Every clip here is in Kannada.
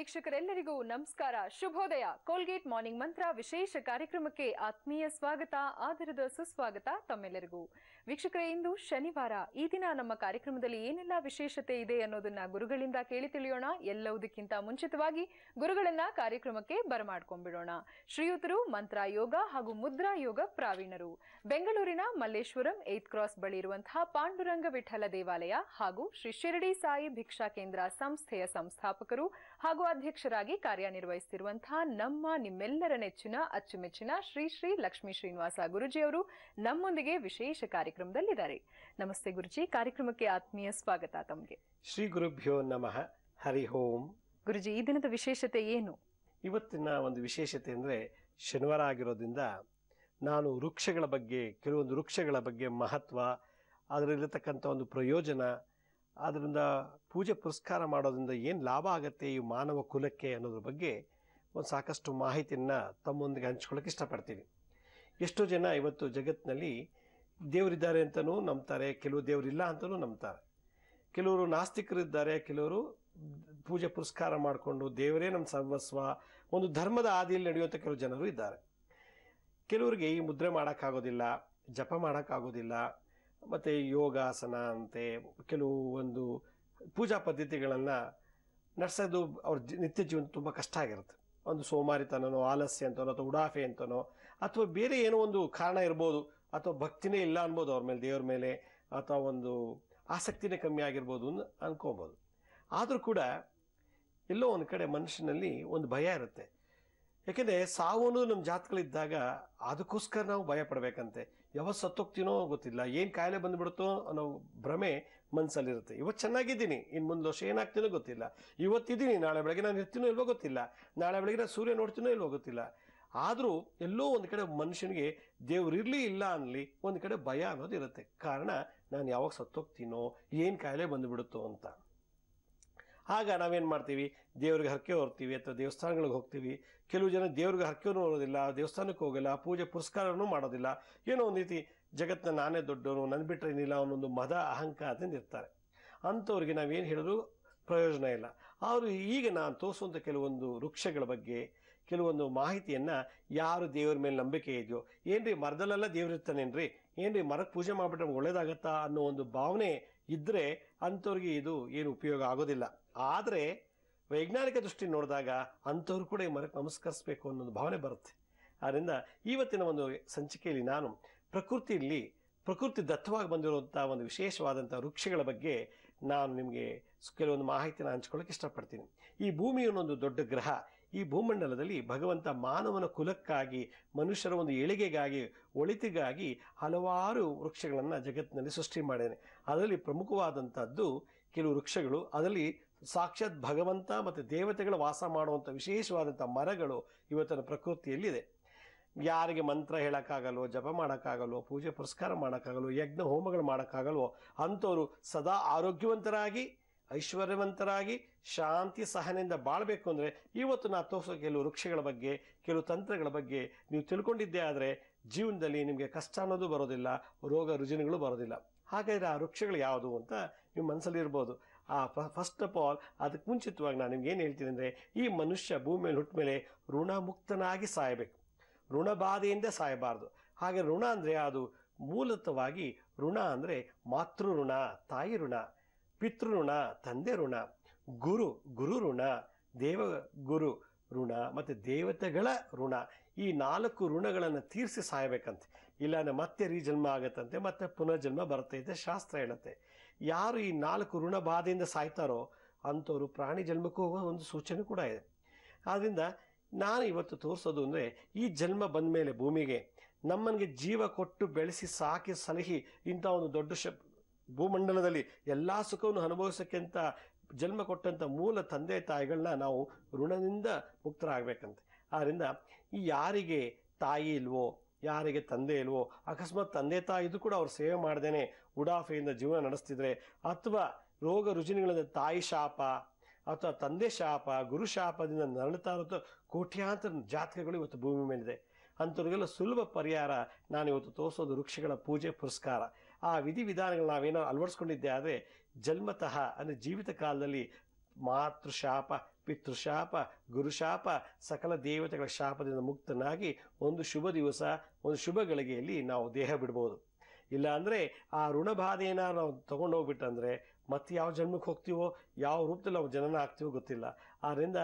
ವೀಕ್ಷಕರೆಲ್ಲರಿಗೂ ನಮಸ್ಕಾರ ಶುಭೋದಯ ಕೋಲ್ಗೇಟ್ ಮಾರ್ನಿಂಗ್ ಮಂತ್ರ ವಿಶೇಷ ಕಾರ್ಯಕ್ರಮಕ್ಕೆ ಆತ್ಮೀಯ ಸ್ವಾಗತ ಆದರದ ಸುಸ್ವಾಗತ ತಮ್ಮೆಲ್ಲರಿಗೂ ವೀಕ್ಷಕರೇ ಇಂದು ಶನಿವಾರ ಈ ದಿನ ನಮ್ಮ ಕಾರ್ಯಕ್ರಮದಲ್ಲಿ ಏನೆಲ್ಲ ವಿಶೇಷತೆ ಇದೆ ಅನ್ನೋದನ್ನ ಗುರುಗಳಿಂದ ಕೇಳಿ ತಿಳಿಯೋಣ ಎಲ್ಲವುದಕ್ಕಿಂತ ಮುಂಚಿತವಾಗಿ ಗುರುಗಳನ್ನ ಕಾರ್ಯಕ್ರಮಕ್ಕೆ ಬರಮಾಡ್ಕೊಂಡ್ಬಿಡೋಣ ಶ್ರೀಯುತರು ಮಂತ್ರ ಯೋಗ ಹಾಗೂ ಮುದ್ರಾ ಯೋಗ ಪ್ರಾವೀಣರು ಬೆಂಗಳೂರಿನ ಮಲ್ಲೇಶ್ವರಂ ಏತ್ ಕ್ರಾಸ್ ಬಳಿ ಇರುವಂತಹ ಪಾಂಡುರಂಗ ವಿಠಲ ದೇವಾಲಯ ಹಾಗೂ ಶ್ರೀ ಶಿರಡಿ ಸಾಯಿ ಭಿಕ್ಷಾ ಕೇಂದ್ರ ಸಂಸ್ಥೆಯ ಸಂಸ್ಥಾಪಕರು ಹಾಗೂ ಅಧ್ಯಕ್ಷರಾಗಿ ಕಾರ್ಯನಿರ್ವಹಿಸುತ್ತಿರುವಂತಹ ನಮ್ಮ ನಿಮ್ಮೆಲ್ಲರ ನೆಚ್ಚಿನ ಅಚ್ಚುಮೆಚ್ಚಿನ ಶ್ರೀ ಶ್ರೀ ಲಕ್ಷ್ಮೀ ಶ್ರೀನಿವಾಸ ಅವರು ನಮ್ಮೊಂದಿಗೆ ವಿಶೇಷ ಕಾರ್ಯಕ್ರಮದಲ್ಲಿದ್ದಾರೆ ನಮಸ್ತೆ ಗುರುಜಿ ಕಾರ್ಯಕ್ರಮಕ್ಕೆ ಆತ್ಮೀಯ ಸ್ವಾಗತ ತಮಗೆ ಶ್ರೀ ಗುರುಭ್ಯೋ ನಮಃ ಹರಿ ಓಂ ಗುರುಜಿ ಈ ದಿನದ ವಿಶೇಷತೆ ಏನು ಇವತ್ತಿನ ಒಂದು ವಿಶೇಷತೆ ಅಂದ್ರೆ ಶನಿವಾರ ಆಗಿರೋದ್ರಿಂದ ನಾನು ವೃಕ್ಷಗಳ ಬಗ್ಗೆ ಕೆಲವೊಂದು ವೃಕ್ಷಗಳ ಬಗ್ಗೆ ಮಹತ್ವ ಅದರಲ್ಲಿರ್ತಕ್ಕಂಥ ಒಂದು ಪ್ರಯೋಜನ ಆದ್ದರಿಂದ ಪೂಜೆ ಪುರಸ್ಕಾರ ಮಾಡೋದ್ರಿಂದ ಏನು ಲಾಭ ಆಗುತ್ತೆ ಈ ಮಾನವ ಕುಲಕ್ಕೆ ಅನ್ನೋದ್ರ ಬಗ್ಗೆ ಒಂದು ಸಾಕಷ್ಟು ಮಾಹಿತಿಯನ್ನು ತಮ್ಮೊಂದಿಗೆ ಹಂಚ್ಕೊಳ್ಳೋಕೆ ಇಷ್ಟಪಡ್ತೀವಿ ಎಷ್ಟೋ ಜನ ಇವತ್ತು ಜಗತ್ತಿನಲ್ಲಿ ದೇವರಿದ್ದಾರೆ ಅಂತಲೂ ನಂಬ್ತಾರೆ ಕೆಲವು ದೇವರಿಲ್ಲ ಅಂತಲೂ ನಂಬ್ತಾರೆ ಕೆಲವರು ನಾಸ್ತಿಕರಿದ್ದಾರೆ ಕೆಲವರು ಪೂಜೆ ಪುರಸ್ಕಾರ ಮಾಡಿಕೊಂಡು ದೇವರೇ ನಮ್ಮ ಸರ್ವಸ್ವ ಒಂದು ಧರ್ಮದ ಆದಿಯಲ್ಲಿ ನಡೆಯುವಂಥ ಕೆಲವು ಜನರು ಇದ್ದಾರೆ ಕೆಲವರಿಗೆ ಈ ಮುದ್ರೆ ಮಾಡೋಕ್ಕಾಗೋದಿಲ್ಲ ಜಪ ಮಾಡೋಕ್ಕಾಗೋದಿಲ್ಲ ಮತ್ತು ಯೋಗಾಸನ ಅಂತೆ ಕೆಲವು ಒಂದು ಪೂಜಾ ಪದ್ಧತಿಗಳನ್ನು ನಡೆಸೋದು ಅವ್ರ ನಿತ್ಯ ಜೀವನ ತುಂಬ ಕಷ್ಟ ಆಗಿರುತ್ತೆ ಒಂದು ಸೋಮಾರಿತನೋ ಆಲಸ್ಯ ಅಂತನೋ ಅಥವಾ ಉಡಾಫೆ ಅಂತನೋ ಅಥವಾ ಬೇರೆ ಏನೋ ಒಂದು ಕಾರಣ ಇರ್ಬೋದು ಅಥವಾ ಭಕ್ತಿನೇ ಇಲ್ಲ ಅನ್ಬೋದು ಅವ್ರ ಮೇಲೆ ದೇವ್ರ ಮೇಲೆ ಅಥವಾ ಒಂದು ಆಸಕ್ತಿನೇ ಕಮ್ಮಿ ಆಗಿರ್ಬೋದು ಅಂತ ಅನ್ಕೋಬೋದು ಆದರೂ ಕೂಡ ಎಲ್ಲೋ ಒಂದು ಕಡೆ ಮನುಷ್ಯನಲ್ಲಿ ಒಂದು ಭಯ ಇರುತ್ತೆ ಯಾಕೆಂದರೆ ಅನ್ನೋದು ನಮ್ಮ ಜಾತಕಗಳಿದ್ದಾಗ ಅದಕ್ಕೋಸ್ಕರ ನಾವು ಭಯ ಪಡಬೇಕಂತೆ ಯಾವಾಗ ಸತ್ತೋಗ್ತೀನೋ ಗೊತ್ತಿಲ್ಲ ಏನು ಕಾಯಿಲೆ ಬಂದ್ಬಿಡುತ್ತೋ ಅನ್ನೋ ಭ್ರಮೆ ಮನಸ್ಸಲ್ಲಿರುತ್ತೆ ಇವತ್ತು ಚೆನ್ನಾಗಿದ್ದೀನಿ ಇನ್ನು ಮುಂದೆ ವರ್ಷ ಏನಾಗ್ತೀನೋ ಗೊತ್ತಿಲ್ಲ ಇವತ್ತಿದ್ದೀನಿ ನಾಳೆ ಬೆಳಗ್ಗೆ ನಾನು ಇರ್ತೀನೋ ಇಲ್ವೋ ಗೊತ್ತಿಲ್ಲ ನಾಳೆ ಬೆಳಗ್ಗೆ ನಾನು ಸೂರ್ಯ ನೋಡ್ತೀನೋ ಇಲ್ವೋ ಗೊತ್ತಿಲ್ಲ ಆದರೂ ಎಲ್ಲೋ ಒಂದು ಕಡೆ ಮನುಷ್ಯನಿಗೆ ದೇವ್ರಿರಲಿ ಇಲ್ಲ ಅನ್ನಲಿ ಒಂದು ಕಡೆ ಭಯ ಅನ್ನೋದು ಇರುತ್ತೆ ಕಾರಣ ನಾನು ಯಾವಾಗ ಸತ್ತೋಗ್ತೀನೋ ಏನು ಕಾಯಿಲೆ ಬಂದುಬಿಡುತ್ತೋ ಅಂತ ಆಗ ನಾವೇನು ಮಾಡ್ತೀವಿ ದೇವ್ರಿಗೆ ಹರಕೆ ಹೊರ್ತೀವಿ ಅಥವಾ ದೇವಸ್ಥಾನಗಳಿಗೆ ಹೋಗ್ತೀವಿ ಕೆಲವು ಜನ ದೇವ್ರಿಗೆ ಹರಕೆನೂ ಹೊರೋದಿಲ್ಲ ದೇವಸ್ಥಾನಕ್ಕೆ ಹೋಗಲ್ಲ ಪೂಜೆ ಪುರಸ್ಕಾರನೂ ಮಾಡೋದಿಲ್ಲ ಏನೋ ಒಂದು ರೀತಿ ಜಗತ್ತಿನ ನಾನೇ ದೊಡ್ಡವನು ನನ್ನ ಬಿಟ್ಟರೆ ಏನಿಲ್ಲ ಅವನೊಂದು ಮದ ಅಹಂಕಾರದಿಂದ ಇರ್ತಾರೆ ಅಂಥವ್ರಿಗೆ ನಾವೇನು ಹೇಳಿದ್ರು ಪ್ರಯೋಜನ ಇಲ್ಲ ಅವರು ಈಗ ನಾನು ತೋರಿಸುವಂಥ ಕೆಲವೊಂದು ವೃಕ್ಷಗಳ ಬಗ್ಗೆ ಕೆಲವೊಂದು ಮಾಹಿತಿಯನ್ನು ಯಾರು ದೇವ್ರ ಮೇಲೆ ನಂಬಿಕೆ ಇದೆಯೋ ಏನ್ರಿ ಮರದಲ್ಲೆಲ್ಲ ದೇವ್ರಿರ್ತಾನೇನ್ರಿ ಏನ್ರಿ ಮರಕ್ಕೆ ಪೂಜೆ ಮಾಡಿಬಿಟ್ರೆ ನಮ್ಗೆ ಅನ್ನೋ ಒಂದು ಭಾವನೆ ಇದ್ದರೆ ಅಂಥವ್ರಿಗೆ ಇದು ಏನು ಉಪಯೋಗ ಆಗೋದಿಲ್ಲ ಆದರೆ ವೈಜ್ಞಾನಿಕ ದೃಷ್ಟಿ ನೋಡಿದಾಗ ಅಂಥವ್ರು ಕೂಡ ಈ ಮರಕ್ಕೆ ನಮಸ್ಕರಿಸಬೇಕು ಒಂದು ಭಾವನೆ ಬರುತ್ತೆ ಆದ್ದರಿಂದ ಇವತ್ತಿನ ಒಂದು ಸಂಚಿಕೆಯಲ್ಲಿ ನಾನು ಪ್ರಕೃತಿಯಲ್ಲಿ ಪ್ರಕೃತಿ ದತ್ತವಾಗಿ ಬಂದಿರುವಂಥ ಒಂದು ವಿಶೇಷವಾದಂಥ ವೃಕ್ಷಗಳ ಬಗ್ಗೆ ನಾನು ನಿಮಗೆ ಕೆಲವೊಂದು ಮಾಹಿತಿನ ಹಂಚ್ಕೊಳ್ಳೋಕೆ ಇಷ್ಟಪಡ್ತೀನಿ ಈ ಭೂಮಿ ಒಂದು ದೊಡ್ಡ ಗ್ರಹ ಈ ಭೂಮಂಡಲದಲ್ಲಿ ಭಗವಂತ ಮಾನವನ ಕುಲಕ್ಕಾಗಿ ಮನುಷ್ಯರ ಒಂದು ಏಳಿಗೆಗಾಗಿ ಒಳಿತಿಗಾಗಿ ಹಲವಾರು ವೃಕ್ಷಗಳನ್ನು ಜಗತ್ತಿನಲ್ಲಿ ಸೃಷ್ಟಿ ಮಾಡಿದ್ದಾನೆ ಅದರಲ್ಲಿ ಪ್ರಮುಖವಾದಂಥದ್ದು ಕೆಲವು ವೃಕ್ಷಗಳು ಅದರಲ್ಲಿ ಸಾಕ್ಷಾತ್ ಭಗವಂತ ಮತ್ತು ದೇವತೆಗಳು ವಾಸ ಮಾಡುವಂಥ ವಿಶೇಷವಾದಂಥ ಮರಗಳು ಇವತ್ತಿನ ಪ್ರಕೃತಿಯಲ್ಲಿದೆ ಯಾರಿಗೆ ಮಂತ್ರ ಹೇಳೋಕ್ಕಾಗಲ್ವೋ ಜಪ ಮಾಡೋಕ್ಕಾಗಲ್ವೋ ಪೂಜೆ ಪುರಸ್ಕಾರ ಮಾಡೋಕ್ಕಾಗಲ್ವೋ ಯಜ್ಞ ಹೋಮಗಳು ಮಾಡೋಕ್ಕಾಗಲ್ವೋ ಅಂಥವರು ಸದಾ ಆರೋಗ್ಯವಂತರಾಗಿ ಐಶ್ವರ್ಯವಂತರಾಗಿ ಶಾಂತಿ ಸಹನೆಯಿಂದ ಬಾಳಬೇಕು ಅಂದರೆ ಇವತ್ತು ನಾ ತೋರಿಸೋ ಕೆಲವು ವೃಕ್ಷಗಳ ಬಗ್ಗೆ ಕೆಲವು ತಂತ್ರಗಳ ಬಗ್ಗೆ ನೀವು ತಿಳ್ಕೊಂಡಿದ್ದೇ ಆದರೆ ಜೀವನದಲ್ಲಿ ನಿಮಗೆ ಕಷ್ಟ ಅನ್ನೋದು ಬರೋದಿಲ್ಲ ರೋಗ ರುಜಿನಗಳು ಬರೋದಿಲ್ಲ ಹಾಗಾದರೆ ಆ ವೃಕ್ಷಗಳು ಯಾವುದು ಅಂತ ನಿಮ್ಮ ಮನಸ್ಸಲ್ಲಿರ್ಬೋದು ಆ ಫಸ್ಟ್ ಆಫ್ ಆಲ್ ಅದಕ್ಕೆ ಮುಂಚಿತವಾಗಿ ನಾನು ನಿಮ್ಗೆ ಏನು ಹೇಳ್ತೀನಿ ಅಂದರೆ ಈ ಮನುಷ್ಯ ಭೂಮಿ ಮೇಲೆ ಹುಟ್ಟ ಮೇಲೆ ಋಣಮುಕ್ತನಾಗಿ ಸಾಯಬೇಕು ಋಣಬಾಧೆಯಿಂದ ಬಾಧೆಯಿಂದ ಸಾಯಬಾರ್ದು ಹಾಗೆ ಋಣ ಅಂದರೆ ಅದು ಮೂಲತವಾಗಿ ಋಣ ಅಂದರೆ ಮಾತೃ ಋಣ ತಾಯಿ ಋಣ ಪಿತೃಋಣ ತಂದೆ ಋಣ ಗುರು ಗುರು ಋಣ ದೇವ ಗುರು ಋಣ ಮತ್ತು ದೇವತೆಗಳ ಋಣ ಈ ನಾಲ್ಕು ಋಣಗಳನ್ನು ತೀರಿಸಿ ಸಾಯಬೇಕಂತೆ ಇಲ್ಲ ಮತ್ತೆ ರೀಜನ್ಮ ಆಗತ್ತಂತೆ ಮತ್ತೆ ಪುನರ್ಜನ್ಮ ಬರುತ್ತೆ ಅಂತ ಶಾಸ್ತ್ರ ಹೇಳುತ್ತೆ ಯಾರು ಈ ನಾಲ್ಕು ಋಣ ಬಾಧೆಯಿಂದ ಸಾಯ್ತಾರೋ ಅಂಥವ್ರು ಪ್ರಾಣಿ ಜನ್ಮಕ್ಕೂ ಹೋಗೋ ಒಂದು ಸೂಚನೆ ಕೂಡ ಇದೆ ಆದ್ದರಿಂದ ನಾನು ಇವತ್ತು ತೋರಿಸೋದು ಅಂದರೆ ಈ ಜನ್ಮ ಬಂದ ಮೇಲೆ ಭೂಮಿಗೆ ನಮ್ಮನಿಗೆ ಜೀವ ಕೊಟ್ಟು ಬೆಳೆಸಿ ಸಾಕಿ ಸಲಹಿ ಇಂಥ ಒಂದು ದೊಡ್ಡ ಶ ಭೂಮಂಡಲದಲ್ಲಿ ಎಲ್ಲ ಸುಖವನ್ನು ಅನುಭವಿಸೋಕ್ಕಿಂತ ಜನ್ಮ ಕೊಟ್ಟಂಥ ಮೂಲ ತಂದೆ ತಾಯಿಗಳನ್ನ ನಾವು ಋಣದಿಂದ ಮುಕ್ತರಾಗಬೇಕಂತೆ ಆದ್ದರಿಂದ ಈ ಯಾರಿಗೆ ತಾಯಿ ಇಲ್ವೋ ಯಾರಿಗೆ ತಂದೆ ಇಲ್ವೋ ಅಕಸ್ಮಾತ್ ತಂದೆ ತಾಯಿದು ಕೂಡ ಅವ್ರು ಸೇವೆ ಮಾಡ್ದೇನೆ ಉಡಾಫೆಯಿಂದ ಜೀವನ ನಡೆಸ್ತಿದ್ರೆ ಅಥವಾ ರೋಗ ರುಜಿನಗಳಿಂದ ತಾಯಿ ಶಾಪ ಅಥವಾ ತಂದೆ ಶಾಪ ಗುರು ಶಾಪದಿಂದ ನರಳುತ್ತಾ ಇರುವಂಥ ಕೋಟ್ಯಾಂತರ ಜಾತಕಗಳು ಇವತ್ತು ಭೂಮಿ ಮೇಲಿದೆ ಅಂಥವ್ರಿಗೆಲ್ಲ ಸುಲಭ ಪರಿಹಾರ ನಾನು ಇವತ್ತು ತೋರಿಸೋದು ವೃಕ್ಷಗಳ ಪೂಜೆ ಪುರಸ್ಕಾರ ಆ ವಿಧಿವಿಧಾನಗಳು ನಾವೇನೋ ಅಳವಡಿಸ್ಕೊಂಡಿದ್ದೆ ಆದರೆ ಜನ್ಮತಃ ಅಂದರೆ ಜೀವಿತ ಕಾಲದಲ್ಲಿ ಮಾತೃಶಾಪ ಪಿತೃಶಾಪ ಗುರುಶಾಪ ಸಕಲ ದೇವತೆಗಳ ಶಾಪದಿಂದ ಮುಕ್ತನಾಗಿ ಒಂದು ಶುಭ ದಿವಸ ಒಂದು ಶುಭ ಗಳಿಗೆಯಲ್ಲಿ ನಾವು ದೇಹ ಬಿಡ್ಬೋದು ಇಲ್ಲ ಅಂದರೆ ಆ ಋಣಬಾಧೆಯನ್ನು ನಾವು ಹೋಗ್ಬಿಟ್ಟಂದರೆ ಮತ್ತೆ ಯಾವ ಜನ್ಮಕ್ಕೆ ಹೋಗ್ತೀವೋ ಯಾವ ರೂಪದಲ್ಲಿ ನಾವು ಜನನ ಆಗ್ತೀವೋ ಗೊತ್ತಿಲ್ಲ ಆದ್ದರಿಂದ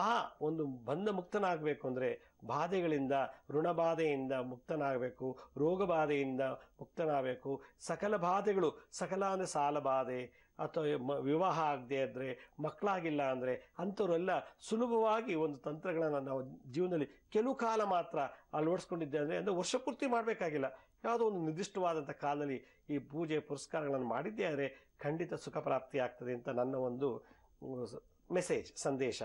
ಆ ಒಂದು ಬಂಧ ಮುಕ್ತನಾಗಬೇಕು ಅಂದರೆ ಬಾಧೆಗಳಿಂದ ಋಣಬಾಧೆಯಿಂದ ಮುಕ್ತನಾಗಬೇಕು ರೋಗ ಬಾಧೆಯಿಂದ ಮುಕ್ತನಾಗಬೇಕು ಸಕಲ ಬಾಧೆಗಳು ಸಕಲ ಅಂದರೆ ಸಾಲ ಬಾಧೆ ಅಥವಾ ವಿವಾಹ ಆಗದೆ ಅಂದರೆ ಮಕ್ಕಳಾಗಿಲ್ಲ ಅಂದರೆ ಅಂಥವರೆಲ್ಲ ಸುಲಭವಾಗಿ ಒಂದು ತಂತ್ರಗಳನ್ನು ನಾವು ಜೀವನದಲ್ಲಿ ಕೆಲವು ಕಾಲ ಮಾತ್ರ ಅಳವಡಿಸ್ಕೊಂಡಿದ್ದೆ ಅಂದರೆ ಅಂದರೆ ವರ್ಷಪೂರ್ತಿ ಮಾಡಬೇಕಾಗಿಲ್ಲ ಯಾವುದೋ ಒಂದು ನಿರ್ದಿಷ್ಟವಾದಂಥ ಕಾಲದಲ್ಲಿ ಈ ಪೂಜೆ ಪುರಸ್ಕಾರಗಳನ್ನು ಮಾಡಿದ್ದೇ ಆದರೆ ಖಂಡಿತ ಸುಖ ಪ್ರಾಪ್ತಿ ಆಗ್ತದೆ ಅಂತ ನನ್ನ ಒಂದು ಮೆಸೇಜ್ ಸಂದೇಶ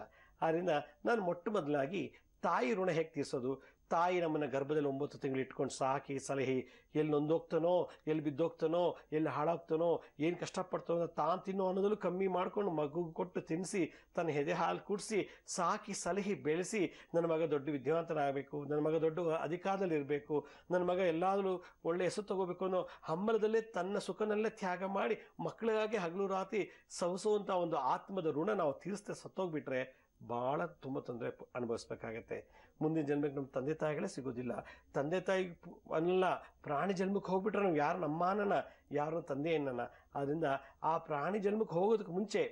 ಆದ್ದರಿಂದ ನಾನು ಮೊಟ್ಟ ಮೊದಲಾಗಿ ತಾಯಿ ಋಣ ಹೇಗೆ ತಾಯಿ ನಮ್ಮನ್ನು ಗರ್ಭದಲ್ಲಿ ಒಂಬತ್ತು ತಿಂಗಳು ಇಟ್ಕೊಂಡು ಸಾಕಿ ಸಲಹೆ ಎಲ್ಲಿ ನೊಂದೋಗ್ತಾನೋ ಎಲ್ಲಿ ಬಿದ್ದೋಗ್ತಾನೋ ಎಲ್ಲಿ ಹಾಳಾಗ್ತಾನೋ ಏನು ಕಷ್ಟಪಡ್ತಾನೋ ತಾನು ತಿನ್ನೋ ಅನ್ನೋದಲ್ಲೂ ಕಮ್ಮಿ ಮಾಡ್ಕೊಂಡು ಮಗು ಕೊಟ್ಟು ತಿನ್ನಿಸಿ ತನ್ನ ಹೆದೆ ಹಾಲು ಕುಡಿಸಿ ಸಾಕಿ ಸಲಹೆ ಬೆಳೆಸಿ ನನ್ನ ಮಗ ದೊಡ್ಡ ವಿದ್ಯಾವಂತನಾಗಬೇಕು ನನ್ನ ಮಗ ದೊಡ್ಡ ಅಧಿಕಾರದಲ್ಲಿ ಇರಬೇಕು ನನ್ನ ಮಗ ಎಲ್ಲಾದರೂ ಒಳ್ಳೆ ಹೆಸರು ತಗೋಬೇಕು ಅನ್ನೋ ಹಂಬಲದಲ್ಲೇ ತನ್ನ ಸುಖನಲ್ಲೇ ತ್ಯಾಗ ಮಾಡಿ ಮಕ್ಕಳಿಗಾಗಿ ಹಗಲು ರಾತಿ ಸವಸುವಂಥ ಒಂದು ಆತ್ಮದ ಋಣ ನಾವು ತೀರಿಸದೆ ಸತ್ತೋಗ್ಬಿಟ್ರೆ ಭಾಳ ತುಂಬ ತೊಂದರೆ ಅನುಭವಿಸ್ಬೇಕಾಗತ್ತೆ ಮುಂದಿನ ಜನ್ಮಕ್ಕೆ ನಮ್ಮ ತಂದೆ ತಾಯಿಗಳೇ ಸಿಗೋದಿಲ್ಲ ತಂದೆ ತಾಯಿ ಅಲ್ಲ ಪ್ರಾಣಿ ಜನ್ಮಕ್ಕೆ ಹೋಗ್ಬಿಟ್ರೆ ನಾವು ಯಾರು ನಮ್ಮನನ ಯಾರು ತಂದೆಯನ್ನ ಆದ್ದರಿಂದ ಆ ಪ್ರಾಣಿ ಜನ್ಮಕ್ಕೆ ಹೋಗೋದಕ್ಕೆ ಮುಂಚೆ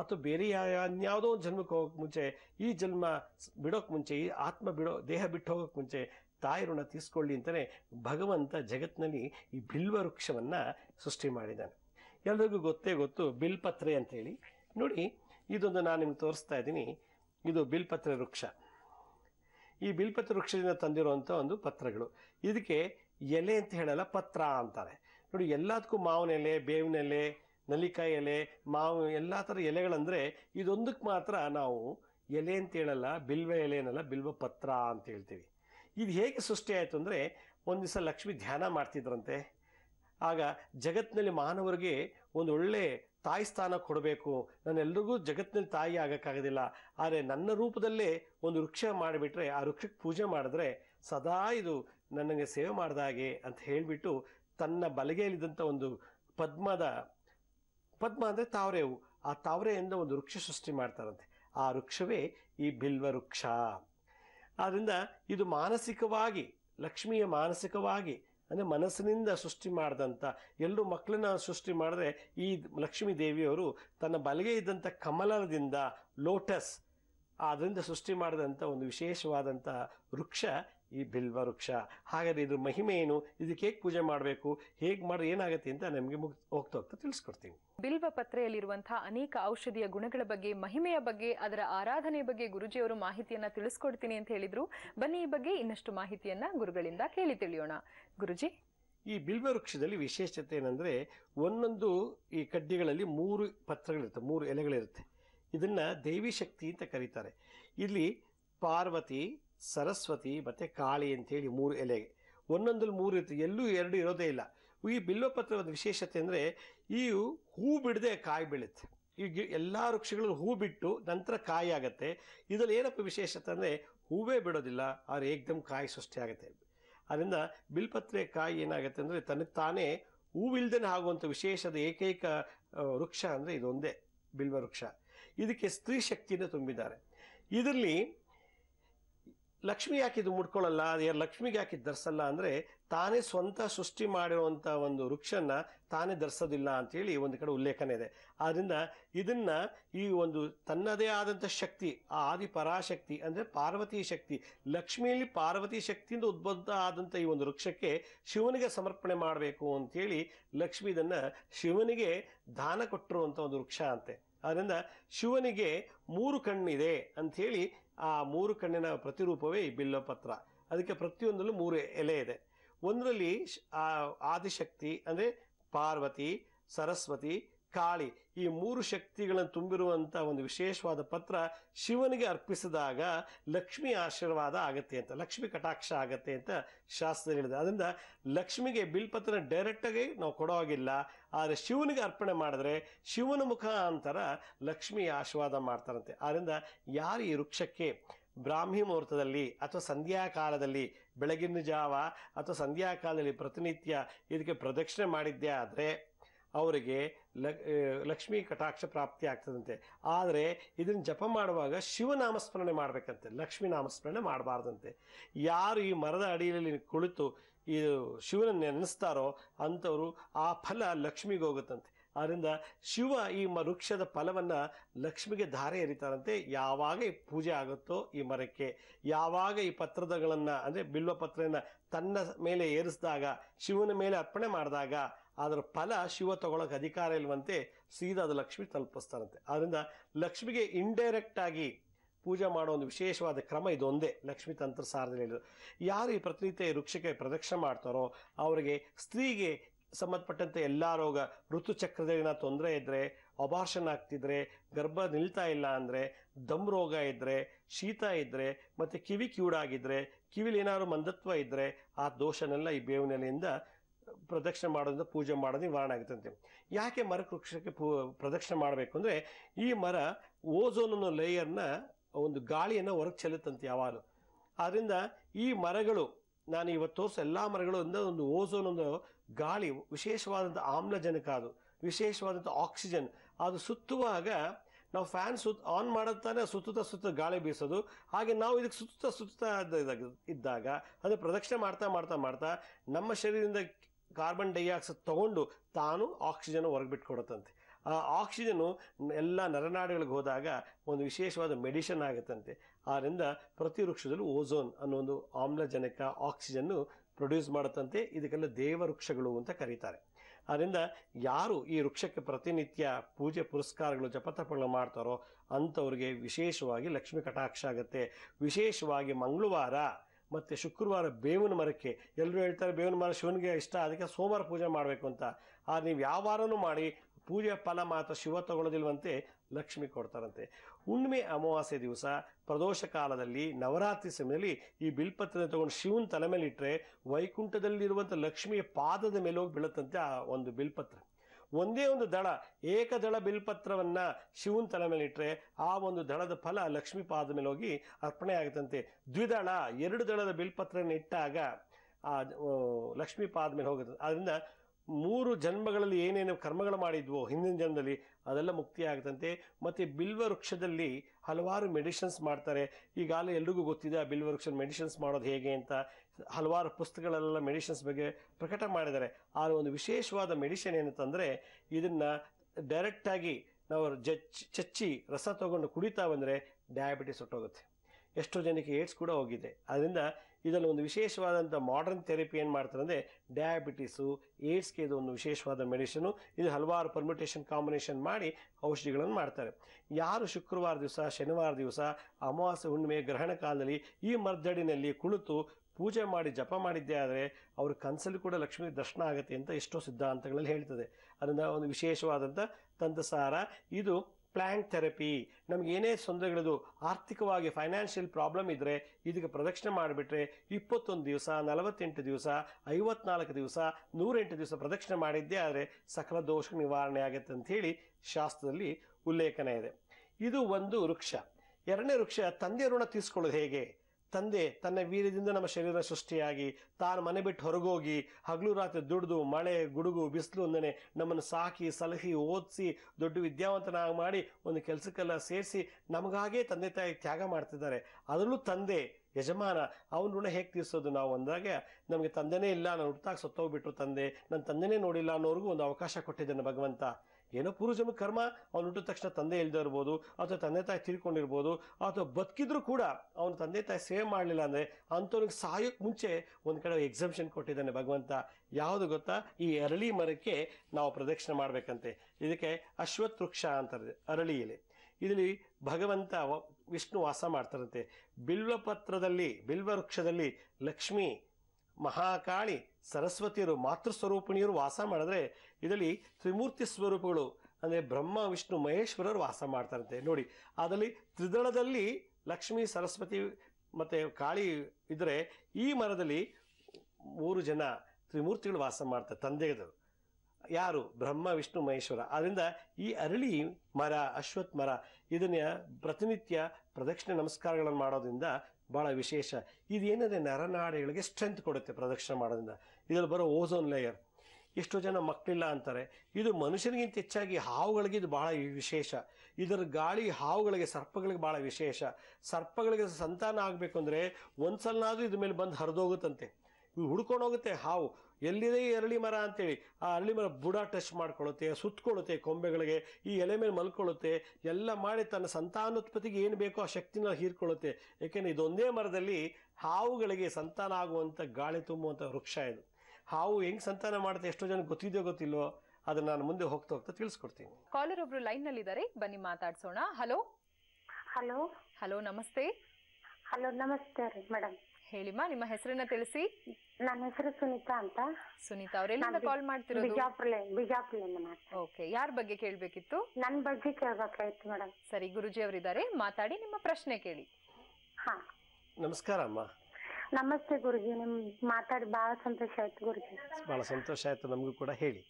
ಅಥವಾ ಬೇರೆ ಯಾವ್ಯಾವುದೋ ಒಂದು ಜನ್ಮಕ್ಕೆ ಹೋಗೋಕ್ಕೆ ಮುಂಚೆ ಈ ಜನ್ಮ ಬಿಡೋಕ್ಕೆ ಮುಂಚೆ ಈ ಆತ್ಮ ಬಿಡೋ ದೇಹ ಬಿಟ್ಟು ಹೋಗೋಕ್ಕೆ ಮುಂಚೆ ತಾಯಿ ಋಣ ತೀಸ್ಕೊಳ್ಳಿ ಅಂತಲೇ ಭಗವಂತ ಜಗತ್ತಿನಲ್ಲಿ ಈ ಬಿಲ್ವ ವೃಕ್ಷವನ್ನು ಸೃಷ್ಟಿ ಮಾಡಿದ್ದಾನೆ ಎಲ್ರಿಗೂ ಗೊತ್ತೇ ಗೊತ್ತು ಬಿಲ್ಪತ್ರೆ ಅಂತೇಳಿ ನೋಡಿ ಇದೊಂದು ನಾನು ನಿಮ್ಗೆ ತೋರಿಸ್ತಾ ಇದ್ದೀನಿ ಇದು ಬಿಲ್ಪತ್ರೆ ವೃಕ್ಷ ಈ ಬಿಲ್ಪತ್ರ ವೃಕ್ಷದಿಂದ ತಂದಿರುವಂಥ ಒಂದು ಪತ್ರಗಳು ಇದಕ್ಕೆ ಎಲೆ ಅಂತ ಹೇಳಲ್ಲ ಪತ್ರ ಅಂತಾರೆ ನೋಡಿ ಎಲ್ಲದಕ್ಕೂ ಮಾವಿನ ಎಲೆ ಬೇವಿನ ಎಲೆ ನಲ್ಲಿಕಾಯಿ ಎಲೆ ಮಾವು ಎಲ್ಲ ಥರ ಎಲೆಗಳಂದರೆ ಇದೊಂದಕ್ಕೆ ಮಾತ್ರ ನಾವು ಎಲೆ ಅಂತ ಹೇಳಲ್ಲ ಬಿಲ್ವ ಎಲೆ ಏನಲ್ಲ ಬಿಲ್ವ ಪತ್ರ ಅಂತ ಹೇಳ್ತೀವಿ ಇದು ಹೇಗೆ ಸೃಷ್ಟಿ ಆಯಿತು ಅಂದರೆ ಒಂದು ದಿವಸ ಲಕ್ಷ್ಮಿ ಧ್ಯಾನ ಮಾಡ್ತಿದ್ರಂತೆ ಆಗ ಜಗತ್ತಿನಲ್ಲಿ ಮಾನವರಿಗೆ ಒಂದು ಒಳ್ಳೆ ತಾಯಿ ಸ್ಥಾನ ಕೊಡಬೇಕು ನಾನೆಲ್ಲರಿಗೂ ಜಗತ್ತಿನ ತಾಯಿ ಆಗೋಕ್ಕಾಗೋದಿಲ್ಲ ಆದರೆ ನನ್ನ ರೂಪದಲ್ಲೇ ಒಂದು ವೃಕ್ಷ ಮಾಡಿಬಿಟ್ರೆ ಆ ವೃಕ್ಷಕ್ಕೆ ಪೂಜೆ ಮಾಡಿದ್ರೆ ಸದಾ ಇದು ನನಗೆ ಸೇವೆ ಮಾಡಿದ ಹಾಗೆ ಅಂತ ಹೇಳಿಬಿಟ್ಟು ತನ್ನ ಬಲಗೆಯಲ್ಲಿದ್ದಂಥ ಒಂದು ಪದ್ಮದ ಪದ್ಮ ಅಂದರೆ ತಾವರೆವು ಆ ತಾವರೆಯಿಂದ ಒಂದು ವೃಕ್ಷ ಸೃಷ್ಟಿ ಮಾಡ್ತಾರಂತೆ ಆ ವೃಕ್ಷವೇ ಈ ಬಿಲ್ವ ವೃಕ್ಷ ಆದ್ದರಿಂದ ಇದು ಮಾನಸಿಕವಾಗಿ ಲಕ್ಷ್ಮಿಯ ಮಾನಸಿಕವಾಗಿ ಅಂದರೆ ಮನಸ್ಸಿನಿಂದ ಸೃಷ್ಟಿ ಮಾಡಿದಂಥ ಎಲ್ಲರೂ ಮಕ್ಕಳನ್ನ ಸೃಷ್ಟಿ ಮಾಡಿದ್ರೆ ಈ ಲಕ್ಷ್ಮೀ ದೇವಿಯವರು ತನ್ನ ಬಲಗೆ ಇದ್ದಂಥ ಕಮಲದಿಂದ ಲೋಟಸ್ ಅದರಿಂದ ಸೃಷ್ಟಿ ಮಾಡಿದಂಥ ಒಂದು ವಿಶೇಷವಾದಂಥ ವೃಕ್ಷ ಈ ಬಿಲ್ವ ವೃಕ್ಷ ಹಾಗಾದರೆ ಇದ್ರ ಮಹಿಮೆ ಏನು ಇದಕ್ಕೆ ಹೇಗೆ ಪೂಜೆ ಮಾಡಬೇಕು ಹೇಗೆ ಮಾಡಿ ಏನಾಗುತ್ತೆ ಅಂತ ನಮಗೆ ಮುಗ್ ಹೋಗ್ತಾ ಹೋಗ್ತಾ ತಿಳಿಸ್ಕೊಡ್ತೀನಿ ಬಿಲ್ವ ಪತ್ರೆಯಲ್ಲಿರುವಂತಹ ಅನೇಕ ಔಷಧಿಯ ಗುಣಗಳ ಬಗ್ಗೆ ಮಹಿಮೆಯ ಬಗ್ಗೆ ಅದರ ಆರಾಧನೆ ಬಗ್ಗೆ ಗುರುಜಿಯವರು ಮಾಹಿತಿಯನ್ನ ತಿಳಿಸ್ಕೊಡ್ತೀನಿ ಅಂತ ಹೇಳಿದ್ರು ಬನ್ನಿ ಈ ಬಗ್ಗೆ ಇನ್ನಷ್ಟು ಮಾಹಿತಿಯನ್ನ ಗುರುಗಳಿಂದ ಕೇಳಿ ತಿಳಿಯೋಣ ಗುರುಜಿ ಈ ಬಿಲ್ವ ವೃಕ್ಷದಲ್ಲಿ ವಿಶೇಷತೆ ಏನಂದ್ರೆ ಒಂದೊಂದು ಈ ಕಡ್ಡಿಗಳಲ್ಲಿ ಮೂರು ಪತ್ರಗಳಿರುತ್ತೆ ಮೂರು ಎಲೆಗಳಿರುತ್ತೆ ಇದನ್ನ ದೇವಿ ಶಕ್ತಿ ಅಂತ ಕರೀತಾರೆ ಇಲ್ಲಿ ಪಾರ್ವತಿ ಸರಸ್ವತಿ ಮತ್ತು ಕಾಳಿ ಅಂತೇಳಿ ಮೂರು ಎಲೆಗೆ ಒಂದೊಂದಲ್ಲಿ ಮೂರು ಇರ್ತದೆ ಎಲ್ಲೂ ಎರಡು ಇರೋದೇ ಇಲ್ಲ ಈ ಬಿಲ್ವಪತ್ರೆ ಒಂದು ವಿಶೇಷತೆ ಅಂದರೆ ಈ ಹೂ ಬಿಡದೆ ಕಾಯಿ ಬೀಳುತ್ತೆ ಈ ಗಿ ಎಲ್ಲ ವೃಕ್ಷಗಳು ಹೂ ಬಿಟ್ಟು ನಂತರ ಕಾಯಿ ಆಗುತ್ತೆ ಇದರಲ್ಲಿ ಏನಪ್ಪ ವಿಶೇಷತೆ ಅಂದರೆ ಹೂವೇ ಬಿಡೋದಿಲ್ಲ ಆದರೆ ಏಕ್ದಮ್ ಕಾಯಿ ಸೃಷ್ಟಿ ಆಗುತ್ತೆ ಅದರಿಂದ ಬಿಲ್ಪತ್ರೆ ಕಾಯಿ ಏನಾಗುತ್ತೆ ಅಂದರೆ ತನಗೆ ತಾನೇ ಹೂವಿಲ್ದೇ ಆಗುವಂಥ ವಿಶೇಷದ ಏಕೈಕ ವೃಕ್ಷ ಅಂದರೆ ಇದೊಂದೇ ಬಿಲ್ವ ವೃಕ್ಷ ಇದಕ್ಕೆ ಸ್ತ್ರೀ ಶಕ್ತಿಯನ್ನು ತುಂಬಿದ್ದಾರೆ ಇದರಲ್ಲಿ ಲಕ್ಷ್ಮಿ ಯಾಕಿದು ಮುಡ್ಕೊಳ್ಳಲ್ಲ ಲಕ್ಷ್ಮಿಗೆ ಯಾಕಿದ್ ಧರಿಸಲ್ಲ ಅಂದರೆ ತಾನೇ ಸ್ವಂತ ಸೃಷ್ಟಿ ಮಾಡಿರುವಂಥ ಒಂದು ವೃಕ್ಷನ್ನ ತಾನೇ ಧರಿಸೋದಿಲ್ಲ ಅಂತೇಳಿ ಒಂದು ಕಡೆ ಉಲ್ಲೇಖನ ಇದೆ ಆದ್ದರಿಂದ ಇದನ್ನು ಈ ಒಂದು ತನ್ನದೇ ಆದಂಥ ಶಕ್ತಿ ಆ ಆದಿ ಪರಾಶಕ್ತಿ ಅಂದರೆ ಪಾರ್ವತಿ ಶಕ್ತಿ ಲಕ್ಷ್ಮಿಯಲ್ಲಿ ಪಾರ್ವತಿ ಶಕ್ತಿಯಿಂದ ಉದ್ಬದ್ಧ ಆದಂಥ ಈ ಒಂದು ವೃಕ್ಷಕ್ಕೆ ಶಿವನಿಗೆ ಸಮರ್ಪಣೆ ಮಾಡಬೇಕು ಅಂತೇಳಿ ಲಕ್ಷ್ಮಿ ಇದನ್ನು ಶಿವನಿಗೆ ದಾನ ಕೊಟ್ಟಿರುವಂಥ ಒಂದು ವೃಕ್ಷ ಅಂತೆ ಆದ್ದರಿಂದ ಶಿವನಿಗೆ ಮೂರು ಕಣ್ಣಿದೆ ಅಂಥೇಳಿ ಆ ಮೂರು ಕಣ್ಣಿನ ಪ್ರತಿರೂಪವೇ ಈ ಪತ್ರ ಅದಕ್ಕೆ ಪ್ರತಿಯೊಂದರಲ್ಲೂ ಮೂರು ಎಲೆ ಇದೆ ಒಂದರಲ್ಲಿ ಆದಿಶಕ್ತಿ ಅಂದರೆ ಪಾರ್ವತಿ ಸರಸ್ವತಿ ಕಾಳಿ ಈ ಮೂರು ಶಕ್ತಿಗಳನ್ನು ತುಂಬಿರುವಂಥ ಒಂದು ವಿಶೇಷವಾದ ಪತ್ರ ಶಿವನಿಗೆ ಅರ್ಪಿಸಿದಾಗ ಲಕ್ಷ್ಮಿ ಆಶೀರ್ವಾದ ಆಗತ್ತೆ ಅಂತ ಲಕ್ಷ್ಮಿ ಕಟಾಕ್ಷ ಆಗತ್ತೆ ಅಂತ ಶಾಸ್ತ್ರ ಹೇಳಿದೆ ಅದರಿಂದ ಲಕ್ಷ್ಮಿಗೆ ಬಿಲ್ಪತ್ರನ ಡೈರೆಕ್ಟಾಗಿ ನಾವು ಕೊಡೋ ಹಾಗಿಲ್ಲ ಆದರೆ ಶಿವನಿಗೆ ಅರ್ಪಣೆ ಮಾಡಿದ್ರೆ ಶಿವನ ಮುಖಾಂತರ ಲಕ್ಷ್ಮಿ ಆಶೀರ್ವಾದ ಮಾಡ್ತಾರಂತೆ ಆದ್ದರಿಂದ ಯಾರು ಈ ವೃಕ್ಷಕ್ಕೆ ಬ್ರಾಹ್ಮಿ ಮುಹೂರ್ತದಲ್ಲಿ ಅಥವಾ ಸಂಧ್ಯಾಕಾಲದಲ್ಲಿ ಬೆಳಗಿನ ಜಾವ ಅಥವಾ ಸಂಧ್ಯಾಕಾಲದಲ್ಲಿ ಪ್ರತಿನಿತ್ಯ ಇದಕ್ಕೆ ಪ್ರದಕ್ಷಿಣೆ ಮಾಡಿದ್ದೇ ಆದರೆ ಅವರಿಗೆ ಲಕ್ಷ್ಮೀ ಕಟಾಕ್ಷ ಪ್ರಾಪ್ತಿ ಆಗ್ತದಂತೆ ಆದರೆ ಇದನ್ನು ಜಪ ಮಾಡುವಾಗ ಶಿವನಾಮಸ್ಮರಣೆ ಮಾಡಬೇಕಂತೆ ಲಕ್ಷ್ಮೀ ನಾಮಸ್ಮರಣೆ ಮಾಡಬಾರ್ದಂತೆ ಯಾರು ಈ ಮರದ ಅಡಿಯಲ್ಲಿ ಕುಳಿತು ಈ ಶಿವನ ನೆನೆಸ್ತಾರೋ ಅಂಥವರು ಆ ಫಲ ಲಕ್ಷ್ಮಿಗೆ ಹೋಗುತ್ತಂತೆ ಆದ್ದರಿಂದ ಶಿವ ಈ ವೃಕ್ಷದ ಫಲವನ್ನು ಲಕ್ಷ್ಮಿಗೆ ಧಾರೆ ಎರಿತಾರಂತೆ ಯಾವಾಗ ಈ ಪೂಜೆ ಆಗುತ್ತೋ ಈ ಮರಕ್ಕೆ ಯಾವಾಗ ಈ ಪತ್ರದಗಳನ್ನು ಅಂದರೆ ಬಿಲ್ವ ಪತ್ರೆಯನ್ನು ತನ್ನ ಮೇಲೆ ಏರಿಸಿದಾಗ ಶಿವನ ಮೇಲೆ ಅರ್ಪಣೆ ಮಾಡಿದಾಗ ಅದರ ಫಲ ಶಿವ ತಗೊಳಕ್ಕೆ ಅಧಿಕಾರ ಇಲ್ವಂತೆ ಸೀದಾ ಅದು ಲಕ್ಷ್ಮಿ ತಲುಪಿಸ್ತಾರಂತೆ ಆದ್ದರಿಂದ ಲಕ್ಷ್ಮಿಗೆ ಇಂಡೈರೆಕ್ಟ್ ಆಗಿ ಪೂಜೆ ಮಾಡೋ ಒಂದು ವಿಶೇಷವಾದ ಕ್ರಮ ಇದೊಂದೇ ಲಕ್ಷ್ಮೀ ತಂತ್ರ ಸಾರದಲ್ಲಿ ಯಾರು ಈ ಪ್ರತಿನಿತ್ಯ ವೃಕ್ಷಕ್ಕೆ ಪ್ರದಕ್ಷಿಣೆ ಮಾಡ್ತಾರೋ ಅವರಿಗೆ ಸ್ತ್ರೀಗೆ ಸಂಬಂಧಪಟ್ಟಂತೆ ಎಲ್ಲ ರೋಗ ಋತುಚಕ್ರದಲ್ಲಿನ ತೊಂದರೆ ಇದ್ದರೆ ಅಬಾರ್ಷನ್ ಆಗ್ತಿದ್ರೆ ಗರ್ಭ ನಿಲ್ತಾ ಇಲ್ಲ ಅಂದರೆ ದಮ್ ರೋಗ ಇದ್ದರೆ ಶೀತ ಇದ್ದರೆ ಮತ್ತು ಕಿವಿ ಕ್ಯೂಡಾಗಿದ್ದರೆ ಕಿವಿಲಿ ಏನಾದರೂ ಮಂದತ್ವ ಇದ್ದರೆ ಆ ದೋಷನೆಲ್ಲ ಈ ಬೇವಿನೆಲೆಯಿಂದ ಪ್ರದಕ್ಷಿಣೆ ಮಾಡೋದ್ರಿಂದ ಪೂಜೆ ಮಾಡೋದು ನಿವಾರಣೆ ಆಗುತ್ತಂತೆ ಯಾಕೆ ಮರ ವೃಕ್ಷಕ್ಕೆ ಪೂ ಪ್ರದಕ್ಷಿಣೆ ಮಾಡಬೇಕು ಅಂದರೆ ಈ ಮರ ಓಝೋನ್ ಅನ್ನೋ ಲೇಯರ್ನ ಒಂದು ಗಾಳಿಯನ್ನು ಹೊರಗೆ ಚೆಲ್ಲುತ್ತಂತೆ ಯಾವಾಗಲೂ ಆದ್ದರಿಂದ ಈ ಮರಗಳು ನಾನು ಇವತ್ತು ತೋರಿಸ ಎಲ್ಲ ಮರಗಳು ಅಂದರೆ ಒಂದು ಓಝೋನ್ ಒಂದು ಗಾಳಿ ವಿಶೇಷವಾದಂಥ ಆಮ್ಲಜನಕ ಅದು ವಿಶೇಷವಾದಂಥ ಆಕ್ಸಿಜನ್ ಅದು ಸುತ್ತುವಾಗ ನಾವು ಫ್ಯಾನ್ ಸುತ್ತ ಆನ್ ಮಾಡುತ್ತಾನೆ ಸುತ್ತುತ್ತಾ ಸುತ್ತ ಗಾಳಿ ಬೀಸೋದು ಹಾಗೆ ನಾವು ಇದಕ್ಕೆ ಸುತ್ತುತ್ತಾ ಸುತ್ತ ಇದ್ದಾಗ ಅಂದರೆ ಪ್ರದಕ್ಷಿಣೆ ಮಾಡ್ತಾ ಮಾಡ್ತಾ ಮಾಡ್ತಾ ನಮ್ಮ ಶರೀರದಿಂದ ಕಾರ್ಬನ್ ಡೈಆಕ್ಸೈಡ್ ತಗೊಂಡು ತಾನು ಆಕ್ಸಿಜನ್ ಹೊರಗೆ ಬಿಟ್ಕೊಡುತ್ತಂತೆ ಆ ಆಕ್ಸಿಜನು ಎಲ್ಲ ನರನಾಡಿಗಳಿಗೆ ಹೋದಾಗ ಒಂದು ವಿಶೇಷವಾದ ಮೆಡಿಷನ್ ಆಗುತ್ತಂತೆ ಆದ್ದರಿಂದ ಪ್ರತಿ ವೃಕ್ಷದಲ್ಲೂ ಓಝೋನ್ ಅನ್ನೋ ಒಂದು ಆಮ್ಲಜನಕ ಆಕ್ಸಿಜನ್ನು ಪ್ರೊಡ್ಯೂಸ್ ಮಾಡುತ್ತಂತೆ ಇದಕ್ಕೆಲ್ಲ ದೇವ ವೃಕ್ಷಗಳು ಅಂತ ಕರೀತಾರೆ ಆದ್ದರಿಂದ ಯಾರು ಈ ವೃಕ್ಷಕ್ಕೆ ಪ್ರತಿನಿತ್ಯ ಪೂಜೆ ಪುರಸ್ಕಾರಗಳು ಜಪತಪಗಳು ಮಾಡ್ತಾರೋ ಅಂಥವ್ರಿಗೆ ವಿಶೇಷವಾಗಿ ಲಕ್ಷ್ಮಿ ಕಟಾಕ್ಷ ಆಗುತ್ತೆ ವಿಶೇಷವಾಗಿ ಮಂಗಳವಾರ ಮತ್ತು ಶುಕ್ರವಾರ ಬೇವಿನ ಮರಕ್ಕೆ ಎಲ್ಲರೂ ಹೇಳ್ತಾರೆ ಬೇವಿನ ಮರ ಶಿವನಿಗೆ ಇಷ್ಟ ಅದಕ್ಕೆ ಸೋಮವಾರ ಪೂಜೆ ಮಾಡಬೇಕು ಅಂತ ಆ ನೀವು ಯಾವಾರೂ ಮಾಡಿ ಪೂಜೆ ಫಲ ಮಾತ್ರ ಶಿವ ತಗೊಳ್ಳೋದಿಲ್ವಂತೆ ಲಕ್ಷ್ಮಿ ಕೊಡ್ತಾರಂತೆ ಹುಣ್ಣಿಮೆ ಅಮಾವಾಸ್ಯೆ ದಿವಸ ಪ್ರದೋಷ ಕಾಲದಲ್ಲಿ ನವರಾತ್ರಿ ಸಮಯದಲ್ಲಿ ಈ ಬಿಲ್ಪತ್ರ ತಗೊಂಡು ಶಿವನ ತಲೆ ಮೇಲೆ ಇಟ್ಟರೆ ವೈಕುಂಠದಲ್ಲಿರುವಂಥ ಲಕ್ಷ್ಮಿಯ ಪಾದದ ಮೇಲೆ ಹೋಗಿ ಬೀಳುತ್ತಂತೆ ಆ ಒಂದು ಬಿಲ್ಪತ್ರ ಒಂದೇ ಒಂದು ದಳ ಏಕದಳ ಬಿಲ್ಪತ್ರವನ್ನು ಶಿವನ ತಲೆ ಮೇಲೆ ಇಟ್ಟರೆ ಆ ಒಂದು ದಳದ ಫಲ ಲಕ್ಷ್ಮೀ ಪಾದ ಮೇಲೆ ಹೋಗಿ ಅರ್ಪಣೆ ಆಗುತ್ತಂತೆ ದ್ವಿದಳ ಎರಡು ದಳದ ಬಿಲ್ಪತ್ರನ ಇಟ್ಟಾಗ ಆ ಲಕ್ಷ್ಮೀ ಪಾದ ಮೇಲೆ ಹೋಗುತ್ತೆ ಅದರಿಂದ ಮೂರು ಜನ್ಮಗಳಲ್ಲಿ ಏನೇನು ಕರ್ಮಗಳು ಮಾಡಿದ್ವೋ ಹಿಂದಿನ ಜನ್ಮದಲ್ಲಿ ಅದೆಲ್ಲ ಮುಕ್ತಿ ಆಗುತ್ತಂತೆ ಮತ್ತು ಬಿಲ್ವ ವೃಕ್ಷದಲ್ಲಿ ಹಲವಾರು ಮೆಡಿಷನ್ಸ್ ಮಾಡ್ತಾರೆ ಈಗಾಗಲೇ ಎಲ್ರಿಗೂ ಗೊತ್ತಿದೆ ಆ ಬಿಲ್ವ ವೃಕ್ಷದ ಮೆಡಿಷನ್ಸ್ ಮಾಡೋದು ಹೇಗೆ ಅಂತ ಹಲವಾರು ಪುಸ್ತಕಗಳೆಲ್ಲ ಮೆಡಿಷನ್ಸ್ ಬಗ್ಗೆ ಪ್ರಕಟ ಮಾಡಿದ್ದಾರೆ ಆ ಒಂದು ವಿಶೇಷವಾದ ಮೆಡಿಷನ್ ಏನಂತಂದರೆ ಇದನ್ನು ಡೈರೆಕ್ಟಾಗಿ ನಾವು ಜಚ್ ಚಚ್ಚಿ ರಸ ತಗೊಂಡು ಕುಡಿತಾ ಬಂದರೆ ಡಯಾಬಿಟಿಸ್ ಹೊಟ್ಟೋಗುತ್ತೆ ಎಷ್ಟೋ ಜನಕ್ಕೆ ಏಡ್ಸ್ ಕೂಡ ಹೋಗಿದೆ ಅದರಿಂದ ಇದರಲ್ಲಿ ಒಂದು ವಿಶೇಷವಾದಂಥ ಮಾಡರ್ನ್ ಥೆರಪಿ ಏನು ಮಾಡ್ತಾರೆ ಅಂದರೆ ಡಯಾಬಿಟೀಸು ಏಡ್ಸ್ಗೆ ಇದು ಒಂದು ವಿಶೇಷವಾದ ಮೆಡಿಷನು ಇದು ಹಲವಾರು ಪರ್ಮಿಟೇಷನ್ ಕಾಂಬಿನೇಷನ್ ಮಾಡಿ ಔಷಧಿಗಳನ್ನು ಮಾಡ್ತಾರೆ ಯಾರು ಶುಕ್ರವಾರ ದಿವಸ ಶನಿವಾರ ದಿವಸ ಅಮಾವಾಸ್ಯ ಹುಣ್ಣಿಮೆ ಗ್ರಹಣ ಕಾಲದಲ್ಲಿ ಈ ಮರ್ದಡಿನಲ್ಲಿ ಕುಳಿತು ಪೂಜೆ ಮಾಡಿ ಜಪ ಮಾಡಿದ್ದೆ ಆದರೆ ಅವ್ರ ಕನಸಲ್ಲಿ ಕೂಡ ಲಕ್ಷ್ಮೀ ದರ್ಶನ ಆಗುತ್ತೆ ಅಂತ ಎಷ್ಟೋ ಸಿದ್ಧಾಂತಗಳಲ್ಲಿ ಹೇಳ್ತದೆ ಅದರಿಂದ ಒಂದು ವಿಶೇಷವಾದಂಥ ತಂತ್ರಸಾರ ಇದು ಪ್ಲ್ಯಾಂಕ್ ಥೆರಪಿ ನಮ್ಗೆ ಏನೇ ತೊಂದರೆಗಳಿದು ಆರ್ಥಿಕವಾಗಿ ಫೈನಾನ್ಷಿಯಲ್ ಪ್ರಾಬ್ಲಮ್ ಇದ್ದರೆ ಇದಕ್ಕೆ ಪ್ರದಕ್ಷಿಣೆ ಮಾಡಿಬಿಟ್ರೆ ಇಪ್ಪತ್ತೊಂದು ದಿವಸ ನಲವತ್ತೆಂಟು ದಿವಸ ಐವತ್ನಾಲ್ಕು ದಿವಸ ನೂರೆಂಟು ದಿವಸ ಪ್ರದಕ್ಷಿಣೆ ಮಾಡಿದ್ದೇ ಆದರೆ ಸಕಲ ದೋಷ ನಿವಾರಣೆ ಆಗುತ್ತೆ ಅಂತ ಹೇಳಿ ಶಾಸ್ತ್ರದಲ್ಲಿ ಉಲ್ಲೇಖನ ಇದೆ ಇದು ಒಂದು ವೃಕ್ಷ ಎರಡನೇ ವೃಕ್ಷ ತಂದೆ ಋಣ ತೀರಿಸ್ಕೊಳ್ಳೋದು ಹೇಗೆ ತಂದೆ ತನ್ನ ವೀರ್ಯದಿಂದ ನಮ್ಮ ಶರೀರ ಸೃಷ್ಟಿಯಾಗಿ ತಾನು ಮನೆ ಬಿಟ್ಟು ಹೊರಗೋಗಿ ಹಗಲು ರಾತ್ರಿ ದುಡಿದು ಮಳೆ ಗುಡುಗು ಬಿಸಿಲು ಒಂದನೆ ನಮ್ಮನ್ನು ಸಾಕಿ ಸಲಹಿ ಓದಿಸಿ ದೊಡ್ಡ ವಿದ್ಯಾವಂತನಾಗಿ ಮಾಡಿ ಒಂದು ಕೆಲಸಕ್ಕೆಲ್ಲ ಸೇರಿಸಿ ನಮಗಾಗೇ ತಂದೆ ತಾಯಿ ತ್ಯಾಗ ಮಾಡ್ತಿದ್ದಾರೆ ಅದರಲ್ಲೂ ತಂದೆ ಯಜಮಾನ ಅವನ ಋಣ ಹೇಗೆ ತೀರಿಸೋದು ನಾವು ಅಂದಾಗ ನಮಗೆ ತಂದೆನೇ ಇಲ್ಲ ನಾನು ಹುಡ್ತಾಗ ಸತ್ತೋಗ್ಬಿಟ್ರು ತಂದೆ ನನ್ನ ತಂದೆನೇ ನೋಡಿಲ್ಲ ಅನ್ನೋರಿಗೂ ಒಂದು ಅವಕಾಶ ಕೊಟ್ಟಿದ್ದೇನೆ ಭಗವಂತ ಏನೋ ಪೂರ್ವಜನ್ಮ ಕರ್ಮ ಅವ್ನು ಹುಟ್ಟಿದ ತಕ್ಷಣ ತಂದೆ ಇಲ್ಲದೆ ಇರ್ಬೋದು ಅಥವಾ ತಂದೆ ತಾಯಿ ತೀರ್ಕೊಂಡಿರ್ಬೋದು ಅಥವಾ ಬದುಕಿದ್ರು ಕೂಡ ಅವನು ತಂದೆ ತಾಯಿ ಸೇವ್ ಮಾಡಲಿಲ್ಲ ಅಂದರೆ ಅಂಥವ್ರಿಗೆ ಸಾಯೋಕ್ಕೆ ಮುಂಚೆ ಒಂದು ಕಡೆ ಎಕ್ಸಾಮ್ಷನ್ ಕೊಟ್ಟಿದ್ದಾನೆ ಭಗವಂತ ಯಾವುದು ಗೊತ್ತಾ ಈ ಅರಳಿ ಮರಕ್ಕೆ ನಾವು ಪ್ರದಕ್ಷಿಣೆ ಮಾಡಬೇಕಂತೆ ಇದಕ್ಕೆ ಅಶ್ವಥ್ ವೃಕ್ಷ ಅಂತಾರೆ ಅರಳಿಯಲ್ಲಿ ಇದರಲ್ಲಿ ಭಗವಂತ ವಿಷ್ಣು ವಾಸ ಮಾಡ್ತಾರಂತೆ ಬಿಲ್ವ ಪತ್ರದಲ್ಲಿ ಬಿಲ್ವ ವೃಕ್ಷದಲ್ಲಿ ಲಕ್ಷ್ಮಿ ಮಹಾಕಾಳಿ ಸರಸ್ವತಿಯರು ಮಾತೃಸ್ವರೂಪಿಣಿಯರು ವಾಸ ಮಾಡಿದ್ರೆ ಇದರಲ್ಲಿ ತ್ರಿಮೂರ್ತಿ ಸ್ವರೂಪಗಳು ಅಂದರೆ ಬ್ರಹ್ಮ ವಿಷ್ಣು ಮಹೇಶ್ವರರು ವಾಸ ಮಾಡ್ತಾರಂತೆ ನೋಡಿ ಅದರಲ್ಲಿ ತ್ರಿದಳದಲ್ಲಿ ಲಕ್ಷ್ಮೀ ಸರಸ್ವತಿ ಮತ್ತು ಕಾಳಿ ಇದ್ದರೆ ಈ ಮರದಲ್ಲಿ ಮೂರು ಜನ ತ್ರಿಮೂರ್ತಿಗಳು ವಾಸ ಮಾಡ್ತಾರೆ ತಂದೆದರು ಯಾರು ಬ್ರಹ್ಮ ವಿಷ್ಣು ಮಹೇಶ್ವರ ಆದ್ದರಿಂದ ಈ ಅರಳಿ ಮರ ಅಶ್ವತ್ಥ ಮರ ಇದನ್ನ ಪ್ರತಿನಿತ್ಯ ಪ್ರದಕ್ಷಿಣೆ ನಮಸ್ಕಾರಗಳನ್ನು ಮಾಡೋದ್ರಿಂದ ಭಾಳ ವಿಶೇಷ ಇದೇನಂದರೆ ನರನಾಡಿಗಳಿಗೆ ಸ್ಟ್ರೆಂತ್ ಕೊಡುತ್ತೆ ಪ್ರದಕ್ಷಿಣೆ ಮಾಡೋದ್ರಿಂದ ಇದರಲ್ಲಿ ಬರೋ ಓಝೋನ್ ಲೇಯರ್ ಎಷ್ಟೋ ಜನ ಮಕ್ಕಳಿಲ್ಲ ಅಂತಾರೆ ಇದು ಮನುಷ್ಯನಿಗಿಂತ ಹೆಚ್ಚಾಗಿ ಹಾವುಗಳಿಗೆ ಇದು ಭಾಳ ವಿಶೇಷ ಇದರ ಗಾಳಿ ಹಾವುಗಳಿಗೆ ಸರ್ಪಗಳಿಗೆ ಭಾಳ ವಿಶೇಷ ಸರ್ಪಗಳಿಗೆ ಸಂತಾನ ಆಗಬೇಕು ಅಂದರೆ ಸಲನಾದರೂ ಇದ್ರ ಮೇಲೆ ಬಂದು ಹರಿದೋಗುತ್ತಂತೆ ಇವು ಹುಡ್ಕೊಂಡು ಹೋಗುತ್ತೆ ಹಾವು ಎಲ್ಲಿದೆ ಈ ಅರಳಿ ಮರ ಅಂತೇಳಿ ಆ ಅರಳಿ ಮರ ಬುಡ ಟಚ್ ಮಾಡ್ಕೊಳ್ಳುತ್ತೆ ಸುತ್ತಕೊಳ್ಳುತ್ತೆ ಕೊಂಬೆಗಳಿಗೆ ಈ ಎಲೆ ಮೇಲೆ ಮಲ್ಕೊಳ್ಳುತ್ತೆ ಎಲ್ಲ ಮಾಡಿ ತನ್ನ ಸಂತಾನೋತ್ಪತ್ತಿಗೆ ಏನು ಬೇಕೋ ಆ ಶಕ್ತಿನ ಹೀರ್ಕೊಳ್ಳುತ್ತೆ ಏಕೆಂದರೆ ಇದೊಂದೇ ಮರದಲ್ಲಿ ಹಾವುಗಳಿಗೆ ಸಂತಾನ ಆಗುವಂಥ ಗಾಳಿ ತುಂಬುವಂಥ ವೃಕ್ಷ ಇದು ಹಾವು ಹೆಂಗೆ ಸಂತಾನ ಮಾಡುತ್ತೆ ಎಷ್ಟೋ ಜನ ಗೊತ್ತಿದೆಯೋ ಗೊತ್ತಿಲ್ಲೋ ಅದನ್ನ ನಾನು ಮುಂದೆ ಹೋಗ್ತಾ ಹೋಗ್ತಾ ತಿಳಿಸ್ಕೊಡ್ತೀನಿ ಕಾಲರ್ ಒಬ್ರು ಲೈನ್ ನಲ್ಲಿ ಬನ್ನಿ ಮಾತಾಡ್ಸೋಣ ಹಲೋ ಹಲೋ ಹಲೋ ನಮಸ್ತೆ ಹಲೋ ನಮಸ್ತೆ ಮೇಡಮ್ ಹೇಳಿಮ್ಮ ನಿಮ್ಮ ಹೆಸರನ್ನ ತಿಳಿಸಿ ನನ್ನ ಹೆಸರು ಸುನೀತಾ ಅಂತ ಸುನೀತಾ ಅವರೆಲ್ಲಿಂದ ಕಾಲ್ ಮಾಡ್ತಿರೋದು ಬಿಜಾಪುರದಿಂದ ಓಕೆ ಯಾರ ಬಗ್ಗೆ ಕೇಳಬೇಕಿತ್ತು ನನ್ನ ಬಗ್ಗೆ ಕೇಳಬೇಕಾಗಿತ್ತು ಮೇಡಮ್ ಸರಿ ಗುರುಜಿ ಅವರಿದ್ದಾರೆ ಮಾತಾಡಿ ನಿಮ್ಮ ಪ್ರಶ್ನೆ ಕೇಳಿ ಹಾ ನಮಸ್ಕಾರ ಅಮ್ಮ ನಮಸ್ತೆ ಗುರುಜಿ ನಿಮ್ ಮಾತಾಡಿ ಬಹಳ ಸಂತೋಷ ಆಯ್ತು ಗುರುಜಿ ಬಹಳ ಸಂತೋಷ ಆಯ್ತು ನಮಗೂ ಕೂಡ ಹೇಳಿ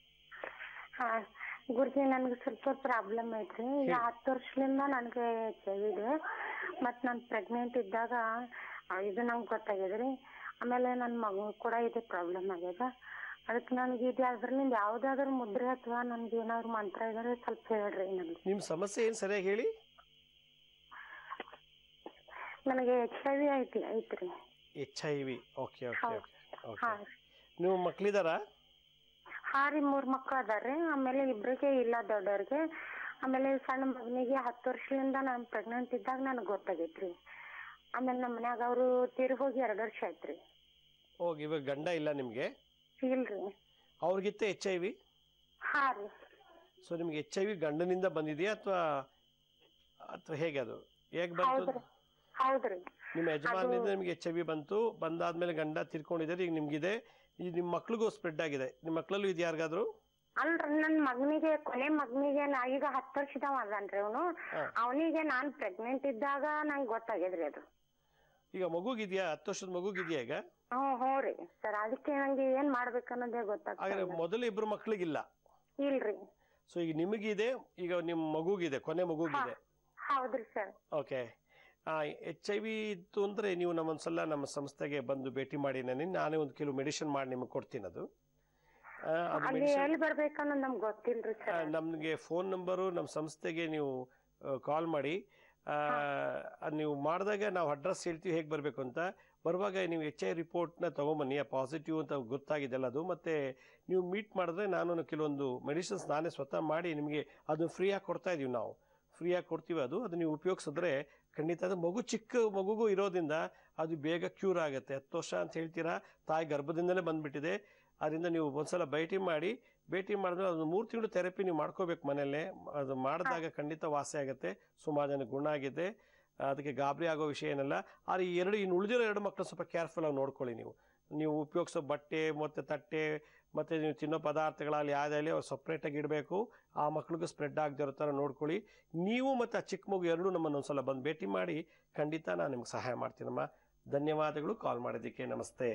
ಹಾ ಗುರುಜಿ ನನ್ಗೆ ಸ್ವಲ್ಪ ಪ್ರಾಬ್ಲಮ್ ಐತ್ರಿ ಈಗ ಹತ್ತು ವರ್ಷದಿಂದ ನನಗೆ ಚೆವಿದೆ ಮತ್ತೆ ನಾನು ಪ್ರೆಗ್ನೆಂಟ್ ಇದ್ದಾಗ ಇದು ನಂಗೆ ಗೊತ್ತಾಗ್ಯದ ರೀ ಆಮೇಲೆ ನನ್ನ ಮಗು ಕೂಡ ಇದೆ ಪ್ರಾಬ್ಲಮ್ ಆಗ್ಯದ ಅದಕ್ಕೆ ನನಗೆ ಇದು ಅದ್ರಲ್ಲಿಂದ ಯಾವ್ದಾದ್ರು ಮುದ್ರೆ ಅಥವಾ ನನ್ಗೆ ಏನಾದ್ರು ಮಂತ್ರ ಇದ್ರೆ ಸ್ವಲ್ಪ ಹೇಳ್ರಿ ನನಗೆ ನಿಮ್ಮ ಸಮಸ್ಯೆ ಏನು ಸರಿಯಾಗಿ ಹೇಳಿ ನನಗೆ ಎಚ್ ಐ ವಿ ಐತಿ ಐತ್ರಿ H I V okay okay okay ನೀವು ಮಕ್ಕಳಿದಾರಾ ಹಾ ರೀ ಮೂರು ಮಕ್ಕಳು ಅದಾರ್ರಿ ಆಮೇಲೆ ಇಬ್ಬರಿಗೆ ಇಲ್ಲ ದೊಡ್ಡವ್ರಿಗೆ ಆಮೇಲೆ ಸಣ್ಣ ಮಗನಿಗೆ ಹತ್ತು ವರ್ಷದಿಂದ ನಾನು ಪ್ರೆಗ್ನೆಂಟ್ ಇದ್ದಾಗ ನನಗೆ ಗೊತ್ತಾಗೈತ್ರಿ ಆಮೇಲೆ ನಮ್ಮ ಮನ್ಯಾಗ ಅವರು ತೀರ್ ಹೋಗಿ ಎರಡು ವರ್ಷ ಆಯ್ತ್ರಿ ಹೋಗಿ ಇವಾಗ ಗಂಡ ಇಲ್ಲ ನಿಮ್ಗೆ ಇಲ್ರಿ ಅವ್ರಿಗಿತ್ತ ಎಚ್ ಐ ವಿ ಹಾ ರೀ ಸೊ ನಿಮ್ಗೆ ಎಚ್ ಐ ವಿ ಗಂಡನಿಂದ ಬಂದಿದೆಯಾ ಅಥವಾ ಅಥವಾ ಹೇಗೆ ಅದು ಹೇಗೆ ಬಂತು ಹೌದ್ರಿ ನಿಮ್ಮ ಯಜಮಾನನಿಂದ ನಿಮ್ಗೆ ಎಚ್ ಐ ವಿ ಬಂತು ಬಂದಾದ್ಮೇಲೆ ಗಂಡ ತೀರ್ಕೊಂಡಿದ್ದಾರೆ ಈಗ ನಿಮ್ಗಿದೆ ಈ ನಿಮ್ಮ ಮಕ್ಳಿಗೂ ಸ್ಪ್ರೆಡ್ ಆಗಿದೆ ನಿಮ್ಮ ಮಕ್ಕಳಲ್ಲೂ ಇದು ಯಾರಿಗಾದ್ರೂ ಅಲ್ರಿ ನನ್ ಮಗನಿಗೆ ಕೊನೆ ಮಗನಿಗೆ ನಾ ಈಗ ಹತ್ತು ವರ್ಷದವ ಅದನ್ರಿ ಅವನು ಅವನಿಗೆ ನಾನ್ ಪ್ರೆಗ್ನೆಂಟ್ ಇದ್ದಾಗ ನಂಗೆ ಗೊತ್ತಾಗ್ಯದ್ರಿ ಅದು ಈಗ ಮಗುಗಿದ್ಯಾ ಹತ್ತು ವರ್ಷದ ಮಗುಗಿದ್ಯಾ ಈಗ ಹ್ಮ್ ಹ್ಞೂ ರೀ ಸರ್ ಅದಕ್ಕೆ ನಂಗೆ ಏನ್ ಮಾಡ್ಬೇಕನ್ನೋದೇ ಹಾಗಾದ್ರೆ ಗೊತ್ತಾಗ್ತದೆ ಮೊದಲು ಇಬ್ರು ಮಕ್ಳಿಗಿಲ್ಲ ಇಲ್ರಿ ಸೊ ಈಗ ನಿಮಗಿದೆ ಈಗ ನಿಮ್ಮ ಮಗುಗಿದೆ ಕೊನೆ ಮಗುಗಿದೆ ಹೌದ್ರಿ sir okay H I V ಇತ್ತು ಅಂದರೆ ನೀವು ನಮ್ಮೊಂದ್ಸಲ ನಮ್ಮ ಸಂಸ್ಥೆಗೆ ಬಂದು ಭೇಟಿ ಮಾಡಿ ನಾನೇ ಒಂದು ಕೆಲವು ಮೆಡಿಸಿನ್ ಮಾಡಿ ನಿಮಗೆ ಕೊಡ್ತೀನಿ ಅದು ನಮ್ಗೆ ಫೋನ್ ನಂಬರು ನಮ್ಮ ಸಂಸ್ಥೆಗೆ ನೀವು ಕಾಲ್ ಮಾಡಿ ನೀವು ಮಾಡಿದಾಗ ನಾವು ಅಡ್ರೆಸ್ ಹೇಳ್ತೀವಿ ಹೇಗೆ ಬರಬೇಕು ಅಂತ ಬರುವಾಗ ನೀವು ಎಚ್ ಐ ರಿಪೋರ್ಟ್ನ ತೊಗೊಂಬನ್ನಿ ಆ ಪಾಸಿಟಿವ್ ಅಂತ ಗೊತ್ತಾಗಿದೆಲ್ಲ ಅದು ಮತ್ತು ನೀವು ಮೀಟ್ ಮಾಡಿದ್ರೆ ನಾನು ಕೆಲವೊಂದು ಮೆಡಿಸಿನ್ಸ್ ನಾನೇ ಸ್ವತಃ ಮಾಡಿ ನಿಮಗೆ ಅದನ್ನು ಫ್ರೀಯಾಗಿ ಕೊಡ್ತಾ ಇದೀವಿ ನಾವು ಫ್ರೀಯಾಗಿ ಕೊಡ್ತೀವಿ ಅದು ಅದು ನೀವು ಉಪಯೋಗಿಸಿದ್ರೆ ಖಂಡಿತ ಅದು ಮಗು ಚಿಕ್ಕ ಮಗುಗೂ ಇರೋದ್ರಿಂದ ಅದು ಬೇಗ ಕ್ಯೂರ್ ಆಗುತ್ತೆ ಹತ್ತು ವರ್ಷ ಅಂತ ಹೇಳ್ತೀರಾ ತಾಯಿ ಗರ್ಭದಿಂದಲೇ ಬಂದುಬಿಟ್ಟಿದೆ ಅದರಿಂದ ನೀವು ಒಂದ್ಸಲ ಭೇಟಿ ಮಾಡಿ ಭೇಟಿ ಮಾಡಿದ್ರೆ ಅದೊಂದು ಮೂರು ತಿಂಗಳು ಥೆರಪಿ ನೀವು ಮಾಡ್ಕೋಬೇಕು ಮನೆಯಲ್ಲೇ ಅದು ಮಾಡಿದಾಗ ಖಂಡಿತ ವಾಸಿ ಆಗುತ್ತೆ ಸುಮಾರು ಜನ ಗುಣ ಆಗಿದೆ ಅದಕ್ಕೆ ಗಾಬರಿ ಆಗೋ ವಿಷಯ ಏನಲ್ಲ ಆದರೆ ಈ ಎರಡು ಇನ್ನು ಉಳಿದಿರೋ ಎರಡು ಮಕ್ಕಳು ಸ್ವಲ್ಪ ಕೇರ್ಫುಲ್ಲಾಗಿ ನೋಡ್ಕೊಳ್ಳಿ ನೀವು ನೀವು ಉಪಯೋಗಿಸೋ ಬಟ್ಟೆ ಮತ್ತು ತಟ್ಟೆ ಮತ್ತು ನೀವು ತಿನ್ನೋ ಪದಾರ್ಥಗಳಲ್ಲಿ ಯಾವುದಾಗಲಿ ಅವ್ರು ಸಪ್ರೇಟಾಗಿ ಇಡಬೇಕು ಆ ಮಕ್ಳಿಗೂ ಸ್ಪ್ರೆಡ್ ಆಗದಿರೋ ಥರ ನೋಡ್ಕೊಳ್ಳಿ ನೀವು ಮತ್ತು ಆ ಚಿಕ್ಕ ಮಗು ಎರಡೂ ನಮ್ಮನ್ನು ಸಲ ಬಂದು ಭೇಟಿ ಮಾಡಿ ಖಂಡಿತ ನಾನು ನಿಮ್ಗೆ ಸಹಾಯ ಮಾಡ್ತೀನಮ್ಮ ಧನ್ಯವಾದಗಳು ಕಾಲ್ ಮಾಡಿದ್ದಕ್ಕೆ ನಮಸ್ತೆ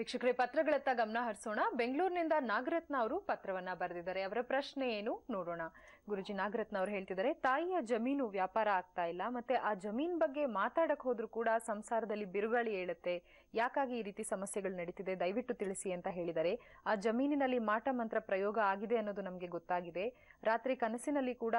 ವೀಕ್ಷಕರೇ ಪತ್ರಗಳತ್ತ ಗಮನ ಹರಿಸೋಣ ಬೆಂಗಳೂರಿನಿಂದ ನಾಗರತ್ನ ಅವರು ಪತ್ರವನ್ನ ಬರೆದಿದ್ದಾರೆ ಅವರ ಪ್ರಶ್ನೆ ಏನು ನೋಡೋಣ ಗುರುಜಿ ನಾಗರತ್ನ ಅವರು ಹೇಳ್ತಿದ್ದಾರೆ ತಾಯಿಯ ಜಮೀನು ವ್ಯಾಪಾರ ಆಗ್ತಾ ಇಲ್ಲ ಮತ್ತೆ ಆ ಜಮೀನ್ ಬಗ್ಗೆ ಮಾತಾಡಕ್ ಹೋದ್ರೂ ಕೂಡ ಸಂಸಾರದಲ್ಲಿ ಬಿರುಗಾಳಿ ಏಳುತ್ತೆ ಯಾಕಾಗಿ ಈ ರೀತಿ ಸಮಸ್ಯೆಗಳು ನಡೀತಿದೆ ದಯವಿಟ್ಟು ತಿಳಿಸಿ ಅಂತ ಹೇಳಿದ್ದಾರೆ ಆ ಜಮೀನಿನಲ್ಲಿ ಮಾಟ ಮಂತ್ರ ಪ್ರಯೋಗ ಆಗಿದೆ ಅನ್ನೋದು ನಮಗೆ ಗೊತ್ತಾಗಿದೆ ರಾತ್ರಿ ಕನಸಿನಲ್ಲಿ ಕೂಡ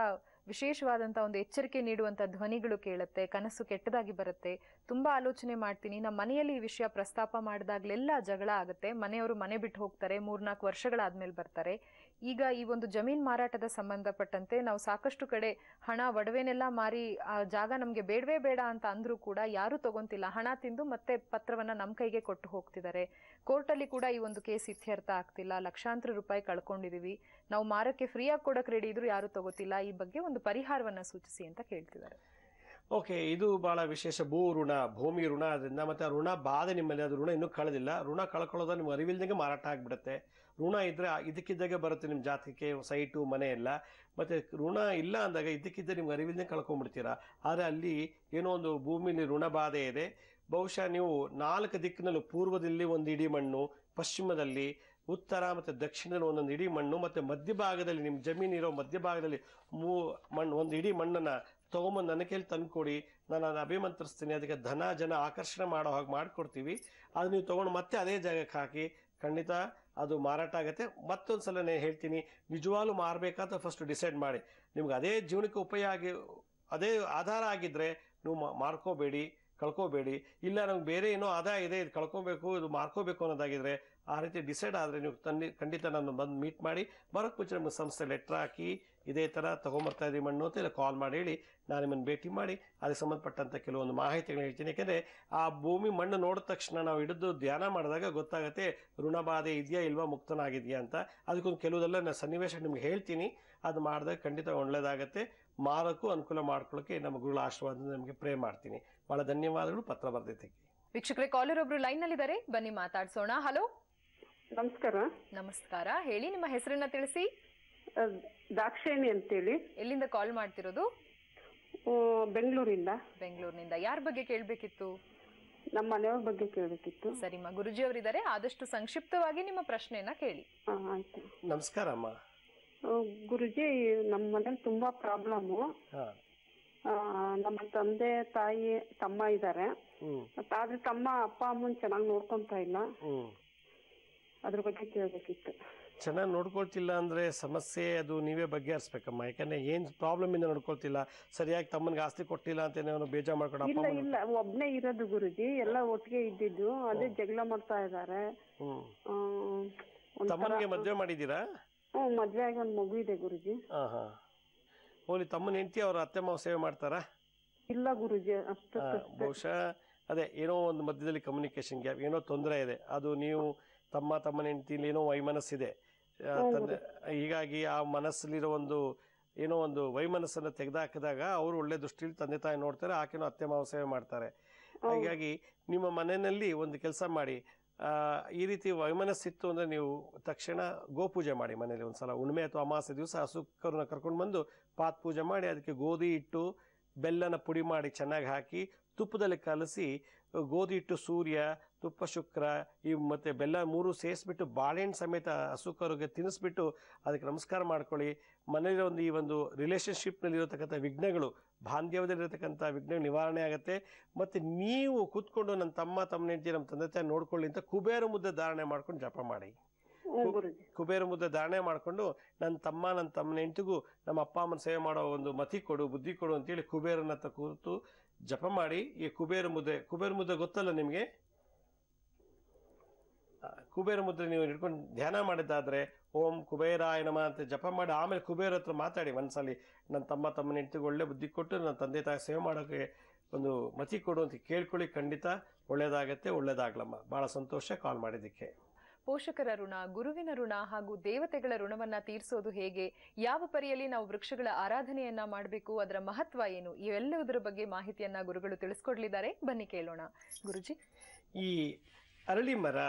ವಿಶೇಷವಾದಂಥ ಒಂದು ಎಚ್ಚರಿಕೆ ನೀಡುವಂಥ ಧ್ವನಿಗಳು ಕೇಳುತ್ತೆ ಕನಸು ಕೆಟ್ಟದಾಗಿ ಬರುತ್ತೆ ತುಂಬ ಆಲೋಚನೆ ಮಾಡ್ತೀನಿ ನಮ್ಮ ಮನೆಯಲ್ಲಿ ಈ ವಿಷಯ ಪ್ರಸ್ತಾಪ ಮಾಡಿದಾಗಲೆಲ್ಲ ಜಗಳ ಆಗುತ್ತೆ ಮನೆಯವರು ಮನೆ ಬಿಟ್ಟು ಹೋಗ್ತಾರೆ ಮೂರ್ನಾಲ್ಕು ವರ್ಷಗಳಾದ್ಮೇಲೆ ಬರ್ತಾರೆ ಈಗ ಈ ಒಂದು ಜಮೀನ್ ಮಾರಾಟದ ಸಂಬಂಧಪಟ್ಟಂತೆ ನಾವು ಸಾಕಷ್ಟು ಕಡೆ ಹಣ ಒಡವೆನೆಲ್ಲ ಮಾರಿ ಆ ಜಾಗ ನಮಗೆ ಬೇಡವೇ ಬೇಡ ಅಂತ ಅಂದ್ರೂ ಕೂಡ ಯಾರು ತಗೊಂತಿಲ್ಲ ಹಣ ತಿಂದು ಮತ್ತೆ ಪತ್ರವನ್ನ ನಮ್ಮ ಕೈಗೆ ಕೊಟ್ಟು ಹೋಗ್ತಿದ್ದಾರೆ ಅಲ್ಲಿ ಕೂಡ ಈ ಒಂದು ಕೇಸ್ ಇತ್ಯರ್ಥ ಆಗ್ತಿಲ್ಲ ಲಕ್ಷಾಂತರ ರೂಪಾಯಿ ಕಳ್ಕೊಂಡಿದೀವಿ ನಾವು ಮಾರಕ್ಕೆ ಆಗಿ ಕೊಡಕ್ಕೆ ರೆಡಿ ಇದ್ರು ಯಾರು ತಗೋತಿಲ್ಲ ಈ ಬಗ್ಗೆ ಒಂದು ಪರಿಹಾರವನ್ನ ಸೂಚಿಸಿ ಅಂತ ಕೇಳ್ತಿದ್ದಾರೆ ಓಕೆ ಇದು ಬಹಳ ವಿಶೇಷ ಭೂ ಋಣ ಭೂಮಿ ಋಣ ಅದರಿಂದ ಮತ್ತೆ ಋಣ ಬಾಧೆ ನಿಮ್ಮಲ್ಲಿ ಅದು ಋಣ ಇನ್ನೂ ಕಳೆದಿಲ್ಲ ಋಣ ಕಳ್ಕೊಳ್ಳೋದು ನಿಮ್ಗೆ ಅರಿವಿಲ್ದಂಗೆ ಮಾರಾಟ ಆಗಿಬಿಡುತ್ತೆ ಋಣ ಇದ್ದರೆ ಇದಕ್ಕಿದ್ದಾಗೆ ಬರುತ್ತೆ ನಿಮ್ಮ ಜಾತಕಕ್ಕೆ ಸೈಟು ಮನೆ ಎಲ್ಲ ಮತ್ತು ಋಣ ಇಲ್ಲ ಅಂದಾಗ ಇದಕ್ಕಿದ್ದರೆ ನಿಮ್ಗೆ ಅರಿವಿಲ್ಲದೆ ಕಳ್ಕೊಂಡ್ಬಿಡ್ತೀರಾ ಆದರೆ ಅಲ್ಲಿ ಏನೋ ಒಂದು ಭೂಮಿಲಿ ಋಣ ಬಾಧೆ ಇದೆ ಬಹುಶಃ ನೀವು ನಾಲ್ಕು ದಿಕ್ಕಿನಲ್ಲೂ ಪೂರ್ವದಲ್ಲಿ ಒಂದು ಇಡೀ ಮಣ್ಣು ಪಶ್ಚಿಮದಲ್ಲಿ ಉತ್ತರ ಮತ್ತು ದಕ್ಷಿಣದಲ್ಲಿ ಒಂದೊಂದು ಇಡೀ ಮಣ್ಣು ಮತ್ತು ಮಧ್ಯಭಾಗದಲ್ಲಿ ನಿಮ್ಮ ಜಮೀನಿರೋ ಮಧ್ಯಭಾಗದಲ್ಲಿ ಮೂ ಮಣ್ಣು ಒಂದು ಇಡೀ ಮಣ್ಣನ್ನು ತೊಗೊಂಬಂದು ನನ್ನ ಕೈಲಿ ತಂದುಕೊಡಿ ನಾನು ಅದನ್ನು ಅಭಿಮಂತ್ರಿಸ್ತೀನಿ ಅದಕ್ಕೆ ಧನ ಜನ ಆಕರ್ಷಣೆ ಮಾಡೋ ಹಾಗೆ ಮಾಡಿಕೊಡ್ತೀವಿ ಅದು ನೀವು ತೊಗೊಂಡು ಮತ್ತೆ ಅದೇ ಜಾಗಕ್ಕೆ ಹಾಕಿ ಖಂಡಿತ ಅದು ಮಾರಾಟ ಆಗುತ್ತೆ ಮತ್ತೊಂದು ಸಲ ನಾನು ಹೇಳ್ತೀನಿ ನಿಜವಾಗ್ಲೂ ಮಾರಬೇಕಂತ ಫಸ್ಟ್ ಡಿಸೈಡ್ ಮಾಡಿ ನಿಮ್ಗೆ ಅದೇ ಜೀವನಕ್ಕೆ ಉಪಯೋಗ ಅದೇ ಆಧಾರ ಆಗಿದ್ದರೆ ನೀವು ಮಾರ್ಕೋಬೇಡಿ ಕಳ್ಕೋಬೇಡಿ ಇಲ್ಲ ನಮ್ಗೆ ಬೇರೆ ಏನೋ ಆದಾಯ ಇದೆ ಇದು ಕಳ್ಕೊಬೇಕು ಇದು ಮಾರ್ಕೋಬೇಕು ಅನ್ನೋದಾಗಿದ್ರೆ ಆ ರೀತಿ ಡಿಸೈಡ್ ಆದರೆ ನೀವು ತನ್ನಿ ಖಂಡಿತ ನಾನು ಬಂದು ಮೀಟ್ ಮಾಡಿ ಬರೋಕ್ಕೆ ಮುಂಚೆ ನಮ್ಮ ಸಂಸ್ಥೆ ಲೆಟ್ರ್ ಹಾಕಿ ಇದೇ ಥರ ತೊಗೊಂಬರ್ತಾ ಇದ್ದೀವಿ ಮಣ್ಣು ಅಂತ ಇಲ್ಲ ಕಾಲ್ ಮಾಡಿ ಹೇಳಿ ನಾನು ನಿಮ್ಮನ್ನು ಭೇಟಿ ಮಾಡಿ ಅದಕ್ಕೆ ಸಂಬಂಧಪಟ್ಟಂಥ ಕೆಲವೊಂದು ಮಾಹಿತಿಗಳನ್ನ ಹೇಳ್ತೀನಿ ಯಾಕೆಂದರೆ ಆ ಭೂಮಿ ಮಣ್ಣು ನೋಡಿದ ತಕ್ಷಣ ನಾವು ಹಿಡಿದು ಧ್ಯಾನ ಮಾಡಿದಾಗ ಗೊತ್ತಾಗುತ್ತೆ ಋಣಬಾಧೆ ಇದೆಯಾ ಇಲ್ವಾ ಮುಕ್ತನಾಗಿದೆಯಾ ಅಂತ ಅದಕ್ಕೊಂದು ಕೆಲವುದೆಲ್ಲ ನಾನು ಸನ್ನಿವೇಶ ನಿಮ್ಗೆ ಹೇಳ್ತೀನಿ ಅದು ಮಾಡಿದಾಗ ಖಂಡಿತ ಒಳ್ಳೇದಾಗತ್ತೆ ಮಾರಕ್ಕೂ ಅನುಕೂಲ ಮಾಡ್ಕೊಳ್ಳೋಕ್ಕೆ ನಮ್ಮ ಗುರುಗಳ ಆಶೀರ್ವಾದ ನಿಮಗೆ ಪ್ರೇ ಮಾಡ್ತೀನಿ ಬಹಳ ಧನ್ಯವಾದಗಳು ಪತ್ರ ಬರ್ದಿದ್ದಕ್ಕೆ ವೀಕ್ಷಕರೇ ಕಾಲರ್ ಒಬ್ರು ಲೈನ್ ನಲ್ಲಿದ್ದಾರೆ ಬನ್ನಿ ಮಾತಾಡ್ಸೋಣ ಹಲೋ ನಮಸ್ಕಾರ ನಮಸ್ಕಾರ ಹೇಳಿ ನಿಮ್ಮ ಹೆಸರನ್ನ ತಿಳಿಸಿ ಅಂತ ಹೇಳಿ ಎಲ್ಲಿಂದ ಕಾಲ್ ಮಾಡ್ತಿರೋದು ಬೆಂಗಳೂರಿಂದ ಬೆಂಗಳೂರಿನಿಂದ ಯಾರ ಬಗ್ಗೆ ಕೇಳಬೇಕಿತ್ತು ನಮ್ಮ ಮನೆಯವ್ರ ಬಗ್ಗೆ ಕೇಳಬೇಕಿತ್ತು ಸರಿಮ್ಮ ಗುರುಜಿ ಅವರಿದ್ದಾರೆ ಆದಷ್ಟು ಸಂಕ್ಷಿಪ್ತವಾಗಿ ನಿಮ್ಮ ಪ್ರಶ್ನೆಯನ್ನ ಕೇಳಿ ನಮಸ್ಕಾರ ಅಮ್ಮ ಗುರುಜಿ ನಮ್ಮ ಮನೇಲಿ ತುಂಬಾ ಪ್ರಾಬ್ಲಮ್ ನಮ್ಮ ತಂದೆ ತಾಯಿ ತಮ್ಮ ಇದ್ದಾರೆ ಆದ್ರೆ ತಮ್ಮ ಅಪ್ಪ ಅಮ್ಮನ್ ಚೆನ್ನಾಗಿ ನೋಡ್ಕೊಂತ ಇಲ್ಲ ಅದ್ರ ಬಗ್ಗೆ ಕೇಳಬೇಕಿತ್ತು ಚೆನ್ನಾಗಿ ನೋಡ್ಕೊಳ್ತಿಲ್ಲ ಅಂದ್ರೆ ಸಮಸ್ಯೆ ಅದು ನೀವೇ ಬಗೆಹರಿಸ್ಬೇಕಮ್ಮ ಯಾಕಂದ್ರೆ ಏನ್ ಪ್ರಾಬ್ಲಮ್ ಇಂದ ನೋಡ್ಕೊಳ್ತಿಲ್ಲ ಸರಿಯಾಗಿ ತಮ್ಮನ್ಗೆ ಆಸ್ತಿ ಕೊಟ್ಟಿಲ್ಲ ಅಂತ ಬೇಜಾರ್ ಬೇಜಾರು ಮಾಡ್ಕೊಂಡು ಒಬ್ನೇ ಇರೋದು ಗುರುಜಿ ಎಲ್ಲ ಒಟ್ಟಿಗೆ ಇದ್ದಿದ್ದು ಅದೇ ಜಗಳ ಮಾಡ್ತಾ ಇದ್ದಾರೆ ಹ್ಮ್ ತಮ್ಮನಿಗೆ ಮದ್ವೆ ಮಾಡಿದಿರಾ ಮದ್ವೆ ಆಗಿ ಒಂದು ಮಗು ಇದೆ ಗುರುಜಿ ಹಾ ಹೋಲಿ ತಮ್ಮನ ಹೆಂಡತಿ ಅವ್ರ ಅತ್ತೆ ಮಾವ ಸೇವೆ ಮಾಡ್ತಾರಾ ಇಲ್ಲ ಗುರುಜಿ ಅಷ್ಟು ಆ, ಬಹುಶಃ ಅದೇ ಏನೋ ಒಂದು ಮಧ್ಯದಲ್ಲಿ ಕಮ್ಯುನಿಕೇಶನ್ ಗ್ಯಾಪ್ ಏನೋ ತೊಂದರೆ ಇದೆ ಅದು ನೀವು ತಮ್ಮ ತಮ್ಮನ ಹೆಂಡತಿಯಲ್ಲಿ ಏನೋ ವೈಮನಸ್ಸಿದೆ ತಂದೆ ಹೀಗಾಗಿ ಆ ಮನಸ್ಸಲ್ಲಿರೋ ಒಂದು ಏನೋ ಒಂದು ವೈಮನಸ್ಸನ್ನು ತೆಗೆದಾಕಿದಾಗ ಅವರು ಒಳ್ಳೆ ದೃಷ್ಟಿಯಲ್ಲಿ ತಂದೆ ತಾಯಿ ನೋಡ್ತಾರೆ ಆಕೆನೂ ಅತ್ತೆ ಸೇವೆ ಮಾಡ್ತಾರೆ ಹೀಗಾಗಿ ನಿಮ್ಮ ಮನೆಯಲ್ಲಿ ಒಂದು ಕೆಲಸ ಮಾಡಿ ಈ ರೀತಿ ವೈಮನಸ್ಸಿತ್ತು ಅಂದರೆ ನೀವು ತಕ್ಷಣ ಗೋಪೂಜೆ ಮಾಡಿ ಮನೇಲಿ ಒಂದು ಸಲ ಹುಣ್ಣಿಮೆ ಅಥವಾ ಅಮಾವಾಸ್ಯ ದಿವಸ ಹಸುಕರನ್ನ ಕರ್ಕೊಂಡು ಬಂದು ಪಾತ್ ಪೂಜೆ ಮಾಡಿ ಅದಕ್ಕೆ ಗೋಧಿ ಇಟ್ಟು ಬೆಲ್ಲನ ಪುಡಿ ಮಾಡಿ ಚೆನ್ನಾಗಿ ಹಾಕಿ ತುಪ್ಪದಲ್ಲಿ ಕಲಸಿ ಗೋಧಿ ಹಿಟ್ಟು ಸೂರ್ಯ ತುಪ್ಪ ಶುಕ್ರ ಈ ಮತ್ತು ಬೆಲ್ಲ ಮೂರು ಸೇರಿಸ್ಬಿಟ್ಟು ಬಾಳೆಹಣ್ಣು ಸಮೇತ ಹಸುಕರಿಗೆ ತಿನ್ನಿಸ್ಬಿಟ್ಟು ಅದಕ್ಕೆ ನಮಸ್ಕಾರ ಮಾಡ್ಕೊಳ್ಳಿ ಮನೆಯಲ್ಲಿ ಒಂದು ಈ ಒಂದು ರಿಲೇಷನ್ಶಿಪ್ನಲ್ಲಿರತಕ್ಕಂಥ ವಿಘ್ನಗಳು ಬಾಂಧವ್ಯದಲ್ಲಿರತಕ್ಕಂಥ ವಿಘ್ನಗಳು ನಿವಾರಣೆ ಆಗುತ್ತೆ ಮತ್ತು ನೀವು ಕೂತ್ಕೊಂಡು ನನ್ನ ತಮ್ಮ ತಮ್ಮ ಹೆಂಡತಿ ನಮ್ಮ ತಂದೆ ತಾಯಿ ನೋಡ್ಕೊಳ್ಳಿ ಅಂತ ಕುಬೇರ ಮುದ್ದೆ ಧಾರಣೆ ಮಾಡ್ಕೊಂಡು ಜಪ ಮಾಡಿ ಕುಬೇರ ಮುದ್ದೆ ಧಾರಣೆ ಮಾಡಿಕೊಂಡು ನನ್ನ ತಮ್ಮ ನನ್ನ ತಮ್ಮನ ಹೆಂಡತಿಗೂ ನಮ್ಮ ಅಪ್ಪ ಅಮ್ಮನ ಸೇವೆ ಮಾಡೋ ಒಂದು ಮತಿ ಕೊಡು ಬುದ್ಧಿ ಕೊಡು ಅಂತೇಳಿ ಕುಬೇರನ ಕೂತು ಜಪ ಮಾಡಿ ಈ ಕುಬೇರ ಮುದ್ರೆ ಕುಬೇರ ಮುದ್ರೆ ಗೊತ್ತಲ್ಲ ನಿಮಗೆ ಕುಬೇರ ಮುದ್ರೆ ನೀವು ಹಿಡ್ಕೊಂಡು ಧ್ಯಾನ ಮಾಡಿದ್ದಾದರೆ ಓಂ ಕುಬೇರಾಯ ನಮ ಅಂತ ಜಪ ಮಾಡಿ ಆಮೇಲೆ ಕುಬೇರ ಹತ್ರ ಮಾತಾಡಿ ಒಂದ್ಸಲಿ ನನ್ನ ತಮ್ಮ ತಮ್ಮನ ಹೆಂಡತಿಗೆ ಒಳ್ಳೆ ಬುದ್ಧಿ ಕೊಟ್ಟು ನನ್ನ ತಂದೆ ತಾಯಿ ಸೇವೆ ಮಾಡೋಕ್ಕೆ ಒಂದು ಮತಿ ಕೊಡು ಅಂತ ಕೇಳ್ಕೊಳ್ಳಿ ಖಂಡಿತ ಒಳ್ಳೇದಾಗತ್ತೆ ಒಳ್ಳೇದಾಗ್ಲಮ್ಮ ಭಾಳ ಸಂತೋಷ ಕಾಲ್ ಮಾಡಿದ್ದಕ್ಕೆ ಪೋಷಕರ ಋಣ ಗುರುವಿನ ಋಣ ಹಾಗೂ ದೇವತೆಗಳ ಋಣವನ್ನ ತೀರಿಸೋದು ಹೇಗೆ ಯಾವ ಪರಿಯಲ್ಲಿ ನಾವು ವೃಕ್ಷಗಳ ಆರಾಧನೆಯನ್ನ ಮಾಡಬೇಕು ಅದರ ಮಹತ್ವ ಏನು ಇವೆಲ್ಲವುದರ ಬಗ್ಗೆ ಮಾಹಿತಿಯನ್ನ ಗುರುಗಳು ತಿಳಿಸ್ಕೊಡ್ಲಿದ್ದಾರೆ ಬನ್ನಿ ಕೇಳೋಣ ಗುರುಜಿ ಈ ಅರಳಿ ಮರ